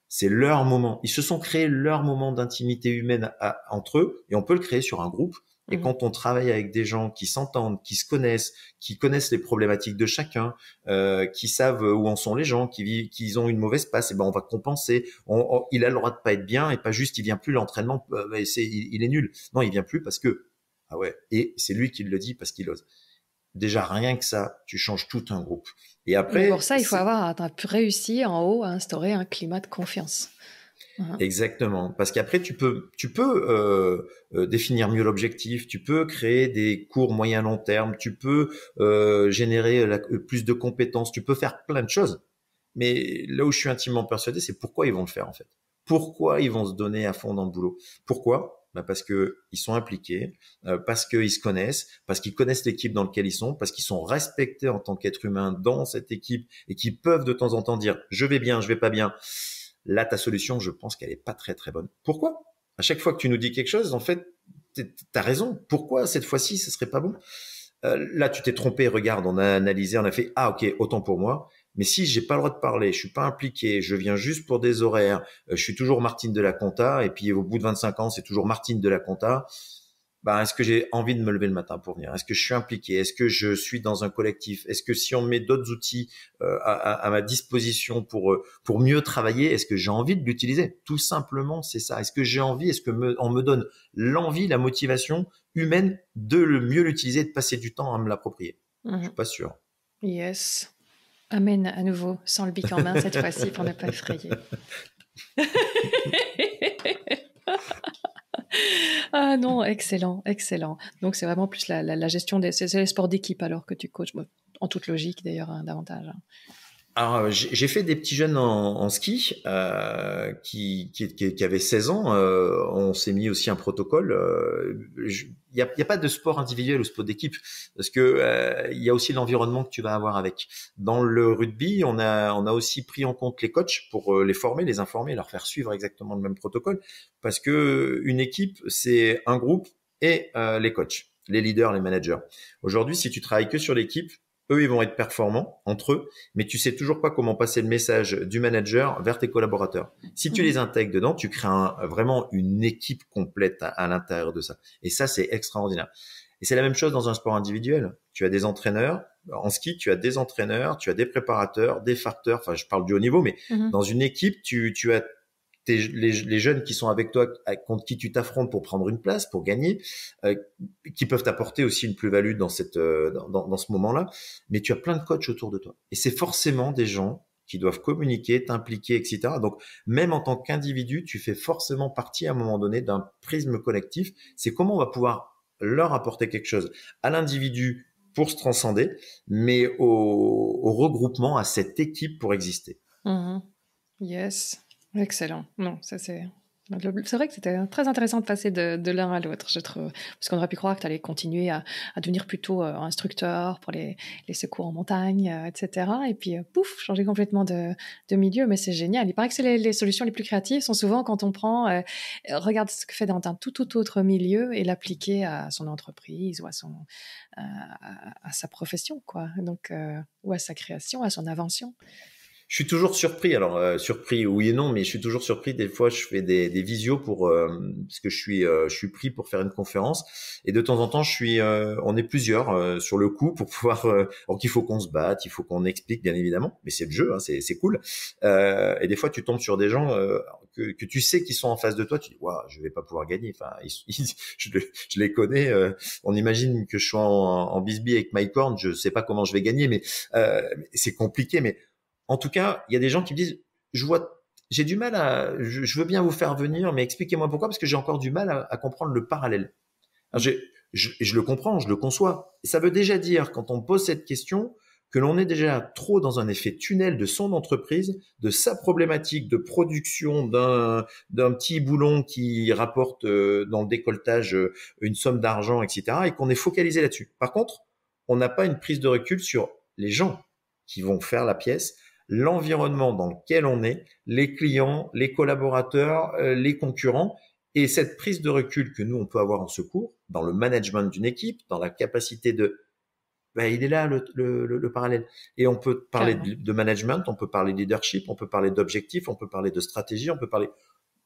C'est leur moment. Ils se sont créés leur moment d'intimité humaine entre eux et on peut le créer sur un groupe et mmh. quand on travaille avec des gens qui s'entendent, qui se connaissent, qui connaissent les problématiques de chacun, euh, qui savent où en sont les gens, qui vivent, qui ont une mauvaise passe, et eh ben on va compenser. il a le droit de pas être bien et pas juste il vient plus l'entraînement, euh, il, est nul. Non, il vient plus parce que ah ouais. Et c'est lui qui le dit parce qu'il ose. Déjà rien que ça, tu changes tout un groupe. Et après. pour ça, il faut avoir réussi en haut à instaurer un climat de confiance. Exactement, parce qu'après tu peux tu peux euh, euh, définir mieux l'objectif, tu peux créer des cours moyen long terme, tu peux euh, générer euh, plus de compétences, tu peux faire plein de choses. Mais là où je suis intimement persuadé, c'est pourquoi ils vont le faire en fait. Pourquoi ils vont se donner à fond dans le boulot Pourquoi bah parce que ils sont impliqués, euh, parce qu'ils se connaissent, parce qu'ils connaissent l'équipe dans laquelle ils sont, parce qu'ils sont respectés en tant qu'être humain dans cette équipe et qu'ils peuvent de temps en temps dire je vais bien, je vais pas bien. Là, ta solution, je pense qu'elle est pas très très bonne. Pourquoi À chaque fois que tu nous dis quelque chose, en fait, tu as raison. Pourquoi cette fois-ci, ce serait pas bon euh, Là, tu t'es trompé. Regarde, on a analysé, on a fait ah ok, autant pour moi. Mais si j'ai pas le droit de parler, je suis pas impliqué, je viens juste pour des horaires, euh, je suis toujours Martine de la compta, et puis au bout de 25 ans, c'est toujours Martine de la compta. Ben est-ce que j'ai envie de me lever le matin pour venir Est-ce que je suis impliqué Est-ce que je suis dans un collectif Est-ce que si on met d'autres outils euh, à, ma disposition pour euh, pour mieux travailler, est-ce que j'ai envie de l'utiliser Tout simplement, c'est ça. Est-ce que j'ai envie Est-ce que me, on me donne l'envie, la motivation humaine de le mieux l'utiliser, de passer du temps à me l'approprier Je mhm. suis pas sûr. Yes. Amen à nouveau, sans le bic en main cette fois-ci pour ne pas effrayer. ah non, excellent, excellent. Donc c'est vraiment plus la, gestion des, c'est, les sports d'équipe alors que tu coaches, en toute logique d'ailleurs hein, davantage. Hein alors, euh, j'ai fait des petits jeunes en, en ski euh, qui, qui, qui, avaient 16 ans. Euh, on s'est mis aussi un protocole. Euh, il n'y a, a, pas de sport individuel ou sport d'équipe parce que il y a aussi l'environnement que tu vas avoir avec. Dans le rugby, on a, on a aussi pris en compte les coachs pour les former, les informer, leur faire suivre exactement le même protocole parce que une équipe, c'est un groupe et les coachs, les leaders, les managers. Aujourd'hui, si tu travailles que sur l'équipe, eux, ils vont être performants entre eux, mais tu sais toujours pas comment passer le message du manager vers tes collaborateurs. Si tu mhm. les intègres dedans, tu crées vraiment une équipe complète à, l'intérieur de ça. Et ça, c'est extraordinaire. Et c'est la même chose dans un sport individuel. Tu as des entraîneurs, en ski, tu as des entraîneurs, tu as des préparateurs, des facteurs. enfin je parle du haut niveau, mais mhm. dans une équipe, tu, tu as les, jeunes qui sont avec toi, contre qui tu t'affrontes pour prendre une place, pour gagner, euh, qui peuvent t'apporter aussi une plus-value euh, dans, dans, ce moment-là. Mais tu as plein de coachs autour de toi. Et c'est forcément des gens qui doivent communiquer, t'impliquer, etc. Donc, même en tant qu'individu, tu fais forcément partie à un moment donné d'un prisme collectif. C'est comment on va pouvoir leur apporter quelque chose à l'individu pour se transcender, mais au, regroupement, à cette équipe pour exister. Mm-hmm. Yes. Excellent. Non, ça c'est. C'est vrai que c'était très intéressant de passer de, l'un à l'autre, Parce qu'on aurait pu croire que tu allais continuer à, devenir plutôt euh, instructeur pour les, secours en montagne, euh, etc. Et puis, euh, pouf, changer complètement de, milieu. Mais c'est génial. Il paraît que les, solutions les plus créatives sont souvent quand on prend, regarde ce que fait dans un tout, autre milieu et l'appliquer à son entreprise ou à, son, à sa profession, quoi. Donc, ou à sa création, à son invention je suis toujours surpris. Alors euh, surpris oui et non, mais je suis toujours surpris. Des fois, je fais des, des visios pour euh, parce que je suis euh, je suis pris pour faire une conférence et de temps en temps, je suis on est plusieurs sur le coup pour pouvoir. Donc, qu'il faut qu'on se batte, il faut qu'on explique bien évidemment, mais c'est le jeu, hein, c'est c'est cool. et des fois, tu tombes sur des gens que, que tu sais qu'ils sont en face de toi, tu dis waouh, je vais pas pouvoir gagner. Enfin, je, je, les connais. on imagine que je suis en, en bisbee avec Mike Horn, je sais pas comment je vais gagner, mais c'est compliqué, mais en tout cas, il y a des gens qui me disent, je vois, j'ai du mal à, je, veux bien vous faire venir, mais expliquez-moi pourquoi, parce que j'ai encore du mal à, comprendre le parallèle. je, le comprends, je le conçois. Et ça veut déjà dire, quand on pose cette question, que l'on est déjà trop dans un effet tunnel de son entreprise, de sa problématique de production d'un petit boulon qui rapporte euh, dans le décolletage euh, une somme d'argent, etc., et qu'on est focalisé là-dessus. Par contre, on n'a pas une prise de recul sur les gens qui vont faire la pièce, l'environnement dans lequel on est, les clients, les collaborateurs, euh, les concurrents. Et cette prise de recul que nous, on peut avoir en secours, dans le management d'une équipe, dans la capacité de... Bah, il est là le, parallèle. Et on peut parler de, management, on peut parler de leadership, on peut parler d'objectifs, on peut parler de stratégie, on peut parler...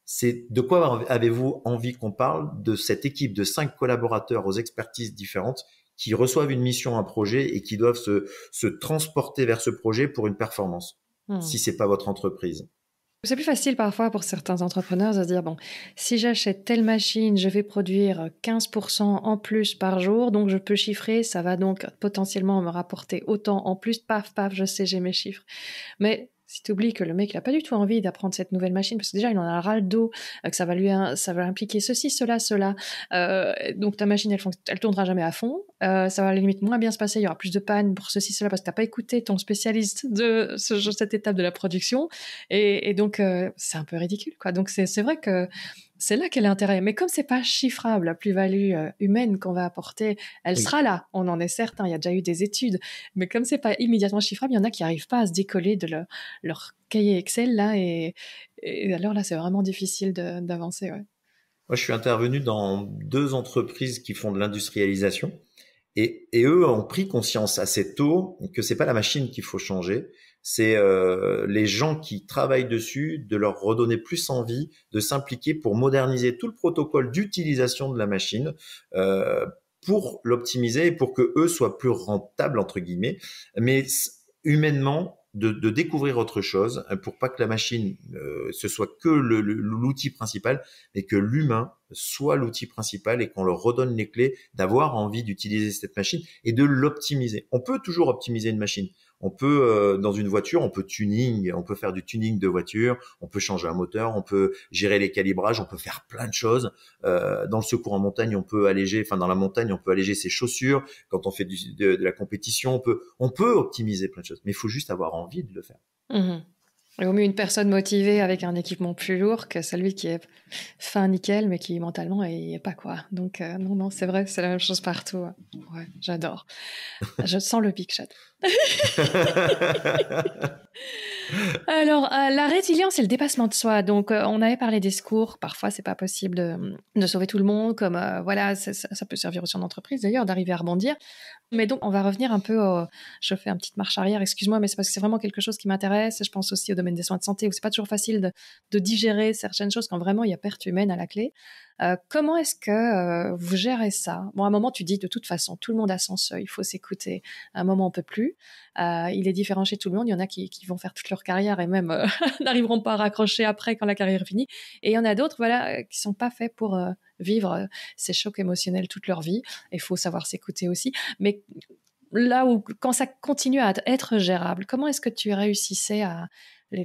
C'est de quoi avez-vous envie qu'on parle de cette équipe de cinq collaborateurs aux expertises différentes qui reçoivent une mission, un projet et qui doivent se, transporter vers ce projet pour une performance, hmm. si c'est pas votre entreprise. C'est plus facile parfois pour certains entrepreneurs de se dire, bon, si j'achète telle machine, je vais produire 15% en plus par jour, donc je peux chiffrer, ça va donc potentiellement me rapporter autant en plus, paf, paf, je sais, j'ai mes chiffres. Mais si tu oublies que le mec, il n'a pas du tout envie d'apprendre cette nouvelle machine, parce que déjà, il en a ras le dos, euh, que ça va lui ça va impliquer ceci, cela, cela. Euh, donc ta machine, elle, elle tournera jamais à fond. Euh, ça va à la limite moins bien se passer, il y aura plus de panne pour ceci, cela, parce que tu n'as pas écouté ton spécialiste de cette étape de la production. Et, donc, c'est un peu ridicule. quoi. Donc, c'est vrai que c'est là qu'est l'intérêt. Mais comme c'est pas chiffrable, la plus-value euh, humaine qu'on va apporter, elle sera là, on en est certain, il y a déjà eu des études. Mais comme c'est pas immédiatement chiffrable, il y en a qui arrivent pas à se décoller de leur, cahier Excel, là, et, alors là, c'est vraiment difficile d'avancer. Moi, je suis intervenu dans deux entreprises qui font de l'industrialisation, et, et, eux ont pris conscience assez tôt que c'est pas la machine qu'il faut changer, c'est euh, les gens qui travaillent dessus, de leur redonner plus envie de s'impliquer pour moderniser tout le protocole d'utilisation de la machine. Euh, pour l'optimiser et pour que eux soient plus rentables entre guillemets, mais humainement de, découvrir autre chose euh, pour pas que la machine ce soit que l'outil principal, mais que l'humain soit l'outil principal et qu'on leur redonne les clés d'avoir envie d'utiliser cette machine et de l'optimiser. On peut toujours optimiser une machine, on peut euh, dans une voiture, on peut tuning, on peut faire du tuning de voiture, on peut changer un moteur, on peut gérer les calibrages, on peut faire plein de choses. Euh, dans le secours en montagne, on peut alléger, enfin dans la montagne, on peut alléger ses chaussures. Quand on fait de, la compétition, on peut, on peut optimiser plein de choses, mais il faut juste avoir envie de le faire. Mmh il mieux une personne motivée avec un équipement plus lourd que celui qui est fin nickel, mais qui mentalement est pas quoi. Donc, euh, non, non, c'est vrai, c'est la même chose partout. Hein. Ouais, j'adore. Je sens le pic, j'adore. Alors, euh, la résilience, et le dépassement de soi. Donc, euh, on avait parlé des secours. Parfois, c'est pas possible de, sauver tout le monde. Comme euh, voilà, ça, peut servir aussi en entreprise d'ailleurs d'arriver à rebondir. Mais donc, on va revenir un peu. Je fais une petite marche arrière. Excuse-moi, mais c'est parce que c'est vraiment quelque chose qui m'intéresse. Je pense aussi au domaine des soins de santé où c'est pas toujours facile de digérer certaines choses quand vraiment il y a perte humaine à la clé. Euh, comment est-ce que euh, vous gérez ça Bon, à un moment, tu dis de toute façon, tout le monde a son seuil, il faut s'écouter. À un moment, on peut plus. Euh, il est différent chez tout le monde. Il y en a qui, vont faire toute leur carrière et même n'arriveront pas à raccrocher après quand la carrière est finie. Et il y en a d'autres, voilà, qui sont pas faits pour vivre ces chocs émotionnels toute leur vie. Il faut savoir s'écouter aussi. Mais là où, quand ça continue à être gérable, comment est-ce que tu réussissais à, les,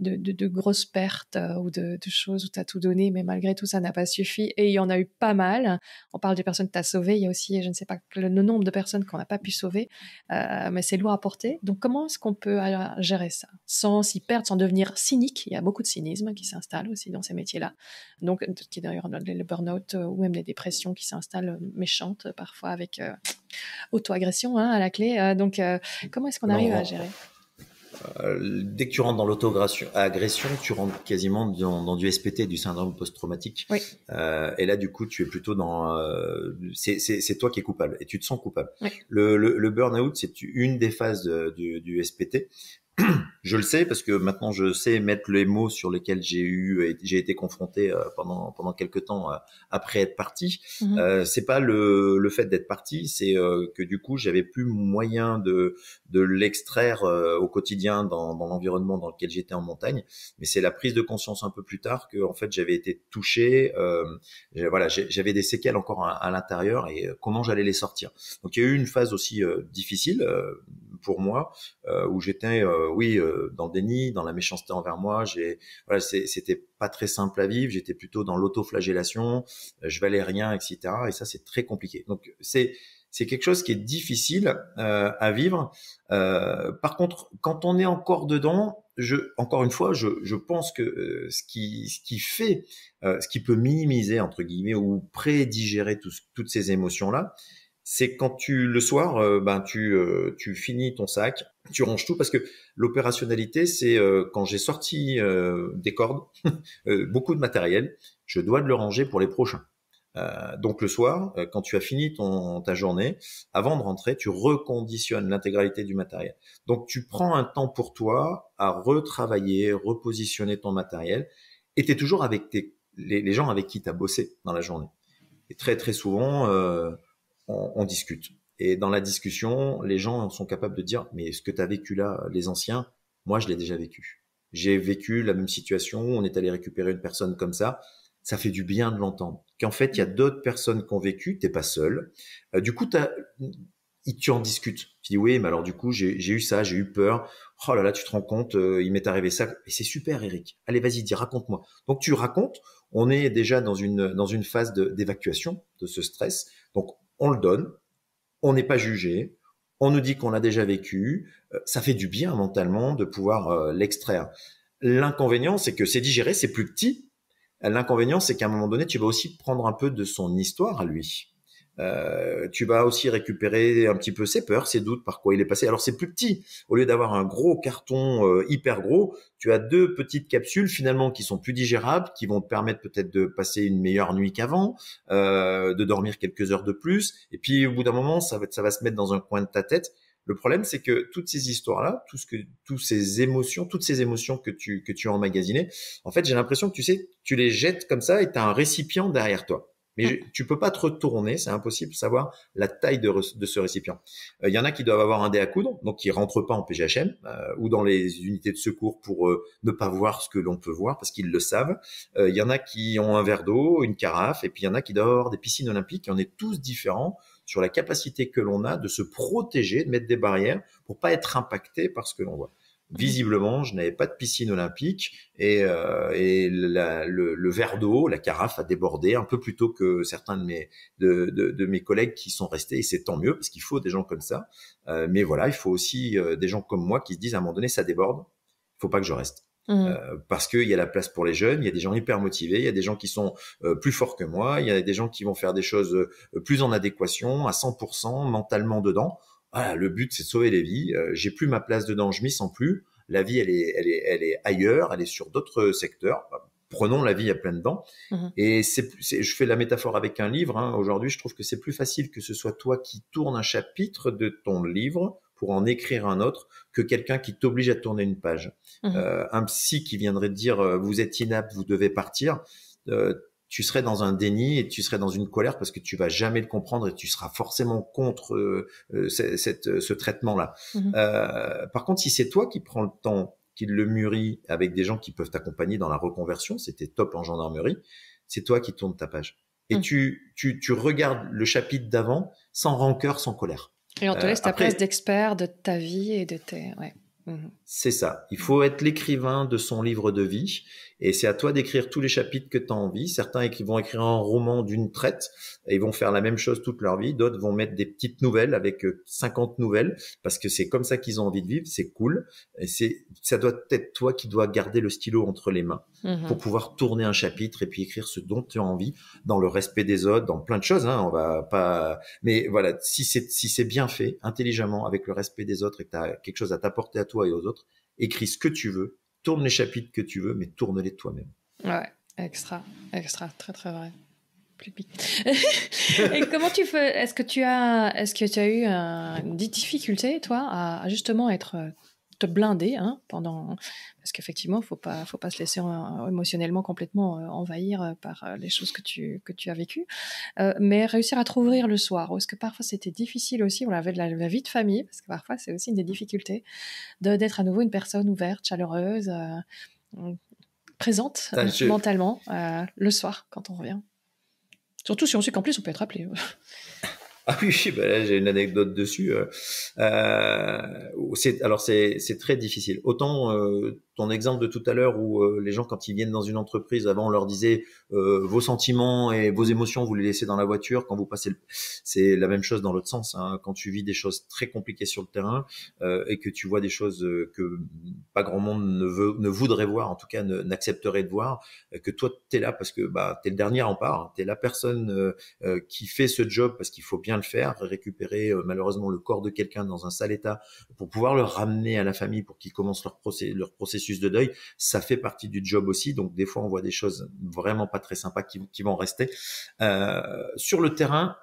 de, de, grosses pertes euh, ou de, choses où tu as tout donné, mais malgré tout, ça n'a pas suffi. Et il y en a eu pas mal. On parle des personnes que tu as sauvées. Il y a aussi, je ne sais pas, le, nombre de personnes qu'on n'a pas pu sauver, euh, mais c'est lourd à porter. Donc, comment est-ce qu'on peut euh, gérer ça sans s'y perdre, sans devenir cynique Il y a beaucoup de cynisme qui s'installe aussi dans ces métiers-là. Donc, qui d'ailleurs le burn-out ou même les dépressions qui s'installent méchantes parfois avec auto-agression hein, à la clé. donc, comment est-ce qu'on arrive à gérer euh, dès que tu rentres dans l'auto-agression, tu rentres quasiment dans, du SPT, du syndrome post-traumatique. Oui. Euh, et là, du coup, tu es plutôt dans... Euh, c'est toi qui es coupable et tu te sens coupable. Le, le, burn-out, c'est une des phases du, du, SPT je le sais parce que maintenant je sais mettre les mots sur lesquels j'ai eu j'ai été confronté euh, pendant pendant quelques temps euh, après être parti. Mhm. Euh, c'est pas le, le fait d'être parti, c'est euh, que du coup j'avais plus moyen de de l'extraire au quotidien dans, dans l'environnement dans lequel j'étais en montagne. Mais c'est la prise de conscience un peu plus tard que en fait j'avais été touché. voilà, j'avais des séquelles encore à, l'intérieur et comment j'allais les sortir. Donc il y a eu une phase aussi difficile pour moi, euh, où j'étais, euh, oui, euh, dans le déni, dans la méchanceté envers moi. J'ai, voilà, c'était pas très simple à vivre. J'étais plutôt dans l'autoflagellation. je valais rien, etc. Et ça, c'est très compliqué. Donc, c'est c'est quelque chose qui est difficile à vivre. par contre, quand on est encore dedans, je, encore une fois, je, je pense que ce, qui, ce qui fait, ce qui peut minimiser entre guillemets ou prédigérer toutes ces émotions là, c'est quand tu le soir, euh, ben euh, tu, finis ton sac, tu ranges tout parce que l'opérationnalité, c'est euh, quand j'ai sorti des cordes, beaucoup de matériel, je dois de le ranger pour les prochains. donc le soir, quand tu as fini ton, ta journée, avant de rentrer, tu reconditionnes l'intégralité du matériel. Donc tu prends un temps pour toi à retravailler, repositionner ton matériel, et tu es toujours avec les, gens avec qui tu as bossé dans la journée. Et très très souvent, euh, on, discute. Et dans la discussion, les gens sont capables de dire, mais ce que tu as vécu là, les anciens, moi, je l'ai déjà vécu. J'ai vécu la même situation, on est allé récupérer une personne comme ça, ça fait du bien de l'entendre. Qu'en fait, il y a d'autres personnes qui ont vécu, tu n'es pas seul. Euh, du coup, as tu en discutes. Tu dis, oui, mais alors du coup, j'ai, eu ça, j'ai eu peur. Oh là là, tu te rends compte, euh, il m'est arrivé ça. Et c'est super, Eric. Allez, vas-y, dis, raconte-moi. Donc, tu racontes. On est déjà dans une, dans une phase d'évacuation de ce stress. Donc, on le donne, on n'est pas jugé, on nous dit qu'on l'a déjà vécu, euh, ça fait du bien mentalement de pouvoir euh, l'extraire. L'inconvénient, c'est que c'est digéré, c'est plus petit. L'inconvénient, c'est qu'à un moment donné, tu vas aussi prendre un peu de son histoire à lui. Euh, tu vas aussi récupérer un petit peu ses peurs, ses doutes, par quoi il est passé. Alors c'est plus petit. Au lieu d'avoir un gros carton euh, hyper gros, tu as deux petites capsules finalement qui sont plus digérables, qui vont te permettre peut-être de passer une meilleure nuit qu'avant, euh, de dormir quelques heures de plus. Et puis au bout d'un moment, ça va, se mettre dans un coin de ta tête. Le problème, c'est que toutes ces histoires-là, tout que, toutes ces émotions, toutes ces émotions que tu que tu as emmagasinées, en fait, j'ai l'impression que tu sais, tu les jettes comme ça et tu as un récipient derrière toi. Mais tu peux pas te retourner, c'est impossible de savoir la taille de, ce récipient. Euh, il y en a qui doivent avoir un dé à coudre, donc qui rentrent pas en PGHM euh, ou dans les unités de secours pour euh, ne pas voir ce que l'on peut voir parce qu'ils le savent. Il y en a qui ont un verre d'eau, une carafe, et puis il y en a qui doivent avoir des piscines olympiques. on est tous différents sur la capacité que l'on a de se protéger, de mettre des barrières pour pas être impacté par ce que l'on voit visiblement, je n'avais pas de piscine olympique et, euh, et le, verre d'eau, la carafe a débordé un peu plus tôt que certains de mes de, de, de mes collègues qui sont restés. Et c'est tant mieux parce qu'il faut des gens comme ça. Euh, mais voilà, il faut aussi euh, des gens comme moi qui se disent à un moment donné, ça déborde, il faut pas que je reste. Mmh. Euh, parce qu'il y a la place pour les jeunes, il y a des gens hyper motivés, il y a des gens qui sont euh, plus forts que moi, il y a des gens qui vont faire des choses plus en adéquation, à 100%, mentalement dedans voilà, le but c'est de sauver les vies. Euh, j'ai plus ma place dedans, je m'y sens plus. La vie, elle est, elle est, elle est ailleurs, elle est sur d'autres secteurs. Bah, prenons la vie à plein dedans. Mhm. Et c'est, je fais la métaphore avec un livre. Hein. Aujourd'hui, je trouve que c'est plus facile que ce soit toi qui tourne un chapitre de ton livre pour en écrire un autre que quelqu'un qui t'oblige à tourner une page. Mhm. Euh, un psy qui viendrait te dire euh, vous êtes inapte, vous devez partir. Euh, tu serais dans un déni et tu serais dans une colère parce que tu vas jamais le comprendre et tu seras forcément contre euh, euh, cette, euh, ce traitement-là. Mhm. par contre, si c'est toi qui prends le temps, qui le mûrit avec des gens qui peuvent t'accompagner dans la reconversion, c'était top en gendarmerie, c'est toi qui tournes ta page. Et mhm. tu, tu, tu regardes le chapitre d'avant sans rancœur, sans colère. Et on te laisse ta place d'expert de ta vie et de tes... Ouais. Mhm c'est ça. Il faut être l'écrivain de son livre de vie. Et c'est à toi d'écrire tous les chapitres que tu as envie. Certains vont écrire un roman d'une traite et ils vont faire la même chose toute leur vie. D'autres vont mettre des petites nouvelles avec 50 euh, nouvelles parce que c'est comme ça qu'ils ont envie de vivre. C'est cool. Et c'est, ça doit être toi qui dois garder le stylo entre les mains mhm. pour pouvoir tourner un chapitre et puis écrire ce dont tu as envie dans le respect des autres, dans plein de choses. Hein. on va pas, mais voilà, si c'est, si c'est bien fait, intelligemment, avec le respect des autres et que tu as quelque chose à t'apporter à toi et aux autres, écris ce que tu veux, tourne les chapitres que tu veux, mais tourne-les toi-même. Ouais, extra, extra, très très vrai. Plus Et comment tu fais Est-ce que tu as, est-ce que tu as eu euh, un, des difficultés, toi, à justement être euh, te blinder hein, pendant, parce qu'effectivement, faut pas, faut pas se laisser émotionnellement complètement euh, envahir euh, par euh, les choses que tu que tu as vécues, mais réussir à te le soir, parce que parfois c'était difficile aussi, on avait de la, vie de famille, parce que parfois c'est aussi une des difficultés de d'être à nouveau une personne ouverte, chaleureuse, présente mentalement le soir quand on revient. Surtout si on sait qu'en plus on peut être appelé. Ah oui, bah là, j'ai une anecdote dessus. Euh, euh, c'est, alors c'est, très difficile. Autant euh, ton exemple de tout à l'heure où euh, les gens quand ils viennent dans une entreprise avant on leur disait euh, vos sentiments et vos émotions vous les laissez dans la voiture quand vous passez c'est la même chose dans l'autre sens hein. quand tu vis des choses très compliquées sur le terrain euh, et que tu vois des choses que pas grand monde ne veut ne voudrait voir en tout cas n'accepterait de voir que toi tu es là parce que bah tu es le dernier en part tu es la personne qui fait ce job parce qu'il faut bien le faire récupérer malheureusement le corps de quelqu'un dans un sale état pour pouvoir le ramener à la famille pour qu'ils commencent leur procès leur processus de deuil, ça fait partie du job aussi. Donc des fois, on voit des choses vraiment pas très sympas qui, vont rester. Euh, sur le terrain,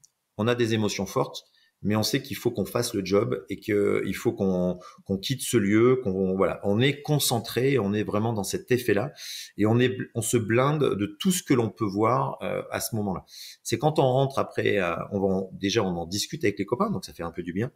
on a des émotions fortes mais on sait qu'il faut qu'on fasse le job et qu'il faut qu'on quitte ce lieu, qu'on voilà, on est concentré, on est vraiment dans cet effet-là et on est on se blinde de tout ce que l'on peut voir euh, à ce moment-là. C'est quand on rentre après, euh, on va, déjà on en discute avec les copains, donc ça fait un peu du bien.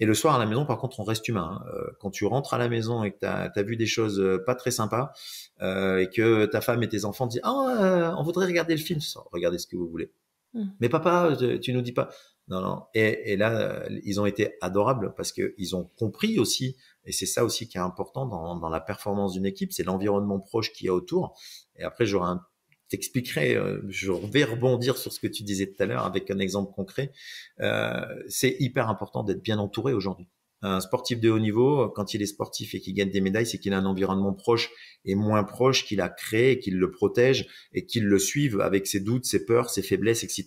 Et le soir à la maison, par contre, on reste humain. Hein. Euh, quand tu rentres à la maison et que tu as, vu des choses euh, pas très sympas euh, et que ta femme et tes enfants disent ah euh, on voudrait regarder le film, regardez ce que vous voulez. Hmm. Mais papa, tu nous dis pas. Non, non. Et, et là, ils ont été adorables parce qu'ils ont compris aussi, et c'est ça aussi qui est important dans, dans la performance d'une équipe, c'est l'environnement proche qu'il y a autour. Et après, j'aurais un t'expliquerai, euh, je vais rebondir sur ce que tu disais tout à l'heure avec un exemple concret. Euh, c'est hyper important d'être bien entouré aujourd'hui. Un sportif de haut niveau, quand il est sportif et qu'il gagne des médailles, c'est qu'il a un environnement proche et moins proche qu'il a créé, qu'il le protège et qu'il le suive avec ses doutes, ses peurs, ses faiblesses, etc.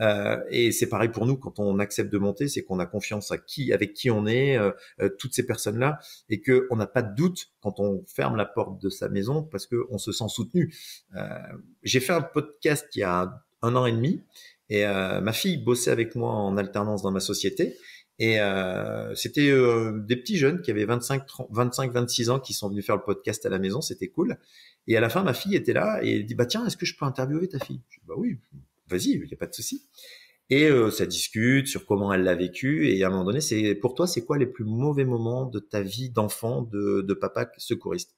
Euh, et c'est pareil pour nous quand on accepte de monter, c'est qu'on a confiance à qui, avec qui on est, euh, euh, toutes ces personnes-là, et que on n'a pas de doute quand on ferme la porte de sa maison parce qu'on se sent soutenu. J'ai fait un podcast il y a un an et demi et ma fille bossait avec moi en alternance dans ma société et euh, c'était euh, des petits jeunes qui avaient 25, 25, 26 ans qui sont venus faire le podcast à la maison, c'était cool. Et à la fin, ma fille était là et elle dit bah tiens, est-ce que je peux interviewer ta fille bah oui, vas-y, il y a pas de souci. Et euh, ça discute sur comment elle l'a vécu. Et à un moment donné, c'est pour toi, c'est quoi les plus mauvais moments de ta vie d'enfant, de, de papa secouriste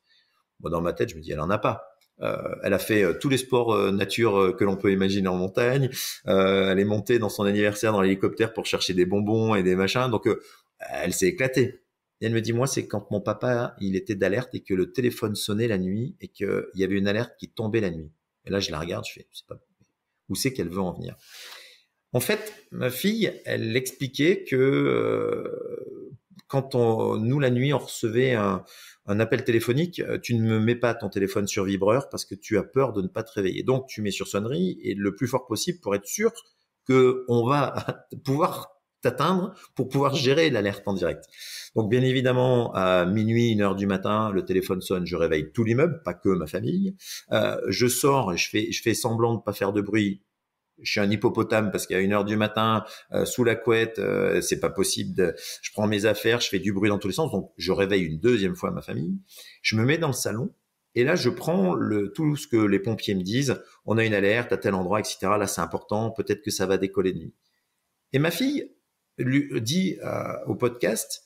dans ma tête, je me dis elle en a pas. Euh, elle a fait euh, tous les sports euh, nature que l'on peut imaginer en montagne. elle est montée dans son anniversaire dans l'hélicoptère pour chercher des bonbons et des machins. Donc, elle s'est éclatée. Et elle me dit, moi, c'est quand mon papa, il était d'alerte et que le téléphone sonnait la nuit et qu'il y avait une alerte qui tombait la nuit. Et là, je la regarde, je fais, pas où c'est qu'elle veut en venir. En fait, ma fille, elle expliquait que quand on, nous, la nuit, on recevait un, appel téléphonique, euh, tu ne me mets pas ton téléphone sur vibreur parce que tu as peur de ne pas te réveiller. Donc, tu mets sur sonnerie et le plus fort possible pour être sûr que on va pouvoir t'atteindre pour pouvoir gérer l'alerte en direct. Donc, bien évidemment, à minuit, une heure du matin, le téléphone sonne, je réveille tout l'immeuble, pas que ma famille. Euh, je sors et je fais, je fais semblant de ne pas faire de bruit je suis un hippopotame parce qu'à une heure du matin, euh, sous la couette, euh, c'est pas possible. Je prends mes affaires, je fais du bruit dans tous les sens, donc je réveille une deuxième fois ma famille. Je me mets dans le salon et là, je prends le, tout ce que les pompiers me disent. On a une alerte à tel endroit, etc. Là, c'est important. Peut-être que ça va décoller de nuit. Et ma fille lui dit euh, au podcast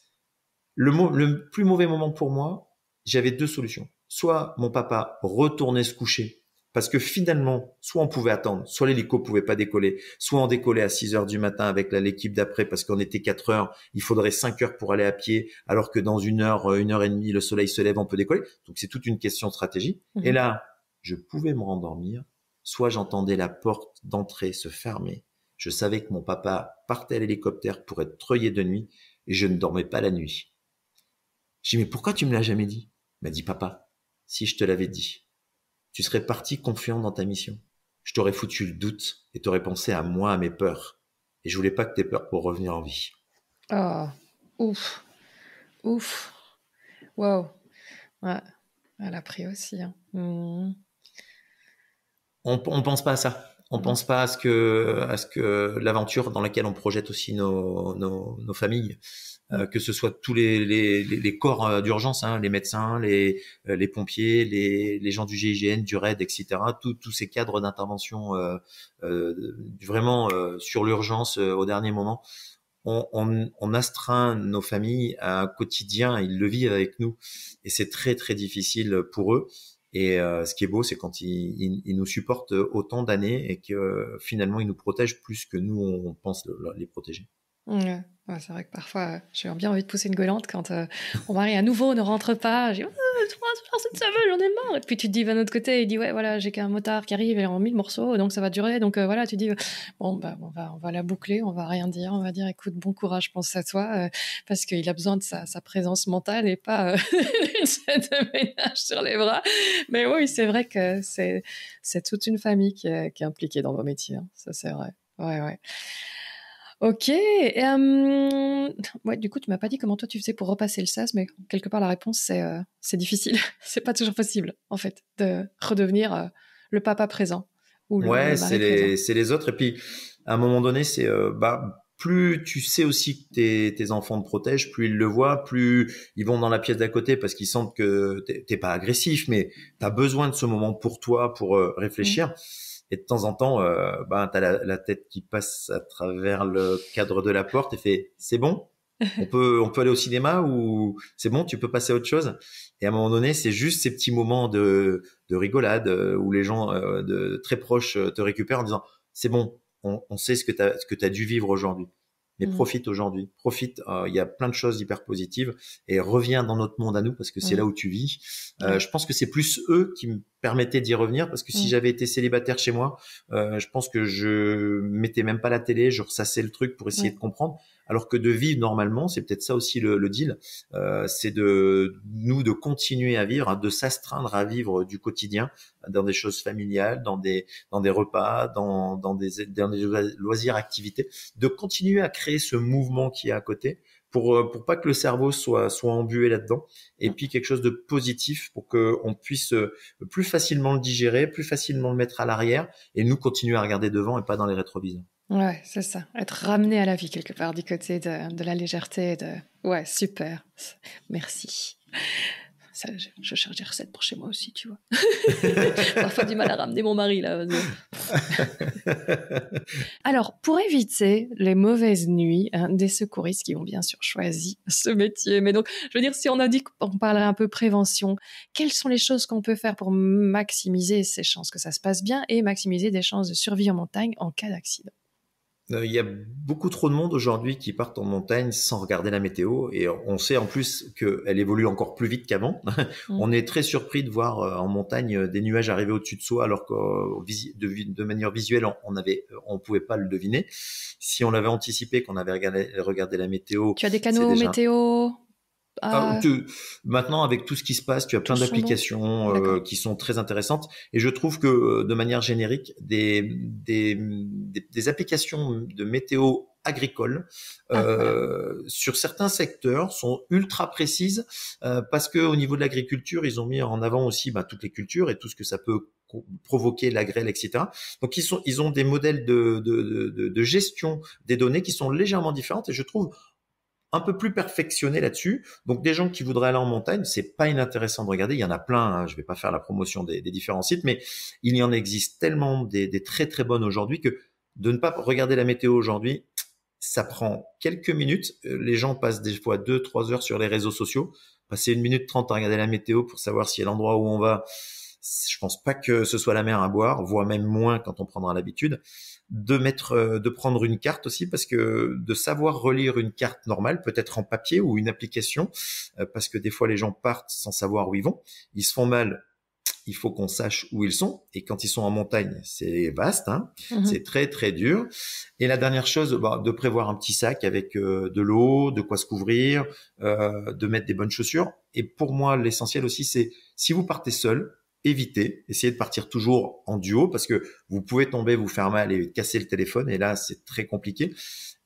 le, le plus mauvais moment pour moi. J'avais deux solutions. Soit mon papa retournait se coucher parce que finalement, soit on pouvait attendre, soit l'hélico pouvait pas décoller, soit on décollait à 6 heures du matin avec l'équipe d'après parce qu'on était 4 heures, il faudrait 5 heures pour aller à pied, alors que dans une heure, euh, une heure et demie, le soleil se lève, on peut décoller. Donc c'est toute une question de stratégie. Et mhm. là, je pouvais me rendormir, soit j'entendais la porte d'entrée se fermer. Je savais que mon papa partait à l'hélicoptère pour être treuillé de nuit et je ne dormais pas la nuit. J'ai dit, mais pourquoi tu me l'as jamais dit? m'a dit papa. Si je te l'avais dit, tu serais parti confiant dans ta mission. Je t'aurais foutu le doute et t'aurais pensé à moi, à mes peurs. Et je voulais pas que tes peurs pour revenir en vie. Oh, ouf, ouf, wow. Ouais, elle a pris aussi. Hein. Mmh. On, ne pense pas à ça on pense pas à ce que que l'aventure dans laquelle on projette aussi nos, nos familles euh, que ce soit tous les, corps euh, d'urgence, hein, les médecins, les, euh, les pompiers, les, gens du GIGN, du RAID, etc., tous ces cadres d'intervention vraiment sur l'urgence au dernier moment, on, astreint nos familles à un quotidien, ils le vivent avec nous, et c'est très très difficile pour eux. Et ce qui est beau, c'est quand ils, nous supportent autant d'années et que finalement ils nous protègent plus que nous on pense les protéger. Ouais. c'est vrai que parfois, euh, j'ai bien envie de pousser une gueulante quand euh, on va mari à nouveau ne rentre pas. J'ai oh, cette semaine, j'en ai marre. Et puis tu te dis, va de l'autre côté, il dit, ouais, voilà, j'ai qu'un motard qui arrive, il est en mille morceaux, donc ça va durer. Donc euh, voilà, tu dis, bon, bah, on, va, on va la boucler, on va rien dire, on va dire, écoute, bon courage, pense à toi, parce qu'il a besoin de sa, présence mentale et pas de ménage sur les bras. Mais oui, c'est vrai que c'est c'est toute une famille qui est, qui impliquée dans vos métiers. Hein. Ça, c'est vrai. Ouais, ouais. Ok. ouais, du coup, tu m'as pas dit comment toi tu faisais pour repasser le sas, mais quelque part la réponse c'est euh, c'est difficile. c'est pas toujours possible en fait de redevenir euh, le papa présent. Ou ouais, c'est les c'est les autres. Et puis à un moment donné, c'est euh, bah plus tu sais aussi que tes, tes, enfants te protègent, plus ils le voient, plus ils vont dans la pièce d'à côté parce qu'ils sentent que t'es pas agressif, mais tu as besoin de ce moment pour toi, pour mmh. réfléchir. Et de temps en temps, euh, ben, la, tête qui passe à travers le cadre de la porte et fait c'est bon, on peut on peut aller au cinéma ou c'est bon, tu peux passer à autre chose. Et à un moment donné, c'est juste ces petits moments de, de rigolade euh, où les gens euh, de, très proches euh, te récupèrent en disant c'est bon, on, sait ce que tu ce que t'as dû vivre aujourd'hui mais mmh. profite aujourd'hui, profite. Euh, il y a plein de choses hyper positives et reviens dans notre monde à nous parce que c'est mmh. là où tu vis. Euh, je pense que c'est plus eux qui me permettaient d'y revenir parce que si mmh. j'avais été célibataire chez moi, euh, je pense que je mettais même pas la télé, je ressassais le truc pour essayer de comprendre alors que de vivre normalement, c'est peut-être ça aussi le, deal, euh, c'est de nous de continuer à vivre, hein, de s'astreindre à vivre du quotidien dans des choses familiales, dans des dans des repas, dans des dans des loisirs, activités, de continuer à créer ce mouvement qui est à côté pour euh, pour pas que le cerveau soit soit embué là-dedans et puis quelque chose de positif pour que on puisse euh, plus facilement le digérer, plus facilement le mettre à l'arrière et nous continuer à regarder devant et pas dans les rétroviseurs. Ouais, c'est ça. Être ramené à la vie quelque part du côté de, la légèreté. De... Ouais, super. Merci. je, je, cherche des recettes pour chez moi aussi, tu vois. Parfois du mal à ramener mon mari là. Alors, pour éviter les mauvaises nuits, hein, des secouristes qui ont bien sûr choisi ce métier. Mais donc, je veux dire, si on a dit qu'on parlerait un peu prévention, quelles sont les choses qu'on peut faire pour maximiser ses chances que ça se passe bien et maximiser des chances de survie en montagne en cas d'accident euh, il y a beaucoup trop de monde aujourd'hui qui partent en montagne sans regarder la météo et on sait en plus qu'elle évolue encore plus vite qu'avant. Mm. on est très surpris de voir euh, en montagne euh, des nuages arriver au-dessus de soi alors que de, manière visuelle on avait pouvait pas le deviner. Si on l'avait anticipé, qu'on avait regardé, la météo. Tu as des canaux météo ah. Ah, maintenant, avec tout ce qui se passe, tu as plein d'applications euh, qui sont très intéressantes. Et je trouve que, euh, de manière générique, des, des, des, applications de météo agricole ah. euh, sur certains secteurs sont ultra précises euh, parce que au niveau de l'agriculture ils ont mis en avant aussi bah, toutes les cultures et tout ce que ça peut provoquer la grêle, etc. Donc ils sont, ils ont des modèles de, de, de, de, gestion des données qui sont légèrement différentes et je trouve un peu plus perfectionné là-dessus. Donc des gens qui voudraient aller en montagne, c'est pas inintéressant de regarder. Il y en a plein. je hein. Je vais pas faire la promotion des, différents sites, mais il y en existe tellement des, très très bonnes aujourd'hui que de ne pas regarder la météo aujourd'hui, ça prend quelques minutes. Euh, les gens passent des fois deux trois heures sur les réseaux sociaux. Passer une minute trente à regarder la météo pour savoir si l'endroit où on va, je pense pas que ce soit la mer à boire, voire même moins quand on prendra l'habitude de mettre, euh, de prendre une carte aussi parce que de savoir relire une carte normale, peut-être en papier ou une application, euh, parce que des fois les gens partent sans savoir où ils vont, ils se font mal. Il faut qu'on sache où ils sont et quand ils sont en montagne, c'est vaste, hein, mmh c'est très très dur. Et la dernière chose, bah, de prévoir un petit sac avec euh, de l'eau, de quoi se couvrir, de mettre des bonnes chaussures. Et pour moi, l'essentiel aussi, c'est si vous partez seul, Évitez, essayez de partir toujours en duo parce que vous pouvez tomber, vous faire mal et casser le téléphone et là c'est très compliqué.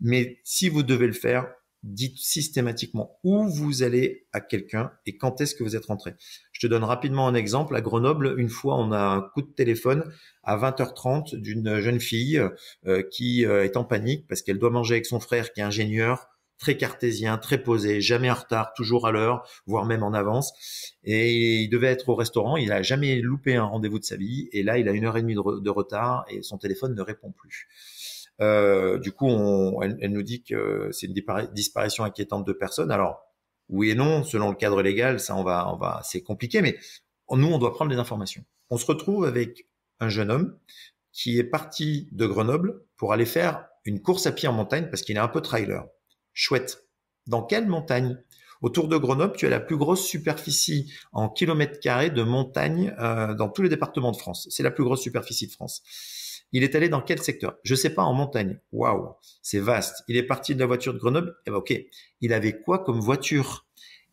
Mais si vous devez le faire, dites systématiquement où vous allez à quelqu'un et quand est-ce que vous êtes rentré. Je te donne rapidement un exemple. À Grenoble, une fois, on a un coup de téléphone à 20h30 d'une jeune fille euh, qui euh, est en panique parce qu'elle doit manger avec son frère qui est ingénieur très cartésien, très posé, jamais en retard, toujours à l'heure, voire même en avance. Et il devait être au restaurant, il a jamais loupé un rendez-vous de sa vie. Et là, il a une heure et demie de, retard et son téléphone ne répond plus. Euh, du coup, elle, nous dit que c'est une disparition inquiétante de personnes. Alors, oui et non, selon le cadre légal, ça, on va, on va, c'est compliqué, mais nous, on doit prendre des informations. On se retrouve avec un jeune homme qui est parti de Grenoble pour aller faire une course à pied en montagne parce qu'il est un peu trailer. Chouette. Dans quelle montagne Autour de Grenoble, tu as la plus grosse superficie en kilomètres carrés de montagne euh, dans tous les départements de France. C'est la plus grosse superficie de France. Il est allé dans quel secteur Je sais pas, en montagne. Waouh, c'est vaste. Il est parti de la voiture de Grenoble. Eh ben, ok, il avait quoi comme voiture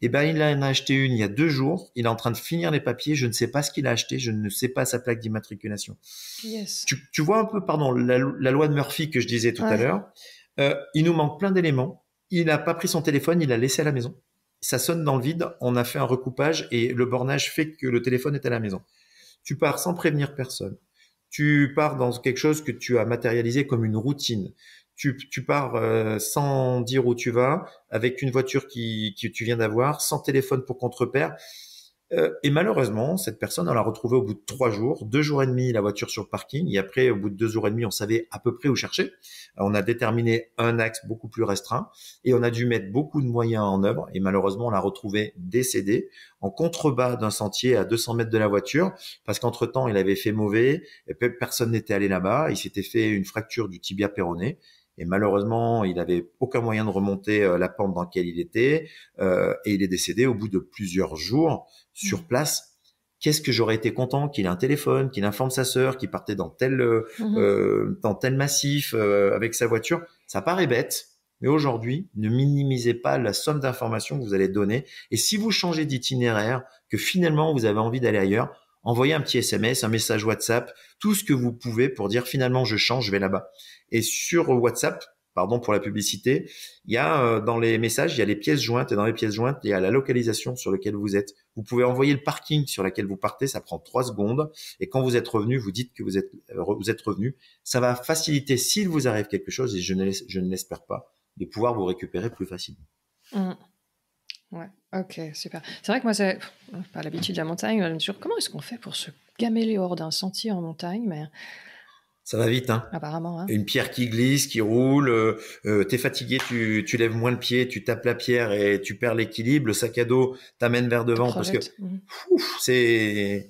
Eh ben il en a acheté une il y a deux jours. Il est en train de finir les papiers. Je ne sais pas ce qu'il a acheté. Je ne sais pas sa plaque d'immatriculation. Yes. Tu, vois un peu, pardon, la, loi de Murphy que je disais tout à l'heure. Euh, il nous manque plein d'éléments. Il n'a pas pris son téléphone, il l'a laissé à la maison. Ça sonne dans le vide, on a fait un recoupage et le bornage fait que le téléphone est à la maison. Tu pars sans prévenir personne. Tu pars dans quelque chose que tu as matérialisé comme une routine. Tu, pars euh, sans dire où tu vas, avec une voiture qui, que tu viens d'avoir, sans téléphone pour contrepère. Euh, et malheureusement, cette personne, on l'a retrouvée au bout de trois jours, deux jours et demi la voiture sur le parking, et après, au bout de deux jours et demi, on savait à peu près où chercher. Euh, on a déterminé un axe beaucoup plus restreint, et on a dû mettre beaucoup de moyens en œuvre, et malheureusement, on l'a retrouvée décédée, en contrebas d'un sentier à 200 mètres de la voiture, parce qu'entre-temps, il avait fait mauvais, et personne n'était allé là-bas, il s'était fait une fracture du tibia péroné, et malheureusement, il n'avait aucun moyen de remonter euh, la pente dans laquelle il était, et il est décédé au bout de plusieurs jours sur mmh. place, qu'est-ce que j'aurais été content qu'il ait un téléphone, qu'il informe sa sœur, qu'il partait dans tel, euh, mmh. euh, dans tel massif euh, avec sa voiture. Ça paraît bête, mais aujourd'hui, ne minimisez pas la somme d'informations que vous allez donner. Et si vous changez d'itinéraire, que finalement vous avez envie d'aller ailleurs, envoyez un petit SMS, un message WhatsApp, tout ce que vous pouvez pour dire finalement je change, je vais là-bas. Et sur WhatsApp, pardon pour la publicité, il y a euh, dans les messages, il y a les pièces jointes et dans les pièces jointes, il y a la localisation sur laquelle vous êtes. Vous pouvez envoyer le parking sur laquelle vous partez, ça prend trois secondes et quand vous êtes revenu, vous dites que vous êtes euh, vous êtes revenu. Ça va faciliter s'il vous arrive quelque chose et je ne je ne l'espère pas de pouvoir vous récupérer plus facilement. Mmh. Ouais, ok, super. C'est vrai que moi, c'est pas l'habitude de la montagne, je comment est-ce qu'on fait pour se gameler hors d'un sentier en montagne Mais ça va vite, hein Apparemment. Hein. Une pierre qui glisse, qui roule. tu euh, es euh, t'es fatigué, tu, tu lèves moins le pied, tu tapes la pierre et tu perds l'équilibre. Le sac à dos t'amène vers devant parce que mmh. c'est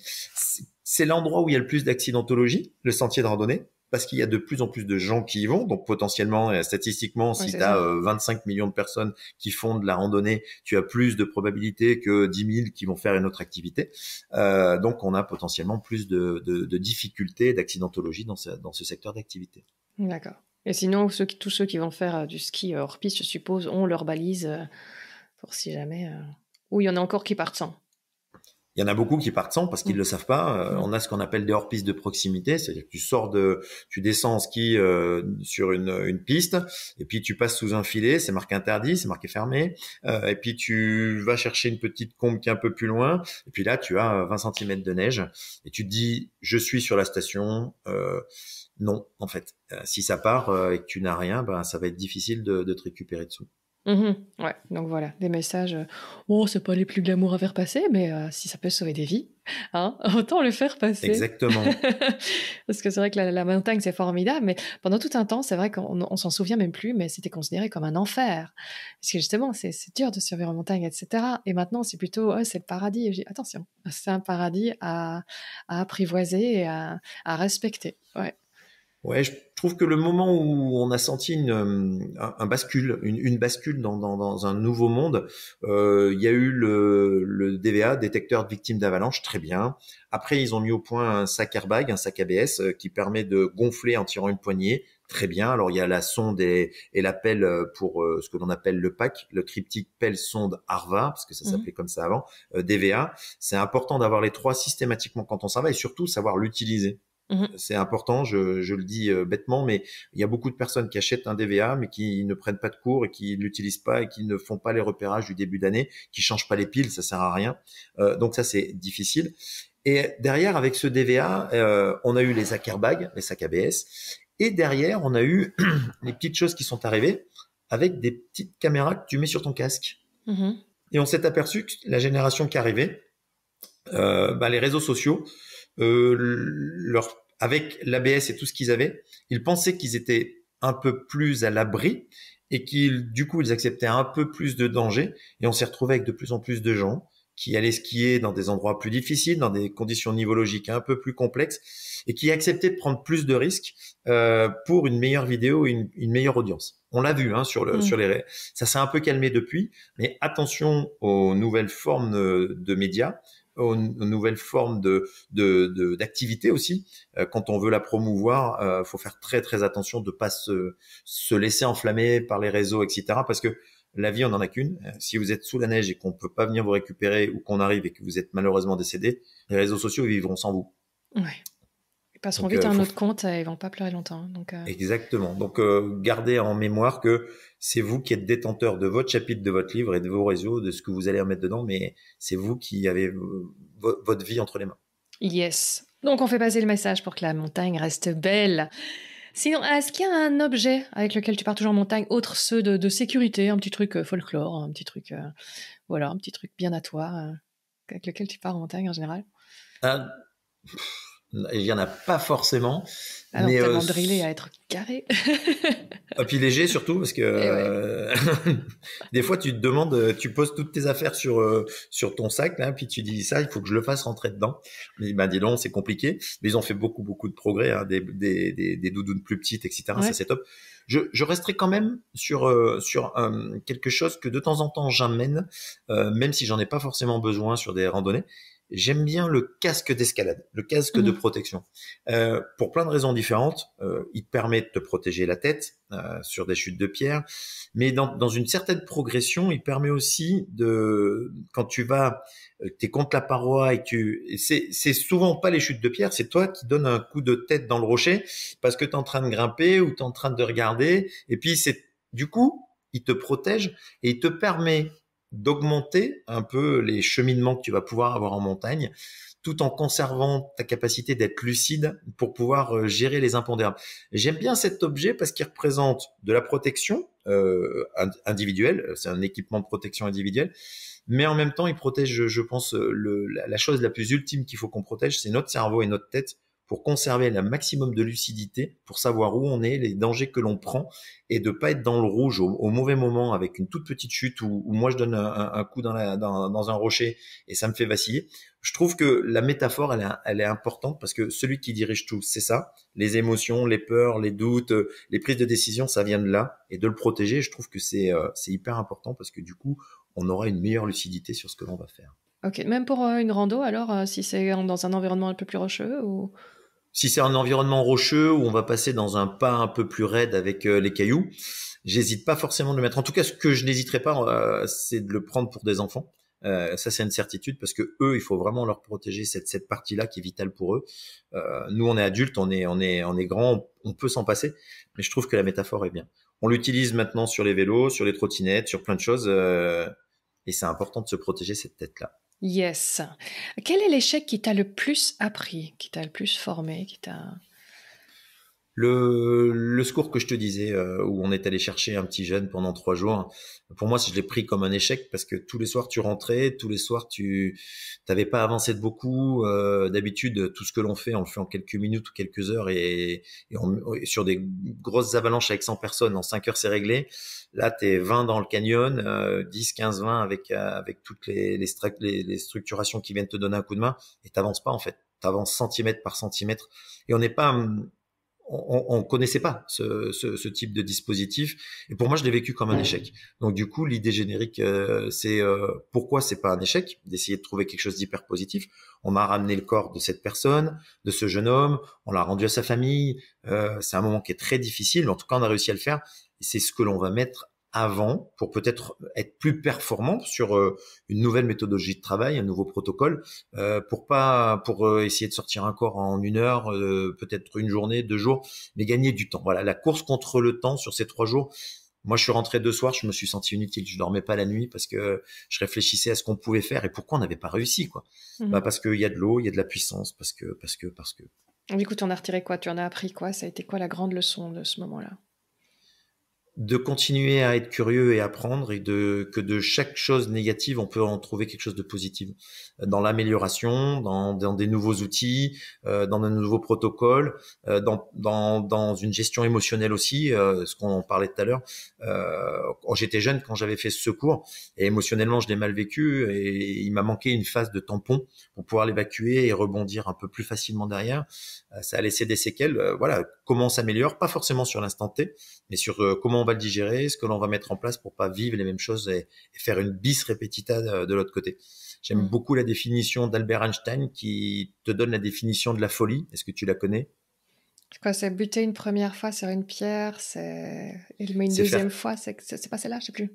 c'est l'endroit où il y a le plus d'accidentologie, le sentier de randonnée parce qu'il y a de plus en plus de gens qui y vont. Donc potentiellement, statistiquement, si tu as 25 millions de personnes qui font de la randonnée, tu as plus de probabilités que 10 000 qui vont faire une autre activité. Euh, donc on a potentiellement plus de, difficultés, d'accidentologie dans ce, dans ce secteur d'activité. D'accord. Et sinon, ceux tous ceux qui vont faire euh, du ski euh, hors piste, je suppose, ont leur balise pour si jamais. Ou il y en a encore qui partent sans. Il y en a beaucoup qui partent sans parce qu'ils ne mm. le savent pas. Euh, mm. On a ce qu'on appelle des hors-pistes de proximité, c'est-à-dire que tu sors de, tu descends en ski euh, sur une, une, piste et puis tu passes sous un filet, c'est marqué interdit, c'est marqué fermé, euh, et puis tu vas chercher une petite combe qui est un peu plus loin, et puis là tu as 20 euh, cm de neige et tu te dis je suis sur la station. Euh, non, en fait, euh, si ça part et que tu n'as rien, ben ça va être difficile de, de te récupérer dessous. Mhm. ouais, donc voilà, des messages. Bon, euh, oh, c'est pas les plus glamour à faire passer, mais euh, si ça peut sauver des vies, hein, autant le faire passer. Exactement. Parce que c'est vrai que la, montagne, c'est formidable, mais pendant tout un temps, c'est vrai qu'on s'en souvient même plus, mais c'était considéré comme un enfer. Parce que justement, c'est, dur de survivre en montagne, etc. Et maintenant, c'est plutôt, oh, c'est le paradis. Et attention, c'est un paradis à, apprivoiser et à, respecter. Ouais. Ouais, je trouve que le moment où on a senti une, euh, un, bascule, une, bascule dans, un nouveau monde, euh, il y a eu le, DVA, détecteur de victimes d'avalanche, très bien. Après, ils ont mis au point un sac airbag, un sac ABS, euh, qui permet de gonfler en tirant une poignée, très bien. Alors il y a la sonde et, et l'appel pour ce que l'on appelle le PAC, le cryptique pelle sonde ARVA, parce que ça mhm. s'appelait comme ça avant, DVA. C'est important d'avoir les trois systématiquement quand on s'en va et surtout savoir l'utiliser. Mmh c'est important, je, je, le dis euh, bêtement, mais il y a beaucoup de personnes qui achètent un DVA, mais qui ne prennent pas de cours et qui l'utilisent pas et qui ne font pas les repérages du début d'année, qui changent pas les piles, ça sert à rien. Euh, donc ça, c'est difficile. Et derrière, avec ce DVA, euh, on a eu les Ackerbags, les sacs ABS, et derrière, on a eu les petites choses qui sont arrivées avec des petites caméras que tu mets sur ton casque. Mmh et on s'est aperçu que la génération qui arrivait, euh, bah, les réseaux sociaux, euh, leur, avec l'ABS et tout ce qu'ils avaient, ils pensaient qu'ils étaient un peu plus à l'abri et qu'ils, du coup, ils acceptaient un peu plus de danger. Et on s'est retrouvé avec de plus en plus de gens qui allaient skier dans des endroits plus difficiles, dans des conditions nivologiques un peu plus complexes, et qui acceptaient de prendre plus de risques euh, pour une meilleure vidéo et une, meilleure audience. On l'a vu hein, sur, le, réseaux. Mm. sur les... Ça s'est un peu calmé depuis, mais attention aux nouvelles formes euh, de médias aux, nouvelles formes de, d'activité aussi. Euh, quand on veut la promouvoir, euh, faut faire très très attention de pas se, se laisser enflammer par les réseaux, etc. Parce que la vie, on en a qu'une. Euh, si vous êtes sous la neige et qu'on peut pas venir vous récupérer ou qu'on arrive et que vous êtes malheureusement décédé, les réseaux sociaux vivront sans vous. Ouais. Ils passeront vite à un autre compte et euh, ils vont pas pleurer longtemps. Hein, donc, euh. Exactement. Donc, euh, gardez en mémoire que c'est vous qui êtes détenteur de votre chapitre, de votre livre et de vos réseaux, de ce que vous allez remettre dedans, mais c'est vous qui avez votre vie entre les mains. Yes. Donc, on fait passer le message pour que la montagne reste belle. Sinon, est-ce qu'il y a un objet avec lequel tu pars toujours en montagne, autre ceux de, sécurité, un petit truc folklore, un petit truc, voilà, un petit truc bien à toi, avec lequel tu pars en montagne en général il y en a pas forcément. Alors, ah mais euh, à être carré. et ah, puis léger surtout parce que eh euh, des fois tu te demandes, euh, tu poses toutes tes affaires sur sur ton sac là, puis tu dis ça, il faut que je le fasse rentrer dedans. Mais ben dis donc, c'est compliqué. Mais ils ont fait beaucoup beaucoup de progrès, hein, des, des, doudounes plus petites, etc. Ça c'est top. Je, resterai quand même sur sur quelque chose que de temps en temps j'amène, même si j'en ai pas forcément besoin sur des randonnées j'aime bien le casque d'escalade, le casque de mmh protection. Euh, pour plein de raisons différentes, euh, il te permet de te protéger la tête euh, sur des chutes de pierre, mais dans, dans, une certaine progression, il permet aussi de, quand tu vas, euh, t'es contre la paroi et tu, c'est souvent pas les chutes de pierre, c'est toi qui donnes un coup de tête dans le rocher parce que t'es en train de grimper ou t'es en train de regarder, et puis c'est, du coup, il te protège et il te permet d'augmenter un peu les cheminements que tu vas pouvoir avoir en montagne tout en conservant ta capacité d'être lucide pour pouvoir euh, gérer les impondérables. J'aime bien cet objet parce qu'il représente de la protection euh, individuelle, euh, c'est un équipement de protection individuelle, mais en même temps il protège, je pense, la, chose la plus ultime qu'il faut qu'on protège, c'est notre cerveau et notre tête pour conserver le maximum de lucidité, pour savoir où on est, les dangers que l'on prend, et de pas être dans le rouge au, mauvais moment avec une toute petite chute où, moi je donne un, coup dans, un rocher et ça me fait vaciller. Je trouve que la métaphore, elle, est importante parce que celui qui dirige tout, c'est ça. Les émotions, les peurs, les doutes, les prises de décision, ça vient de là. Et de le protéger, je trouve que c'est euh, hyper important parce que du coup, on aura une meilleure lucidité sur ce que l'on va faire. Ok, même pour euh, une rando, alors, euh, si c'est dans un environnement un peu plus rocheux ou si c'est un environnement rocheux où on va passer dans un pas un peu plus raide avec euh, les cailloux, j'hésite pas forcément de le mettre. En tout cas, ce que je n'hésiterai pas, euh, c'est de le prendre pour des enfants. Euh, ça, c'est une certitude parce que eux, il faut vraiment leur protéger cette, cette partie-là qui est vitale pour eux. nous, on est adultes, on est, on est, on est on peut s'en passer, mais je trouve que la métaphore est bien. On l'utilise maintenant sur les vélos, sur les trottinettes, sur plein de choses, et c'est important de se protéger cette tête-là. Yes. Quel est l'échec qui t'a le plus appris, qui t'a le plus formé, qui t'a le, le secours que je te disais, euh, où on est allé chercher un petit jeune pendant trois jours, pour moi, je l'ai pris comme un échec parce que tous les soirs, tu rentrais, tous les soirs, tu n'avais pas avancé de beaucoup. Euh, D'habitude, tout ce que l'on fait, on le fait en quelques minutes ou quelques heures et, sur des grosses avalanches avec 100 personnes, en 5 heures, c'est réglé. Là, tu es 20 dans le canyon, 10, 15, 20 avec, euh, avec toutes les, les, les, les structurations qui viennent te donner un coup de main et t'avances pas en fait. avances centimètre par centimètre et on n'est pas hum, on ne connaissait pas ce, type de dispositif et pour moi je l'ai vécu comme un échec. Donc du coup l'idée générique euh, c'est euh, pourquoi c'est pas un échec d'essayer de trouver quelque chose d'hyper positif. On m'a ramené le corps de cette personne, de ce jeune homme, on l'a rendu à sa famille. Euh, c'est un moment qui est très difficile, en tout cas on a réussi à le faire. C'est ce que l'on va mettre avant pour peut-être être plus performant sur euh, une nouvelle méthodologie de travail, un nouveau protocole, euh, pour pas pour euh, essayer de sortir un corps en une heure, peut-être une journée, deux jours, mais gagner du temps. Voilà, la course contre le temps sur ces trois jours. Moi, je suis rentré deux soirs, je me suis senti inutile. Je dormais pas la nuit parce que je réfléchissais à ce qu'on pouvait faire et pourquoi on n'avait pas réussi, quoi. Mmh. Bah parce qu'il y a de l'eau, il y a de la puissance, parce que, parce que, parce que. Du coup, tu en as retiré quoi Tu en as appris quoi Ça a été quoi la grande leçon de ce moment-là de continuer à être curieux et apprendre et de que de chaque chose négative on peut en trouver quelque chose de positif euh, dans l'amélioration dans, des nouveaux outils euh, dans de nouveaux protocoles euh, dans, une gestion émotionnelle aussi ce qu'on parlait tout à l'heure j'étais jeune quand j'avais fait ce cours et émotionnellement je l'ai mal vécu et il m'a manqué une phase de tampon pour pouvoir l'évacuer et rebondir un peu plus facilement derrière ça a laissé des séquelles voilà comment on s'améliore, pas forcément sur l'instant T, mais sur euh, comment on va le digérer, ce que l'on va mettre en place pour pas vivre les mêmes choses et, faire une bis répétita euh, de, l'autre côté. J'aime mm. beaucoup la définition d'Albert Einstein qui te donne la définition de la folie. Est-ce que tu la connais C'est quoi C'est buter une première fois sur une pierre, c'est le une deuxième fois, c'est c'est pas là je sais plus.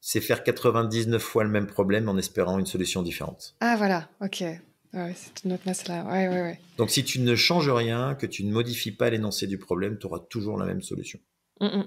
C'est faire 99 fois le même problème en espérant une solution différente. Ah voilà, ok. Ah Donc si tu ne changes rien, que tu ne modifies pas l'énoncé du problème, tu auras toujours la même solution. Mm, mm.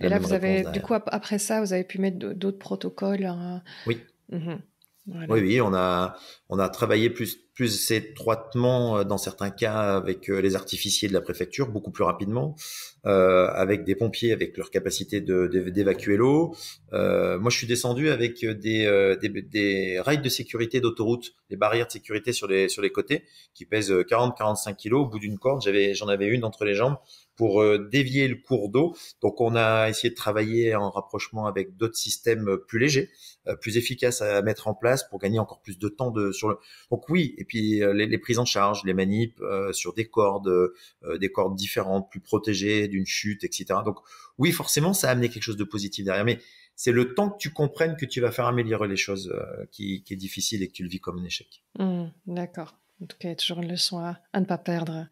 Et là, vous avez, du coup, après ça, vous avez pu mettre d'autres protocoles. Hein. Oui. Mm-hmm. Oui, oui, on a, on a travaillé plus, plus étroitement euh, dans certains cas avec euh, les artificiers de la préfecture, beaucoup plus rapidement, euh, avec des pompiers, avec leur capacité d'évacuer de, l'eau. Euh, moi, je suis descendu avec des, des, des rails de sécurité d'autoroute, des barrières de sécurité sur les, sur les côtés, qui pèsent 40-45 kilos. Au bout d'une corde, j'avais, j'en avais une entre les jambes pour euh, dévier le cours d'eau. Donc on a essayé de travailler en rapprochement avec d'autres systèmes euh, plus légers, euh, plus efficaces à mettre en place pour gagner encore plus de temps sur le. Donc oui, et puis les, prises en charge, les manips sur des cordes, des cordes différentes, plus protégées d'une chute, etc. Donc oui, forcément, ça a amené quelque chose de positif derrière, mais c'est le temps que tu comprennes que tu vas faire améliorer les choses qui, qui, est difficile et que tu le vis comme un échec. Mmh, d'accord. En tout cas, toujours une leçon à, ne pas perdre.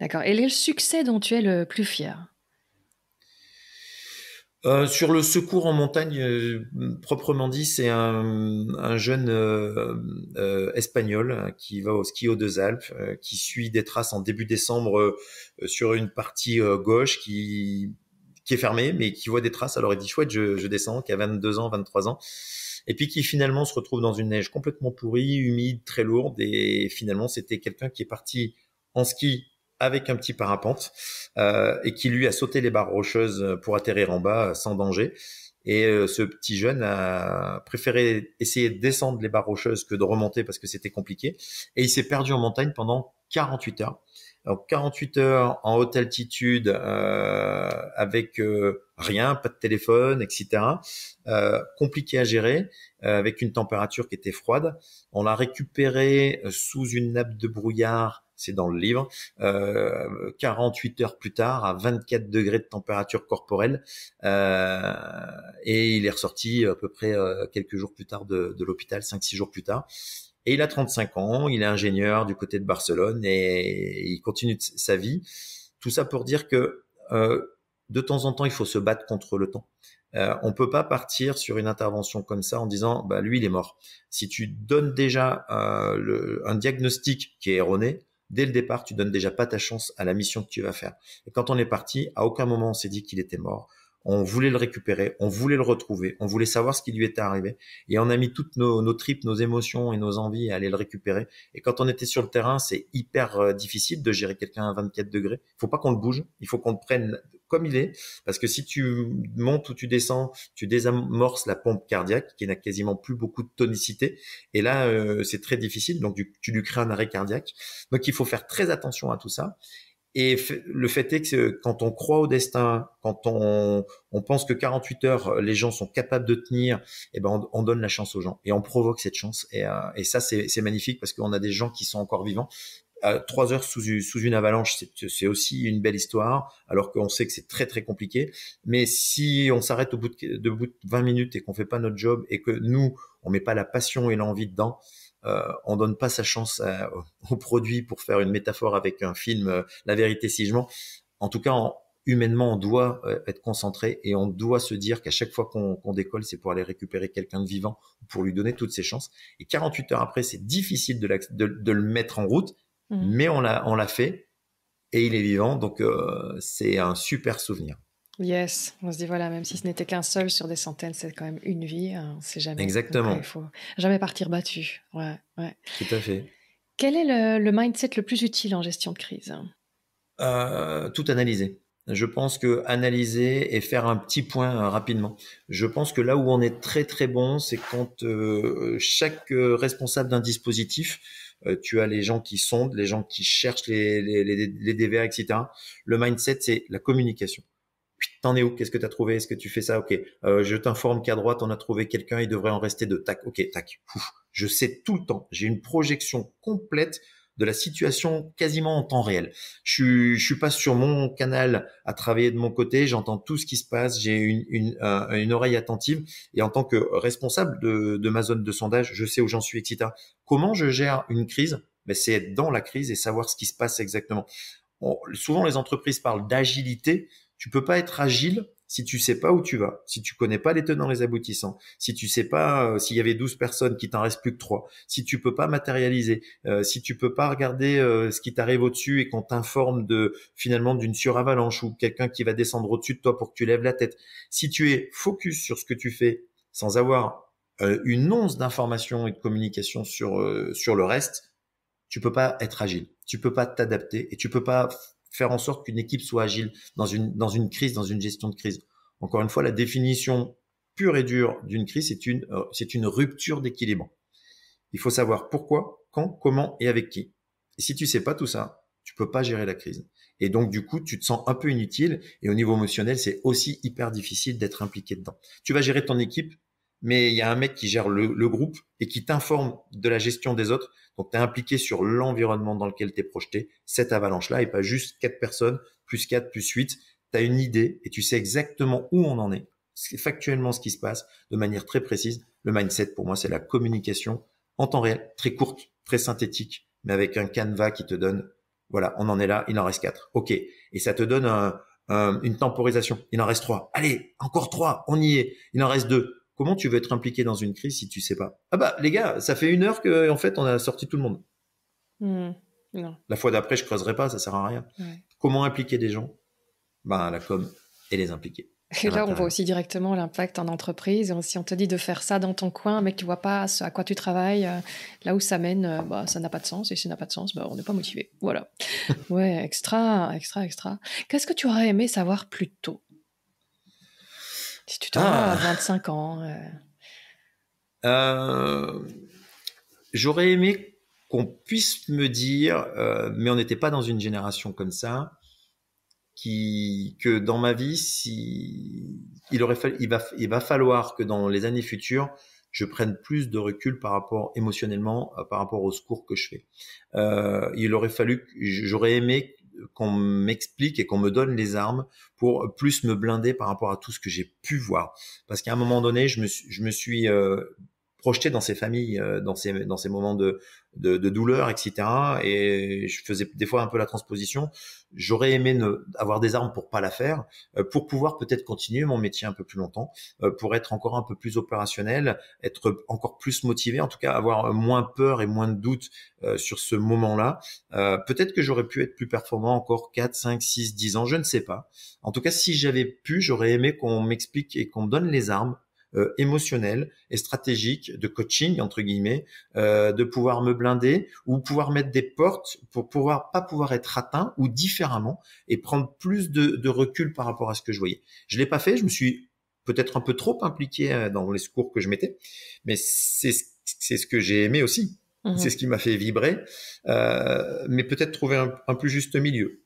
D'accord. Et le succès dont tu es le plus fier euh, sur le secours en montagne, euh, proprement dit, c'est un, jeune euh, espagnol hein, qui va au ski aux Deux Alpes, qui suit des traces en début décembre sur une partie gauche qui, est fermée, mais qui voit des traces. Alors il dit chouette, je, je descends, qui a 22 ans, 23 ans et puis qui finalement se retrouve dans une neige complètement pourrie, humide, très lourde, et finalement c'était quelqu'un qui est parti en ski avec un petit parapente euh, et qui lui a sauté les barres rocheuses pour atterrir en bas euh, sans danger. Et euh, ce petit jeune a préféré essayer de descendre les barres rocheuses que de remonter parce que c'était compliqué. Et il s'est perdu en montagne pendant 48 heures. 48 heures en haute altitude euh, avec euh, rien, pas de téléphone, etc. Euh, compliqué à gérer avec une température qui était froide. On l'a récupéré sous une nappe de brouillard, c'est dans le livre, 48 heures plus tard à 24 degrés de température corporelle et il est ressorti à peu près quelques jours plus tard de, de l'hôpital, 5-6 jours plus tard. Et il a 35 ans, il est ingénieur du côté de Barcelone et il continue sa vie. Tout ça pour dire que euh, de temps en temps, il faut se battre contre le temps. Euh, on peut pas partir sur une intervention comme ça en disant bah lui il est mort. Si tu donnes déjà euh, un diagnostic qui est erroné, dès le départ tu donnes déjà pas ta chance à la mission que tu vas faire. Et quand on est parti, à aucun moment on s'est dit qu'il était mort on voulait le récupérer, on voulait le retrouver, on voulait savoir ce qui lui était arrivé, et on a mis toutes nos, nos tripes, nos émotions et nos envies à aller le récupérer. Et quand on était sur le terrain, c'est hyper euh, difficile de gérer quelqu'un à 24 degrés. Il faut pas qu'on le bouge, il faut qu'on le prenne comme il est, parce que si tu montes ou tu descends, tu désamorces la pompe cardiaque qui n'a quasiment plus beaucoup de tonicité, et là euh, c'est très difficile, donc tu, tu lui crées un arrêt cardiaque. Donc il faut faire très attention à tout ça. Et le fait est que quand on croit au destin, quand on, pense que 48 heures, euh, les gens sont capables de tenir, eh ben on, donne la chance aux gens et on provoque cette chance. Et, euh, ça, c'est magnifique parce qu'on a des gens qui sont encore vivants. Trois heures sous, une avalanche, c'est aussi une belle histoire, alors qu'on sait que c'est très très compliqué. Mais si on s'arrête au bout de, bout de 20 minutes et qu'on fait pas notre job et que nous, on met pas la passion et l'envie dedans, euh, on donne pas sa chance au produit pour faire une métaphore avec un film, euh, La vérité si je mens. En tout cas, humainement, on doit euh, être concentré et on doit se dire qu'à chaque fois qu'on décolle, c'est pour aller récupérer quelqu'un de vivant, pour lui donner toutes ses chances. Et 48 heures après, c'est difficile de, le mettre en route, mmh. mais on l'a fait et il est vivant, donc c'est un super souvenir. Yes, on se dit voilà, même si ce n'était qu'un seul sur des centaines, c'est quand même une vie, c'est hein, on sait jamais. Exactement. il faut jamais partir battu. Ouais, ouais. Tout à fait. Quel est le, mindset le plus utile en gestion de crise euh, Tout analyser. Je pense que analyser et faire un petit point euh, rapidement. Je pense que là où on est très très bon, c'est quand euh, chaque responsable d'un dispositif tu as les gens qui sondent, les gens qui cherchent les, les, les DVA, etc. Le mindset, c'est la communication t'en es où Qu'est-ce que tu as trouvé Est-ce que tu fais ça Ok, euh, je t'informe qu'à droite, on a trouvé quelqu'un, il devrait en rester deux. Tac, ok, tac. Je sais tout le temps. J'ai une projection complète de la situation quasiment en temps réel. Je, je suis pas sur mon canal à travailler de mon côté, j'entends tout ce qui se passe, j'ai une, euh, oreille attentive et en tant que responsable de, ma zone de sondage, je sais où j'en suis, etc. Comment je gère une crise ben, C'est être dans la crise et savoir ce qui se passe exactement. souvent, les entreprises parlent d'agilité, tu peux pas être agile si tu sais pas où tu vas, si tu connais pas les tenants les aboutissants, si tu sais pas euh, s'il y avait 12 personnes qui t'en restent plus que 3, si tu peux pas matérialiser, euh, si tu peux pas regarder euh, ce qui t'arrive au-dessus et qu'on t'informe de finalement d'une suravalanche ou quelqu'un qui va descendre au-dessus de toi pour que tu lèves la tête. Si tu es focus sur ce que tu fais sans avoir une once d'information et de communication sur sur le reste, tu peux pas être agile, tu peux pas t'adapter et tu peux pas faire en sorte qu'une équipe soit agile dans une, dans une crise, dans une gestion de crise. Encore une fois, la définition pure et dure d'une crise, c'est une, euh, c'est une rupture d'équilibre. Il faut savoir pourquoi, quand, comment et avec qui. Et si tu sais pas tout ça, tu peux pas gérer la crise. Et donc, du coup, tu te sens un peu inutile. Et au niveau émotionnel, c'est aussi hyper difficile d'être impliqué dedans. Tu vas gérer ton équipe mais il y a un mec qui gère le, groupe et qui t'informe de la gestion des autres. Donc, tu es impliqué sur l'environnement dans lequel tu es projeté, cette avalanche-là, et pas juste quatre personnes, plus quatre, plus huit. Tu as une idée et tu sais exactement où on en est, c'est factuellement ce qui se passe, de manière très précise. Le mindset, pour moi, c'est la communication en temps réel, très courte, très synthétique, mais avec un canevas qui te donne, voilà, on en est là, il en reste quatre. OK. Et ça te donne une temporisation. Il en reste trois. Allez, encore trois, on y est. Il en reste deux. Comment tu veux être impliqué dans une crise si tu sais pas Ah bah les gars, ça fait une heure que en fait on a sorti tout le monde. Hmm, la fois d'après, je creuserai pas, ça sert à rien. Comment impliquer des gens Bah la com et les impliquer. Et là, on voit aussi directement l'impact en entreprise. Si on te dit de faire ça dans ton coin, mais tu vois pas à quoi tu travailles, euh, là où ça mène, euh, bah, ça n'a pas de sens. Et si ça n'a pas de sens, bah, on n'est pas motivé. Voilà. ouais, extra, extra, extra. Qu'est-ce que tu aurais aimé savoir plus tôt si tu te ah. à 25 ans. Euh. Euh, j'aurais aimé qu'on puisse me dire, euh, mais on n'était pas dans une génération comme ça, qui, que dans ma vie, si, il, aurait fallu, il, va, il va falloir que dans les années futures, je prenne plus de recul par rapport émotionnellement, par rapport au secours que je fais. il aurait fallu, j'aurais aimé qu'on m'explique et qu'on me donne les armes pour plus me blinder par rapport à tout ce que j'ai pu voir. Parce qu'à un moment donné, je me, je me suis euh, projeté dans ces familles, euh, dans ces, dans ces moments de, de, douleur, etc. Et je faisais des fois un peu la transposition. J'aurais aimé ne, avoir des armes pour pas la faire, euh, pour pouvoir peut-être continuer mon métier un peu plus longtemps, euh, pour être encore un peu plus opérationnel, être encore plus motivé, en tout cas avoir moins peur et moins de doute euh, sur ce moment-là. peut-être que j'aurais pu être plus performant encore 4, 5, 6, 10 ans, je ne sais pas. En tout cas, si j'avais pu, j'aurais aimé qu'on m'explique et qu'on me donne les armes euh, émotionnel et stratégique de coaching entre guillemets, euh, de pouvoir me blinder ou pouvoir mettre des portes pour pouvoir pas pouvoir être atteint ou différemment et prendre plus de, recul par rapport à ce que je voyais. Je l'ai pas fait, je me suis peut-être un peu trop impliqué euh, dans les secours que je mettais, mais c'est c'est ce que j'ai aimé aussi. Mmh. C'est ce qui m'a fait vibrer, mais peut-être trouver un, plus juste milieu.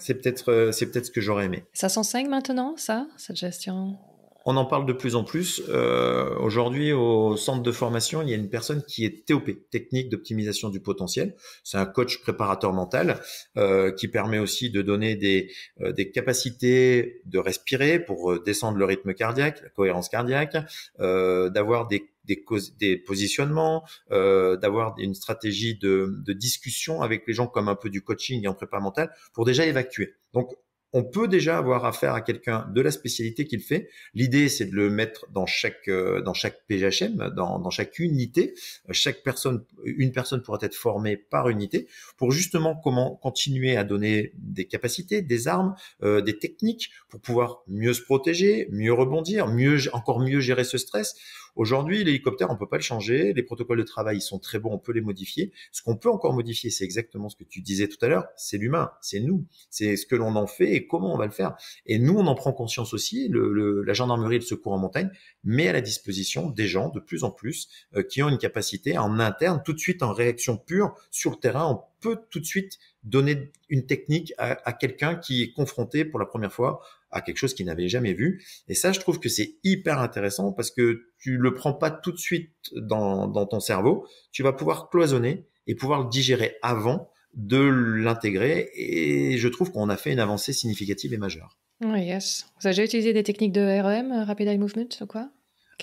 C'est peut-être c'est peut-être ce que j'aurais aimé. Ça s'enseigne maintenant, ça, cette gestion on en parle de plus en plus. Euh, aujourd'hui, au centre de formation, il y a une personne qui est TOP, technique d'optimisation du potentiel. C'est un coach préparateur mental euh, qui permet aussi de donner des, euh, des capacités de respirer pour descendre le rythme cardiaque, la cohérence cardiaque, d'avoir des des, des, positionnements, d'avoir une stratégie de, discussion avec les gens comme un peu du coaching et en prépa mental pour déjà évacuer. Donc on peut déjà avoir affaire à quelqu'un de la spécialité qu'il fait. L'idée, c'est de le mettre dans chaque euh, dans chaque PGHM, dans, dans chaque unité. Euh, chaque personne, une personne pourra être formée par unité pour justement comment continuer à donner des capacités, des armes, euh, des techniques pour pouvoir mieux se protéger, mieux rebondir, mieux encore mieux gérer ce stress Aujourd'hui, l'hélicoptère, on peut pas le changer. Les protocoles de travail, ils sont très bons, on peut les modifier. Ce qu'on peut encore modifier, c'est exactement ce que tu disais tout à l'heure, c'est l'humain, c'est nous, c'est ce que l'on en fait et comment on va le faire. Et nous, on en prend conscience aussi, le, la gendarmerie de secours en montagne met à la disposition des gens de plus en plus euh, qui ont une capacité en interne, tout de suite en réaction pure sur le terrain, peut tout de suite donner une technique à, quelqu'un qui est confronté pour la première fois à quelque chose qu'il n'avait jamais vu. Et ça, je trouve que c'est hyper intéressant parce que tu le prends pas tout de suite dans, ton cerveau. Tu vas pouvoir cloisonner et pouvoir le digérer avant de l'intégrer. Et je trouve qu'on a fait une avancée significative et majeure. Oui, oh, yes. Vous avez déjà utilisé des techniques de REM, euh, Rapid Eye Movement, ou quoi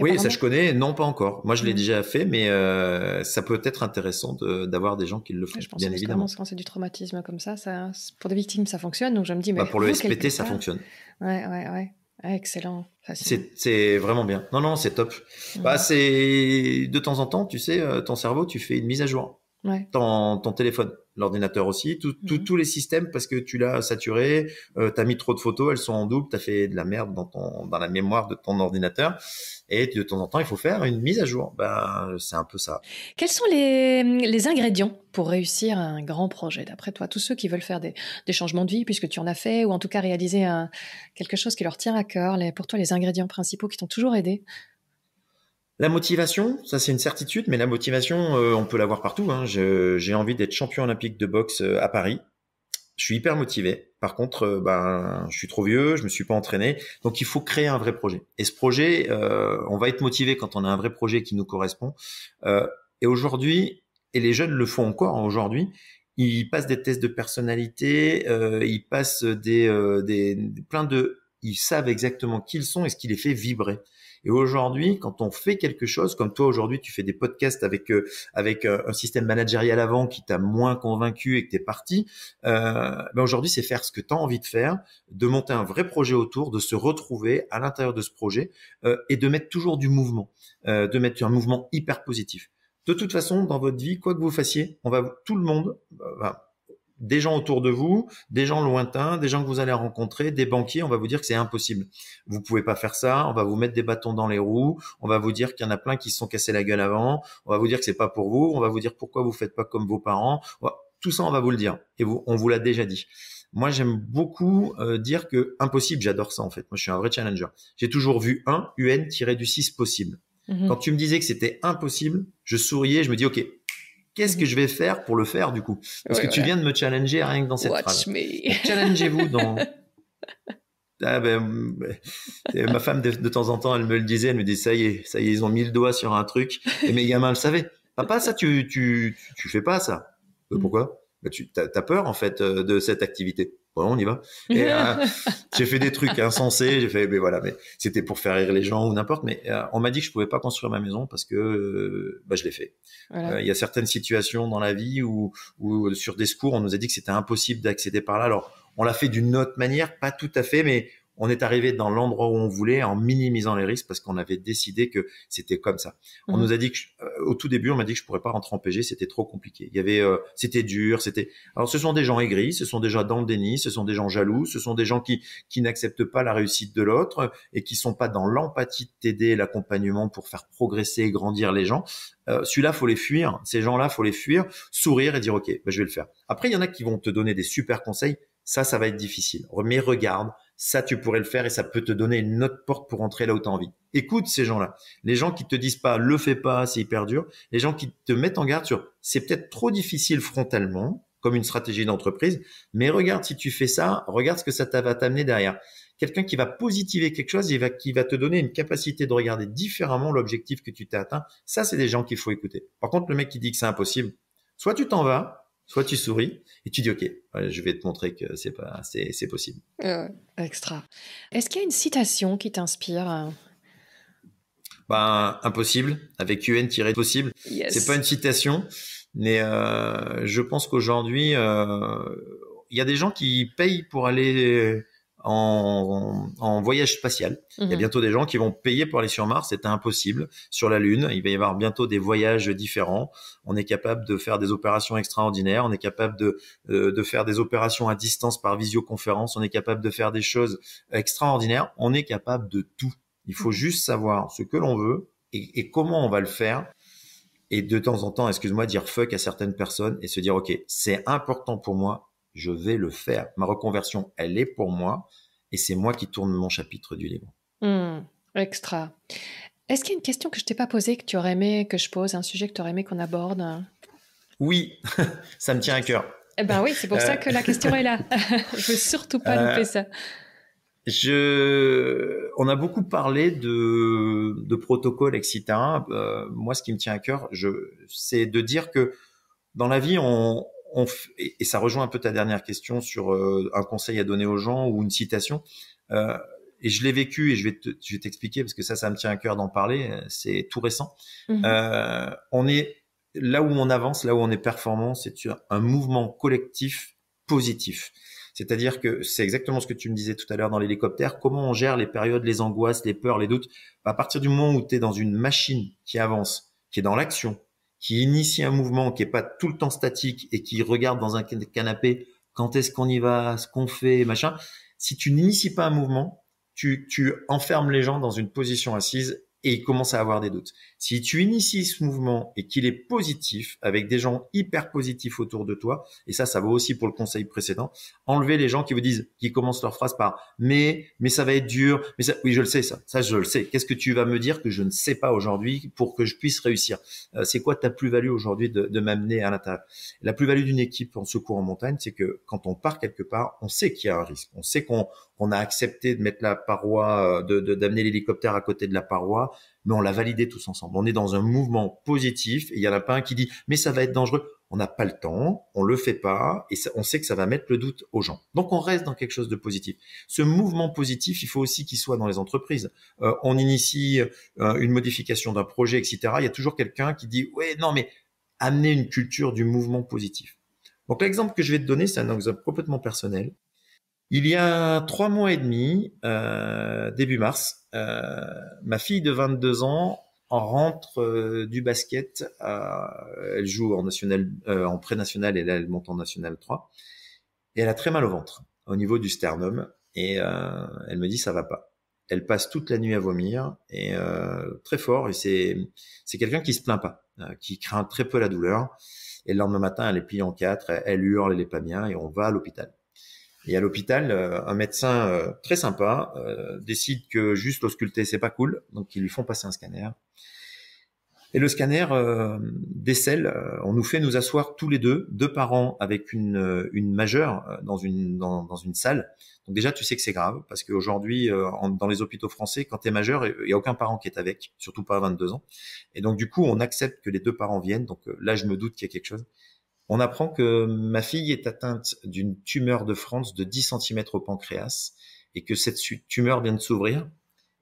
oui, ça je connais, non pas encore. Moi, je l'ai mm. déjà fait, mais euh, ça peut être intéressant d'avoir des gens qui le font, je pense bien évidemment. Quand c'est du traumatisme comme ça, pour des victimes, ça fonctionne. Donc je me dis, mais bah, pour le SPT, ça fonctionne. Ouais, ouais, ouais. excellent. C'est vraiment bien. Non, non, c'est top. Bah, c'est de temps en temps, tu sais, euh, ton cerveau, tu fais une mise à jour. Ouais. ton téléphone l'ordinateur aussi, mhm. tous les systèmes parce que tu l'as saturé, euh, tu as mis trop de photos, elles sont en double, tu as fait de la merde dans, dans la mémoire de ton ordinateur. Et de temps en temps, il faut faire une mise à jour. Ben, c'est un peu ça. Quels sont les, ingrédients pour réussir un grand projet, d'après toi Tous ceux qui veulent faire des, changements de vie, puisque tu en as fait, ou en tout cas réaliser quelque chose qui leur tient à cœur, les, pour toi, les ingrédients principaux qui t'ont toujours aidé la motivation, ça c'est une certitude, mais la motivation, euh, on peut l'avoir partout. Hein. J'ai envie d'être champion olympique de boxe euh, à Paris. Je suis hyper motivé. Par contre, euh, ben, je suis trop vieux, je me suis pas entraîné. Donc, il faut créer un vrai projet. Et ce projet, on va être motivé quand on a un vrai projet qui nous correspond. et aujourd'hui, et les jeunes le font encore hein, aujourd'hui, ils passent des tests de personnalité, ils passent des, des plein de, ils savent exactement qui ils sont et ce qui les fait vibrer. Et aujourd'hui, quand on fait quelque chose, comme toi aujourd'hui, tu fais des podcasts avec euh, avec euh, un système managérial avant qui t'a moins convaincu et que t'es parti, euh, ben aujourd'hui c'est faire ce que tu as envie de faire, de monter un vrai projet autour, de se retrouver à l'intérieur de ce projet euh, et de mettre toujours du mouvement, de mettre un mouvement hyper positif. De toute façon, dans votre vie, quoi que vous fassiez, on va tout le monde, ben, des gens autour de vous, des gens lointains, des gens que vous allez rencontrer, des banquiers, on va vous dire que c'est impossible. Vous pouvez pas faire ça, on va vous mettre des bâtons dans les roues, on va vous dire qu'il y en a plein qui se sont cassés la gueule avant, on va vous dire que c'est pas pour vous, on va vous dire pourquoi vous faites pas comme vos parents. Tout ça, on va vous le dire. Et vous, on vous l'a déjà dit. Moi, j'aime beaucoup euh, dire que impossible, j'adore ça en fait. Moi, je suis un vrai challenger. J'ai toujours vu un UN tiré du 6 possible. Mm-hmm. Quand tu me disais que c'était impossible, je souriais, je me dis OK, Qu'est-ce mmh que je vais faire pour le faire du coup Parce que tu viens de me challenger rien que dans cette Watch phrase. Challengez-vous dans. Ah, ben, mmh, ben, ma femme de, temps en temps, elle me le disait, elle me disait, ça y est, ça y est, ils ont mis le doigt sur un truc. Et mes gamins le savaient. Papa, ça tu tu tu fais pas ça. Ben, mmh. Pourquoi tu as peur en fait euh, de cette activité. Voilà, on y va. Euh, j'ai fait des trucs insensés. J'ai fait, mais voilà, mais c'était pour faire rire les gens ou n'importe. Mais euh, on m'a dit que je pouvais pas construire ma maison parce que euh, bah, je l'ai fait. Il y a certaines situations dans la vie où, où sur des secours, on nous a dit que c'était impossible d'accéder par là. Alors, on l'a fait d'une autre manière, pas tout à fait, mais on est arrivé dans l'endroit où on voulait en minimisant les risques parce qu'on avait décidé que c'était comme ça. On mhm. nous a dit que euh, au tout début, on m'a dit que je pourrais pas rentrer en PG, c'était trop compliqué. Il y avait, euh, c'était dur, c'était. Alors ce sont des gens aigris, ce sont déjà gens dans le déni, ce sont des gens jaloux, ce sont des gens qui qui n'acceptent pas la réussite de l'autre et qui sont pas dans l'empathie de t'aider, l'accompagnement pour faire progresser et grandir les gens. Euh, Celui-là, faut les fuir. Ces gens-là, faut les fuir. Sourire et dire ok, ben, je vais le faire. Après, il y en a qui vont te donner des super conseils. Ça, ça va être difficile. Mais regarde, ça tu pourrais le faire et ça peut te donner une autre porte pour entrer là où tu as envie. Écoute ces gens-là. Les gens qui te disent pas le fais pas, c'est hyper dur, les gens qui te mettent en garde sur c'est peut-être trop difficile frontalement comme une stratégie d'entreprise, mais regarde si tu fais ça, regarde ce que ça va t'amener derrière. Quelqu'un qui va positiver quelque chose et qui va te donner une capacité de regarder différemment l'objectif que tu t'es atteint, ça c'est des gens qu'il faut écouter. Par contre, le mec qui dit que c'est impossible, soit tu t'en vas, soit tu souris et tu dis ok, je vais te montrer que c'est pas, c'est, possible. extra. Est-ce qu'il y a une citation qui t'inspire ben, impossible avec un tiré possible. C'est pas une citation, mais euh, je pense qu'aujourd'hui, euh, il y a des gens qui payent pour aller en, voyage spatial. Il y a mhm. bientôt des gens qui vont payer pour aller sur Mars, C'est impossible. Sur la Lune, il va y avoir bientôt des voyages différents. On est capable de faire des opérations extraordinaires, on est capable de, euh, de faire des opérations à distance par visioconférence, on est capable de faire des choses extraordinaires, on est capable de tout. Il faut mhm. juste savoir ce que l'on veut et, et comment on va le faire et de temps en temps, excuse-moi, dire fuck à certaines personnes et se dire, OK, c'est important pour moi, je vais le faire. Ma reconversion, elle est pour moi et c'est moi qui tourne mon chapitre du livre. Hmm, extra. Est-ce qu'il y a une question que je t'ai pas posée que tu aurais aimé que je pose, un sujet que tu aurais aimé qu'on aborde Oui, ça me tient à cœur. Eh ben oui, c'est pour ça que la euh, question est là. je veux surtout pas louper euh, ça. Je, on a beaucoup parlé de, de protocole, etc. Euh, moi, ce qui me tient à cœur, je, c'est de dire que dans la vie, on, et, ça rejoint un peu ta dernière question sur euh, un conseil à donner aux gens ou une citation. Euh, et je l'ai vécu et je vais, vais t'expliquer parce que ça, ça me tient à cœur d'en parler. C'est tout récent. Mmh. Euh, on est là où on avance, là où on est performant, c'est un mouvement collectif positif. C'est-à-dire que c'est exactement ce que tu me disais tout à l'heure dans l'hélicoptère. Comment on gère les périodes, les angoisses, les peurs, les doutes? À partir du moment où tu es dans une machine qui avance, qui est dans l'action, qui initie un mouvement qui est pas tout le temps statique et qui regarde dans un canapé quand est-ce qu'on y va, ce qu'on fait, machin. Si tu n'inities pas un mouvement, tu, tu enfermes les gens dans une position assise et il commence à avoir des doutes. Si tu inities ce mouvement et qu'il est positif, avec des gens hyper positifs autour de toi, et ça, ça vaut aussi pour le conseil précédent, enlever les gens qui vous disent, qui commencent leur phrase par mais, mais ça va être dur, mais ça, oui, je le sais, ça, ça, je le sais. Qu'est-ce que tu vas me dire que je ne sais pas aujourd'hui pour que je puisse réussir? Euh, c'est quoi ta plus-value aujourd'hui de, m'amener à la table ?» La plus-value d'une équipe en secours en montagne, c'est que quand on part quelque part, on sait qu'il y a un risque, on sait qu'on, on a accepté de mettre la paroi, euh, de d'amener l'hélicoptère à côté de la paroi, mais on l'a validé tous ensemble. On est dans un mouvement positif. Et il y en a pas un qui dit mais ça va être dangereux. On n'a pas le temps, on le fait pas, et on sait que ça va mettre le doute aux gens. Donc on reste dans quelque chose de positif. Ce mouvement positif, il faut aussi qu'il soit dans les entreprises. Euh, on initie euh, une modification d'un projet, etc. Il y a toujours quelqu'un qui dit ouais non mais amener une culture du mouvement positif. Donc l'exemple que je vais te donner, c'est un exemple complètement personnel. Il y a trois mois et demi, euh, début mars, euh, ma fille de 22 ans en rentre euh, du basket. elle joue en national, en pré-national et là elle monte en national 3. Et elle a très mal au ventre, au niveau du sternum. Et elle me dit ça va pas. Elle passe toute la nuit à vomir et très fort. Et c'est quelqu'un qui se plaint pas, qui craint très peu la douleur. Et le lendemain matin, elle est pliée en quatre, elle, elle hurle, elle est pas bien et on va à l'hôpital. Et à l'hôpital, euh, un médecin euh, très sympa euh, décide que juste l'ausculter, c'est pas cool, donc ils lui font passer un scanner. Et le scanner euh, décèle, on nous fait nous asseoir tous les deux, deux parents avec une, une majeure dans une, dans, une salle. Donc déjà, tu sais que c'est grave, parce qu'aujourd'hui, dans les hôpitaux français, quand tu es majeur, il n'y a aucun parent qui est avec, surtout pas à 22 ans. Et donc du coup, on accepte que les deux parents viennent, donc là, je me doute qu'il y a quelque chose. On apprend que ma fille est atteinte d'une tumeur de France de 10 cm au pancréas et que cette tumeur vient de s'ouvrir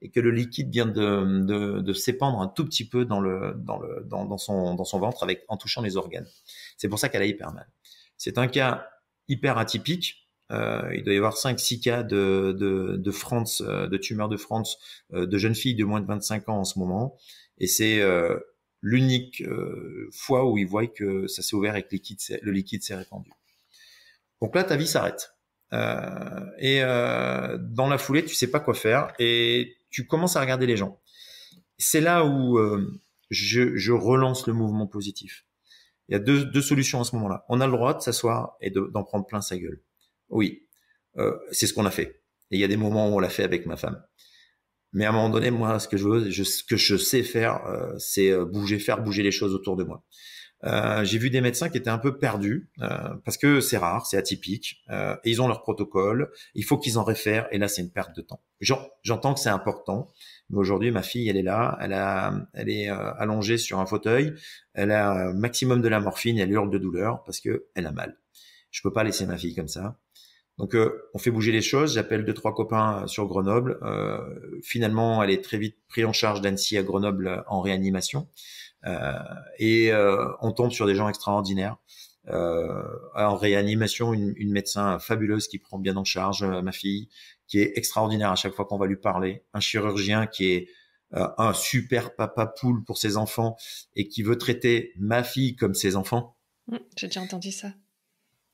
et que le liquide vient de, de, s'épandre un tout petit peu dans, le, dans, le, dans, son, dans son ventre avec, en touchant les organes. C'est pour ça qu'elle a hyper mal. C'est un cas hyper atypique. Euh, il doit y avoir 5-6 cas de, de, de France, euh, de tumeur de France, euh, de jeunes filles de moins de 25 ans en ce moment. Et c'est euh, l'unique euh, fois où ils voient que ça s'est ouvert et que liquide, le liquide s'est répandu. Donc là, ta vie s'arrête. Euh, et euh, dans la foulée, tu sais pas quoi faire et tu commences à regarder les gens. C'est là où je, relance le mouvement positif. Il y a deux, solutions à ce moment-là. On a le droit de s'asseoir et d'en prendre plein sa gueule. Oui, c'est ce qu'on a fait. Et il y a des moments où on l'a fait avec ma femme. Mais à un moment donné, moi, ce que je veux, ce que je sais faire, euh, c'est euh, bouger, faire bouger les choses autour de moi. Euh, j'ai vu des médecins qui étaient un peu perdus parce que c'est rare, c'est atypique. et ils ont leur protocole. Il faut qu'ils en réfèrent. Et là, c'est une perte de temps. J'entends que c'est important, mais aujourd'hui, ma fille, elle est là, elle, a, elle est allongée sur un fauteuil, elle a un maximum de la morphine, elle hurle de douleur parce que elle a mal. Je peux pas laisser ma fille comme ça. Donc, euh, on fait bouger les choses. J'appelle deux trois copains euh, sur Grenoble. Euh, finalement, elle est très vite prise en charge d'Annecy à Grenoble en réanimation, et on tombe sur des gens extraordinaires. en réanimation, une, médecin fabuleuse qui prend bien en charge ma fille, qui est extraordinaire à chaque fois qu'on va lui parler. Un chirurgien qui est un super papa poule pour ses enfants et qui veut traiter ma fille comme ses enfants. Mmh, j'ai déjà entendu ça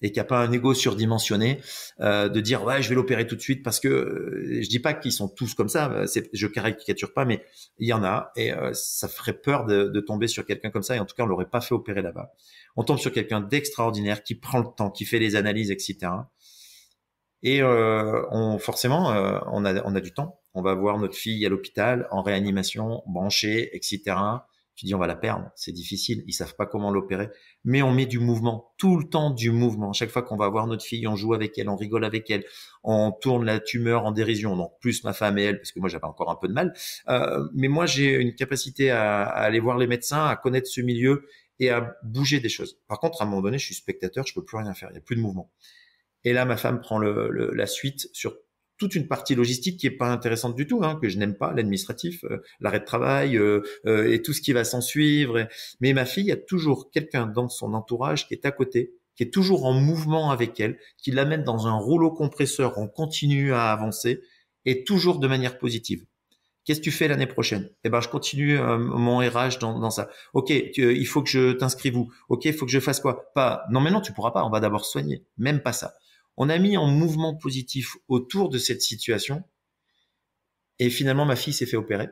et qu'il a pas un ego surdimensionné euh, de dire ouais je vais l'opérer tout de suite parce que euh, je dis pas qu'ils sont tous comme ça, euh, c'est je caricature pas, mais il y en a et ça ferait peur de, tomber sur quelqu'un comme ça et en tout cas on l'aurait pas fait opérer là-bas. On tombe sur quelqu'un d'extraordinaire qui prend le temps, qui fait les analyses, etc. Et on forcément on a on a du temps. On va voir notre fille à l'hôpital en réanimation, branchée, etc. Tu dis on va la perdre, c'est difficile, ils savent pas comment l'opérer, mais on met du mouvement, tout le temps du mouvement. Chaque fois qu'on va voir notre fille, on joue avec elle, on rigole avec elle, on tourne la tumeur en dérision. Donc plus ma femme et elle, parce que moi j'avais encore un peu de mal, euh, mais moi j'ai une capacité à, aller voir les médecins, à connaître ce milieu et à bouger des choses. Par contre, à un moment donné, je suis spectateur, je peux plus rien faire, il y a plus de mouvement. Et là, ma femme prend la suite sur toute une partie logistique qui est pas intéressante du tout, hein, que je n'aime pas, l'administratif, euh, l'arrêt de travail euh, euh, et tout ce qui va s'en suivre. Mais ma fille il a toujours quelqu'un dans son entourage qui est à côté, qui est toujours en mouvement avec elle, qui l'amène dans un rouleau compresseur, on continue à avancer et toujours de manière positive. Qu'est-ce que tu fais l'année prochaine Eh ben, je continue mon RH dans, dans ça. Ok, il faut que je t'inscrive vous. Ok, il faut que je fasse quoi Pas. Non, mais non, tu pourras pas. On va d'abord soigner. Même pas ça on a mis en mouvement positif autour de cette situation. Et finalement, ma fille s'est fait opérer.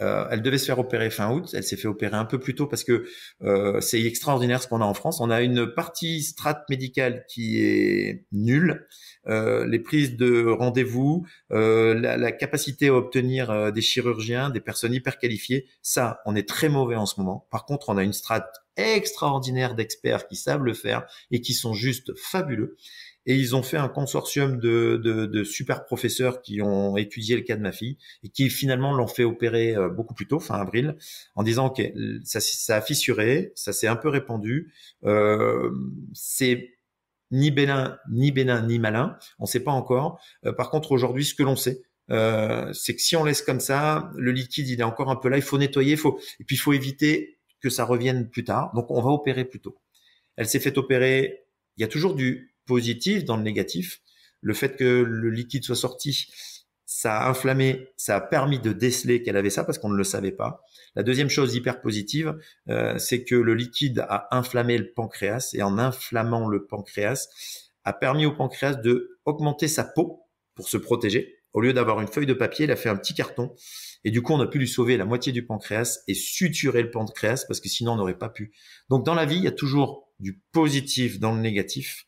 Euh, elle devait se faire opérer fin août. Elle s'est fait opérer un peu plus tôt parce que euh, c'est extraordinaire ce qu'on a en France. On a une partie strate médicale qui est nulle. Euh, les prises de rendez-vous, la, la, capacité à obtenir des chirurgiens, des personnes hyper qualifiées, ça, on est très mauvais en ce moment. Par contre, on a une strate extraordinaire d'experts qui savent le faire et qui sont juste fabuleux et ils ont fait un consortium de, de, de, super professeurs qui ont étudié le cas de ma fille et qui finalement l'ont fait opérer euh, beaucoup plus tôt, fin avril, en disant ok ça, ça a fissuré, ça s'est un peu répandu, euh, c'est ni bénin, ni bénin, ni malin, on ne sait pas encore. Euh, par contre aujourd'hui, ce que l'on sait, euh, c'est que si on laisse comme ça, le liquide il est encore un peu là, il faut nettoyer, faut et puis il faut éviter que ça revienne plus tard. Donc on va opérer plus tôt. Elle s'est fait opérer. Il y a toujours du positive, dans le négatif. Le fait que le liquide soit sorti, ça a inflammé, ça a permis de déceler qu'elle avait ça parce qu'on ne le savait pas. La deuxième chose hyper positive, euh, c'est que le liquide a inflammé le pancréas et en inflammant le pancréas, a permis au pancréas de augmenter sa peau pour se protéger. Au lieu d'avoir une feuille de papier, il a fait un petit carton. Et du coup, on a pu lui sauver la moitié du pancréas et suturer le pancréas parce que sinon, on n'aurait pas pu. Donc, dans la vie, il y a toujours du positif dans le négatif.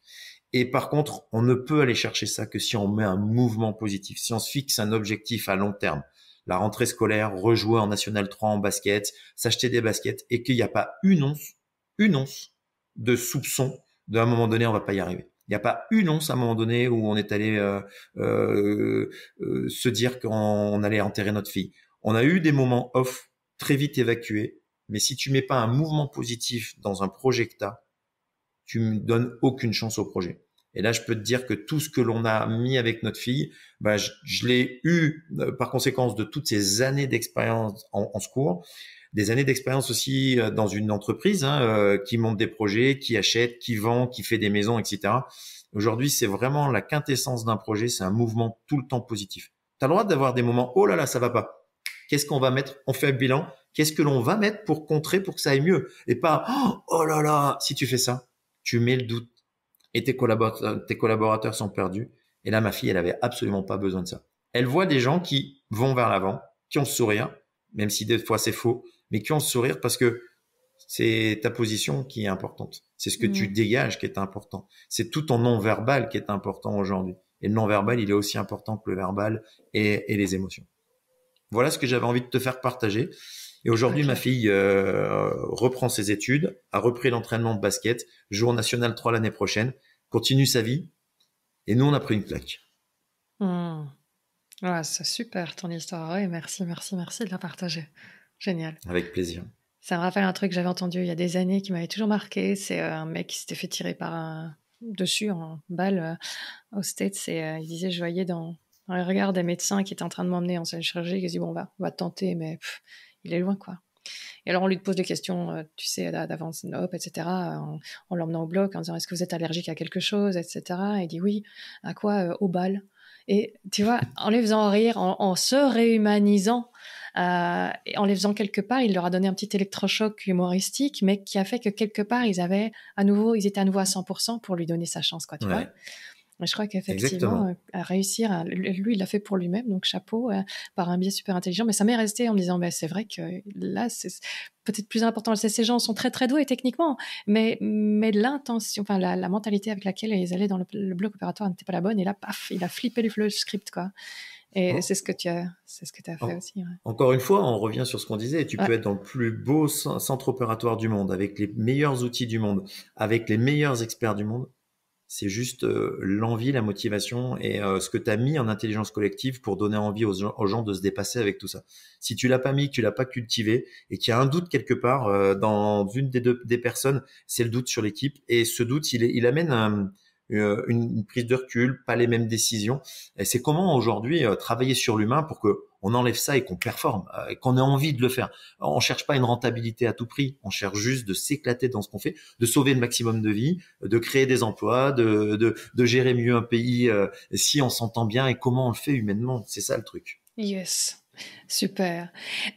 Et par contre, on ne peut aller chercher ça que si on met un mouvement positif, si on se fixe un objectif à long terme. La rentrée scolaire, rejouer en National 3 en basket, s'acheter des baskets, et qu'il n'y a pas une once, une once de soupçon de un moment donné, on ne va pas y arriver. Il n'y a pas une once à un moment donné où on est allé euh, euh, euh, se dire qu'on allait enterrer notre fille. On a eu des moments off très vite évacués, mais si tu mets pas un mouvement positif dans un projecta, tu ne donnes aucune chance au projet. Et là, je peux te dire que tout ce que l'on a mis avec notre fille, bah, je, l'ai eu euh, par conséquence de toutes ces années d'expérience en, en secours, des années d'expérience aussi euh, dans une entreprise hein, euh, qui monte des projets, qui achète, qui vend, qui fait des maisons, etc. Aujourd'hui, c'est vraiment la quintessence d'un projet, c'est un mouvement tout le temps positif. Tu as le droit d'avoir des moments, oh là là, ça va pas. Qu'est-ce qu'on va mettre On fait un bilan. Qu'est-ce que l'on va mettre pour contrer, pour que ça aille mieux Et pas, oh là là, si tu fais ça, tu mets le doute et euh, tes collaborateurs, sont perdus. Et là, ma fille, elle avait absolument pas besoin de ça. Elle voit des gens qui vont vers l'avant, qui ont ce sourire, même si des fois c'est faux, mais qui ont ce sourire parce que c'est ta position qui est importante. C'est ce que tu mm. dégages qui est important. C'est tout ton non-verbal qui est important aujourd'hui. Et le non-verbal, il est aussi important que le verbal et, et les émotions. Voilà ce que j'avais envie de te faire partager. Et aujourd'hui, ma fille euh, reprend ses études, a repris l'entraînement de basket, joue en National 3 l'année prochaine, continue sa vie. Et nous, on a pris une claque. Mmh. c'est super ton histoire. Oui, merci, merci, merci de la partager. Génial. Avec plaisir. Ça me rappelle un truc que j'avais entendu il y a des années qui m'avait toujours marqué. C'est euh, un mec qui s'était fait tirer par un dessus en balle euh, au States et il disait je voyais dans, les regards des médecins qui étaient en train de m'emmener en salle de chirurgie qui dit bon on va on va tenter mais il est loin, quoi. Et alors, on lui pose des questions, euh, tu sais, d'avance, hop, etc., en, l'emmenant au bloc, en disant est-ce que vous êtes allergique à quelque chose, etc. Et il dit oui, à quoi euh, Au bal. Et tu vois, en les faisant rire, en, se réhumanisant, euh, en les faisant quelque part, il leur a donné un petit électrochoc humoristique, mais qui a fait que quelque part, ils avaient à nouveau, ils étaient à nouveau à 100% pour lui donner sa chance, quoi, tu vois. Je crois qu'effectivement, euh, à réussir, lui, il l'a fait pour lui-même, donc chapeau, euh, par un biais super intelligent. Mais ça m'est resté en me disant, bah, c'est vrai que là, c'est peut-être plus important. Ces gens sont très, très doués techniquement, mais, mais l'intention, enfin, la, mentalité avec laquelle ils allaient dans le, bloc opératoire n'était pas la bonne. Et là, paf, il a flippé le script, quoi. Et c'est ce que tu as, c'est ce que tu as fait aussi. Encore une fois, on revient sur ce qu'on disait. Tu peux être dans le plus beau centre opératoire du monde, avec les meilleurs outils du monde, avec les meilleurs experts du monde c'est juste euh, l'envie, la motivation et euh, ce que tu as mis en intelligence collective pour donner envie aux, gens de se dépasser avec tout ça. Si tu l'as pas mis, tu l'as pas cultivé et qu'il y a un doute quelque part euh, dans une des deux des personnes, c'est le doute sur l'équipe et ce doute il, il amène un, euh, une, prise de recul, pas les mêmes décisions. Et c'est comment aujourd'hui euh, travailler sur l'humain pour que on enlève ça et qu'on performe, euh, qu'on ait envie de le faire. On cherche pas une rentabilité à tout prix, on cherche juste de s'éclater dans ce qu'on fait, de sauver le maximum de vie, de créer des emplois, de, gérer mieux un pays si on s'entend bien et comment on le fait humainement. C'est ça le truc. Yes, super.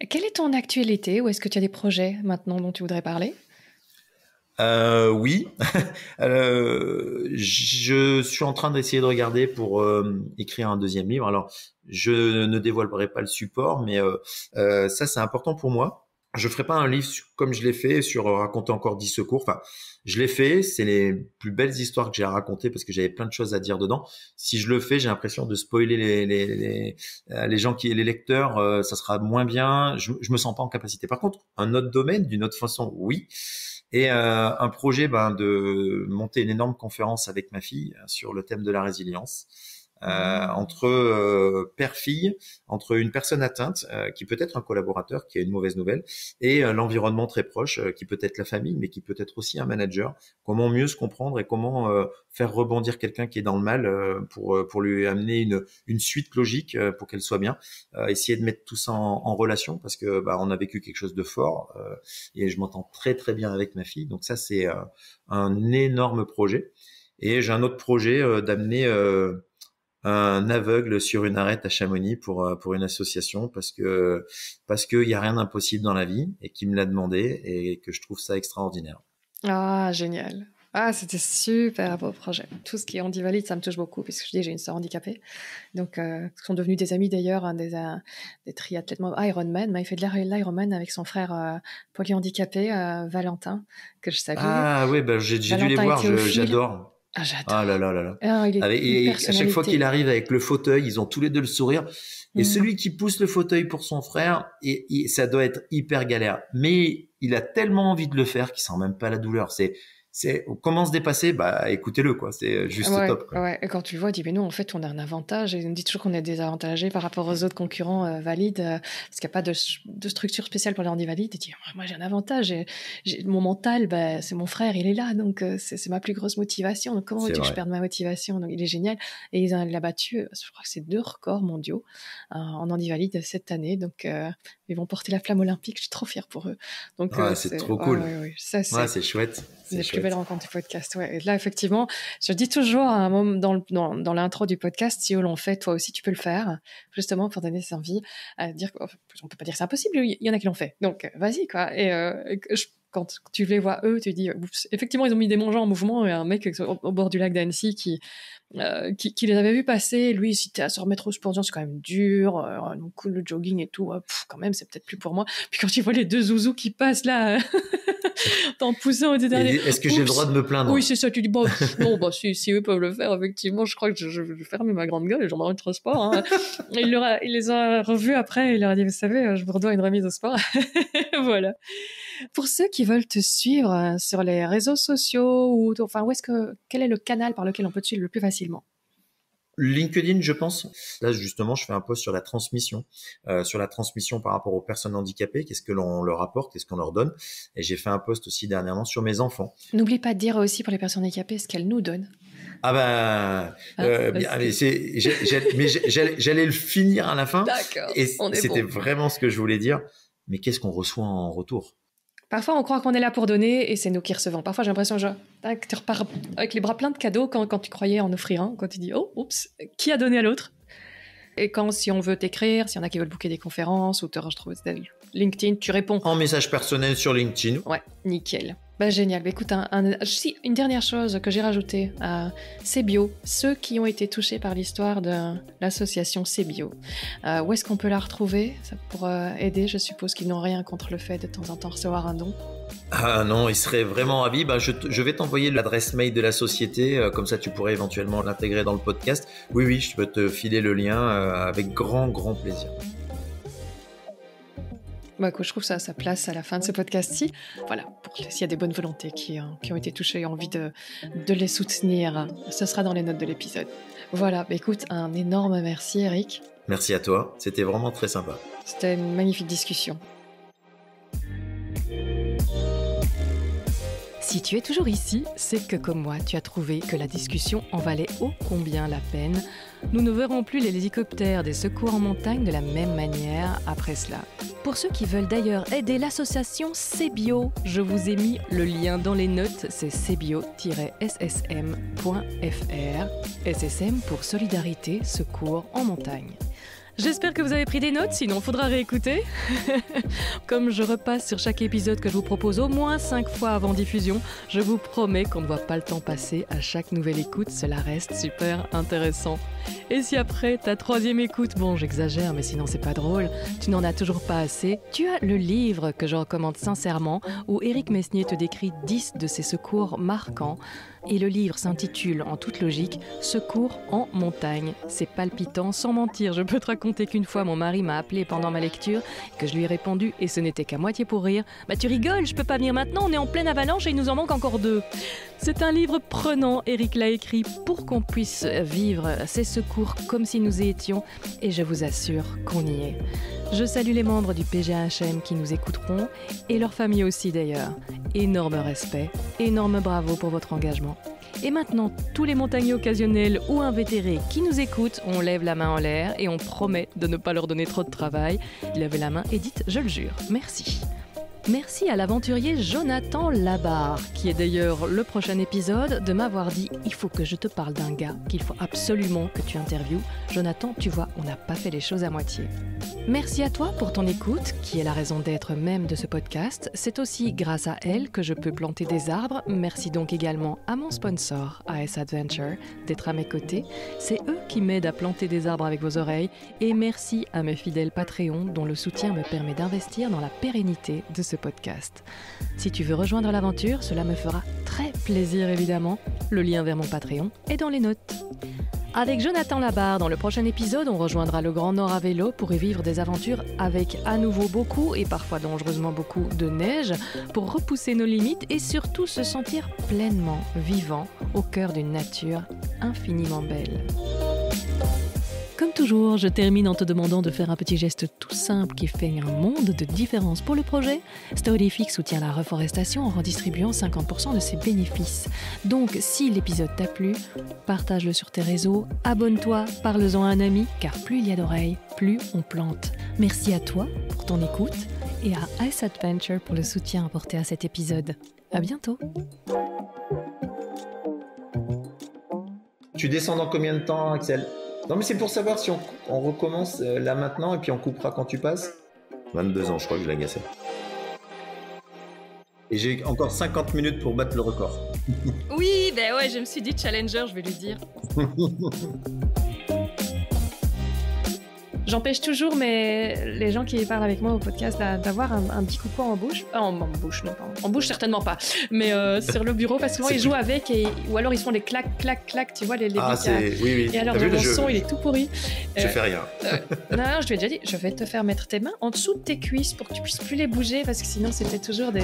Quelle est ton actualité ou est-ce que tu as des projets maintenant dont tu voudrais parler euh, oui, euh, je suis en train d'essayer de regarder pour euh, écrire un deuxième livre. Alors, je ne dévoilerai pas le support, mais euh, euh, ça, c'est important pour moi. Je ferai pas un livre comme je l'ai fait sur raconter encore dix secours. Enfin, je l'ai fait. C'est les plus belles histoires que j'ai à raconter parce que j'avais plein de choses à dire dedans. Si je le fais, j'ai l'impression de spoiler les, les, les, les gens qui, les lecteurs. ça sera moins bien. Je, je me sens pas en capacité. Par contre, un autre domaine, d'une autre façon, oui. Et euh, un projet ben, de monter une énorme conférence avec ma fille euh, sur le thème de la résilience euh, mhm. entre euh, père-fille, entre une personne atteinte, euh, qui peut être un collaborateur qui a une mauvaise nouvelle, et euh, l'environnement très proche, qui peut être la famille, mais qui peut être aussi un manager. Comment mieux se comprendre et comment faire rebondir quelqu'un qui est dans le mal pour, pour lui amener une, une suite logique pour qu'elle soit bien. essayer de mettre tout ça en, en relation parce que bah, on a vécu quelque chose de fort et je m'entends très très bien avec ma fille. Donc ça c'est un énorme projet. Et j'ai un autre projet d'amener un aveugle sur une arête à Chamonix pour euh, pour une association parce que parce que il y a rien d'impossible dans la vie et qui me l'a demandé et que je trouve ça extraordinaire. Ah génial. Ah, c'était super beau projet. Tout ce qui est anti ça me touche beaucoup, puisque je dis, j'ai une soeur handicapée. Donc, euh, sont devenus des amis d'ailleurs, hein, des, euh, des, triathlètes. Ironman, bah, il fait de l'Ironman avec son frère euh, polyhandicapé, Valentin, que je savais. Ah oui, bah, j'ai dû les voir, j'adore. Ah, ah là là là ah, il est à chaque fois qu'il arrive avec le fauteuil, ils ont tous les deux le sourire. Et mm. celui qui pousse le fauteuil pour son frère, ça doit être hyper galère. Mais il a tellement envie de le faire qu'il sent même pas la douleur. C'est c'est comment se dépasser Bah écoutez-le quoi, c'est euh, juste top. Ouais. Et quand tu le vois, tu dis mais nous en fait on a un avantage il nous dit toujours qu'on est désavantagé par rapport aux autres concurrents euh, valides euh, parce qu'il n'y a pas de, structure spéciale pour les handi-valides il tu moi j'ai un avantage, mon mental, bah, c'est mon frère, il est là donc c'est ma plus grosse motivation. Donc comment veux-tu que je perde ma motivation Donc il est génial et il a battu, je crois que c'est deux records mondiaux en handi-valides cette année donc ils vont porter la flamme olympique. Je suis trop fière pour eux. Donc ah, c'est trop cool. Ouais, ça c'est chouette belle rencontre du podcast. Ouais. Et là, effectivement, je dis toujours à un moment dans, dans, dans l'intro du podcast, si on fait, toi aussi, tu peux le faire, justement pour donner ses envies à dire. On peut pas dire c'est impossible. Il y en a qui l'ont fait. Donc, vas-y quoi. Et euh, quand tu les vois eux, tu dis euh, effectivement ils ont mis des mangeurs en mouvement et un mec au, bord du lac d'Annecy euh, qui, qui, les avait vus passer, lui il à se remettre au sport, c'est quand même dur, le jogging et tout, quand même c'est peut-être plus pour moi. Puis quand tu vois les deux zouzous qui passent là en poussant au dernier. Est-ce que j'ai le droit de me plaindre Oui, c'est ça. Tu dis, bon, bah, si, eux peuvent le faire, effectivement, je crois que je, je vais fermer ma grande gueule et j'en aurai un transport. Hein. il, il les a revus après et il leur a dit, vous savez, je vous redois une remise au sport. voilà. Pour ceux qui veulent te suivre euh, sur les réseaux sociaux, ou enfin, où est-ce que, quel est le canal par lequel on peut te suivre le plus facilement LinkedIn, je pense. Là, justement, je fais un post sur la transmission, euh, sur la transmission par rapport aux personnes handicapées. Qu'est-ce que l'on leur apporte, qu'est-ce qu'on leur donne. Et j'ai fait un post aussi dernièrement sur mes enfants. N'oublie pas de dire aussi pour les personnes handicapées ce qu'elles nous donnent. Ah ben, ah, euh, ah, c'est, mais j'allais le finir à la fin. D'accord. Et c'était vraiment ce que je voulais dire. Mais qu'est-ce qu'on reçoit en retour Parfois, on croit qu'on est là pour donner et c'est nous qui recevons. Parfois, j'ai l'impression que tu repars avec les bras pleins de cadeaux quand, tu croyais en offrir un, hein, quand tu dis Oh, oups, qui a donné à l'autre Et quand, si on veut t'écrire, s'il y en a qui veulent booker des conférences ou te retrouver LinkedIn, tu réponds. En message personnel sur LinkedIn. Ouais, nickel. Bah, génial. Bah, écoute, une dernière chose que j'ai rajoutée, à c'est Ceux qui ont été touchés par l'histoire de l'association C'est bio, euh, où est-ce qu'on peut la retrouver Ça pour aider Je suppose qu'ils n'ont rien contre le fait de, temps en temps recevoir un don. Ah non, ils seraient vraiment ravis. Ben, je, je, vais t'envoyer l'adresse mail de la société, euh, comme ça tu pourrais éventuellement l'intégrer dans le podcast. Oui, oui, je peux te filer le lien euh, avec grand, grand plaisir bah, je trouve ça à sa place à la fin de ce podcast-ci. Voilà, s'il y a des bonnes volontés euh, qui, ont été touchées et envie de, de, les soutenir, ce sera dans les notes de l'épisode. Voilà, bah, écoute, un énorme merci Eric. Merci à toi, c'était vraiment très sympa. C'était une magnifique discussion. Si tu es toujours ici, c'est que comme moi, tu as trouvé que la discussion en valait ô combien la peine. Nous ne verrons plus les hélicoptères des secours en montagne de la même manière après cela. Pour ceux qui veulent d'ailleurs aider l'association Cebio, je vous ai mis le lien dans les notes, c'est cbio ssmfr SSM pour Solidarité Secours en montagne. J'espère que vous avez pris des notes, sinon il faudra réécouter. Comme je repasse sur chaque épisode que je vous propose au moins 5 fois avant diffusion, je vous promets qu'on ne voit pas le temps passer à chaque nouvelle écoute, cela reste super intéressant. Et si après ta troisième écoute, bon j'exagère mais sinon c'est pas drôle, tu n'en as toujours pas assez, tu as le livre que je recommande sincèrement où Éric Messnier te décrit 10 de ses secours marquants et le livre s'intitule en toute logique Secours en montagne. C'est palpitant, sans mentir, je peux te raconter qu'une fois mon mari m'a appelé pendant ma lecture, que je lui ai répondu, et ce n'était qu'à moitié pour rire Bah tu rigoles, je peux pas venir maintenant, on est en pleine avalanche et il nous en manque encore deux. C'est un livre prenant, Eric l'a écrit, pour qu'on puisse vivre ces secours comme si nous y étions, et je vous assure qu'on y est. Je salue les membres du PGHM qui nous écouteront, et leurs familles aussi d'ailleurs. Énorme respect, énorme bravo pour votre engagement. Et maintenant, tous les montagnes occasionnels ou invétérés qui nous écoutent, on lève la main en l'air et on promet de ne pas leur donner trop de travail. Levez la main, et dites « je le jure. Merci. Merci à l'aventurier Jonathan Labarre, qui est d'ailleurs le prochain épisode, de m'avoir dit il faut que je te parle d'un gars qu'il faut absolument que tu interviewes Jonathan, tu vois, on n'a pas fait les choses à moitié. Merci à toi pour ton écoute, qui est la raison d'être même de ce podcast. C'est aussi grâce à elle que je peux planter des arbres. Merci donc également à mon sponsor, AS Adventure, d'être à mes côtés. C'est eux qui m'aident à planter des arbres avec vos oreilles. Et merci à mes fidèles Patreons, dont le soutien me permet d'investir dans la pérennité de ce podcast. Si tu veux rejoindre l'aventure, cela me fera très plaisir évidemment. Le lien vers mon Patreon est dans les notes. Avec Jonathan Labarre, dans le prochain épisode, on rejoindra le Grand Nord à vélo pour y vivre des aventures avec à nouveau beaucoup et parfois dangereusement beaucoup de neige pour repousser nos limites et surtout se sentir pleinement vivant au cœur d'une nature infiniment belle. Comme toujours, je termine en te demandant de faire un petit geste tout simple qui fait un monde de différence pour le projet. Storyfix soutient la reforestation en redistribuant 50% de ses bénéfices. Donc, si l'épisode t'a plu, partage-le sur tes réseaux, abonne-toi, parle-en à un ami, car plus il y a d'oreilles, plus on plante. Merci à toi pour ton écoute et à Ice Adventure pour le soutien apporté à cet épisode. À bientôt! Tu descends dans combien de temps, Axel non, mais c'est pour savoir si on, recommence euh, là maintenant et puis on coupera quand tu passes. 22 ans, je crois que je l'ai Et j'ai encore 50 minutes pour battre le record. oui, ben ouais, je me suis dit challenger, je vais lui dire. J'empêche toujours mais les gens qui parlent avec moi au podcast d'avoir un, petit coucou en bouche. Ah, en, bouche, non, pas En bouche, certainement pas. Mais euh, sur le bureau, parce que ils jouent avec et, ou alors ils font des clac, clac, clac, tu vois, les, les ah, c'est euh, oui, oui. Et alors, le son, il est tout pourri. Je euh, fais rien. non, je lui ai déjà dit, je vais te faire mettre tes mains en dessous de tes cuisses pour que tu puisses plus les bouger parce que sinon, c'était toujours des.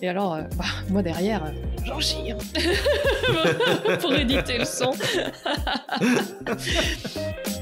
Et alors, bah, moi derrière, j'en hein. pour éditer le son.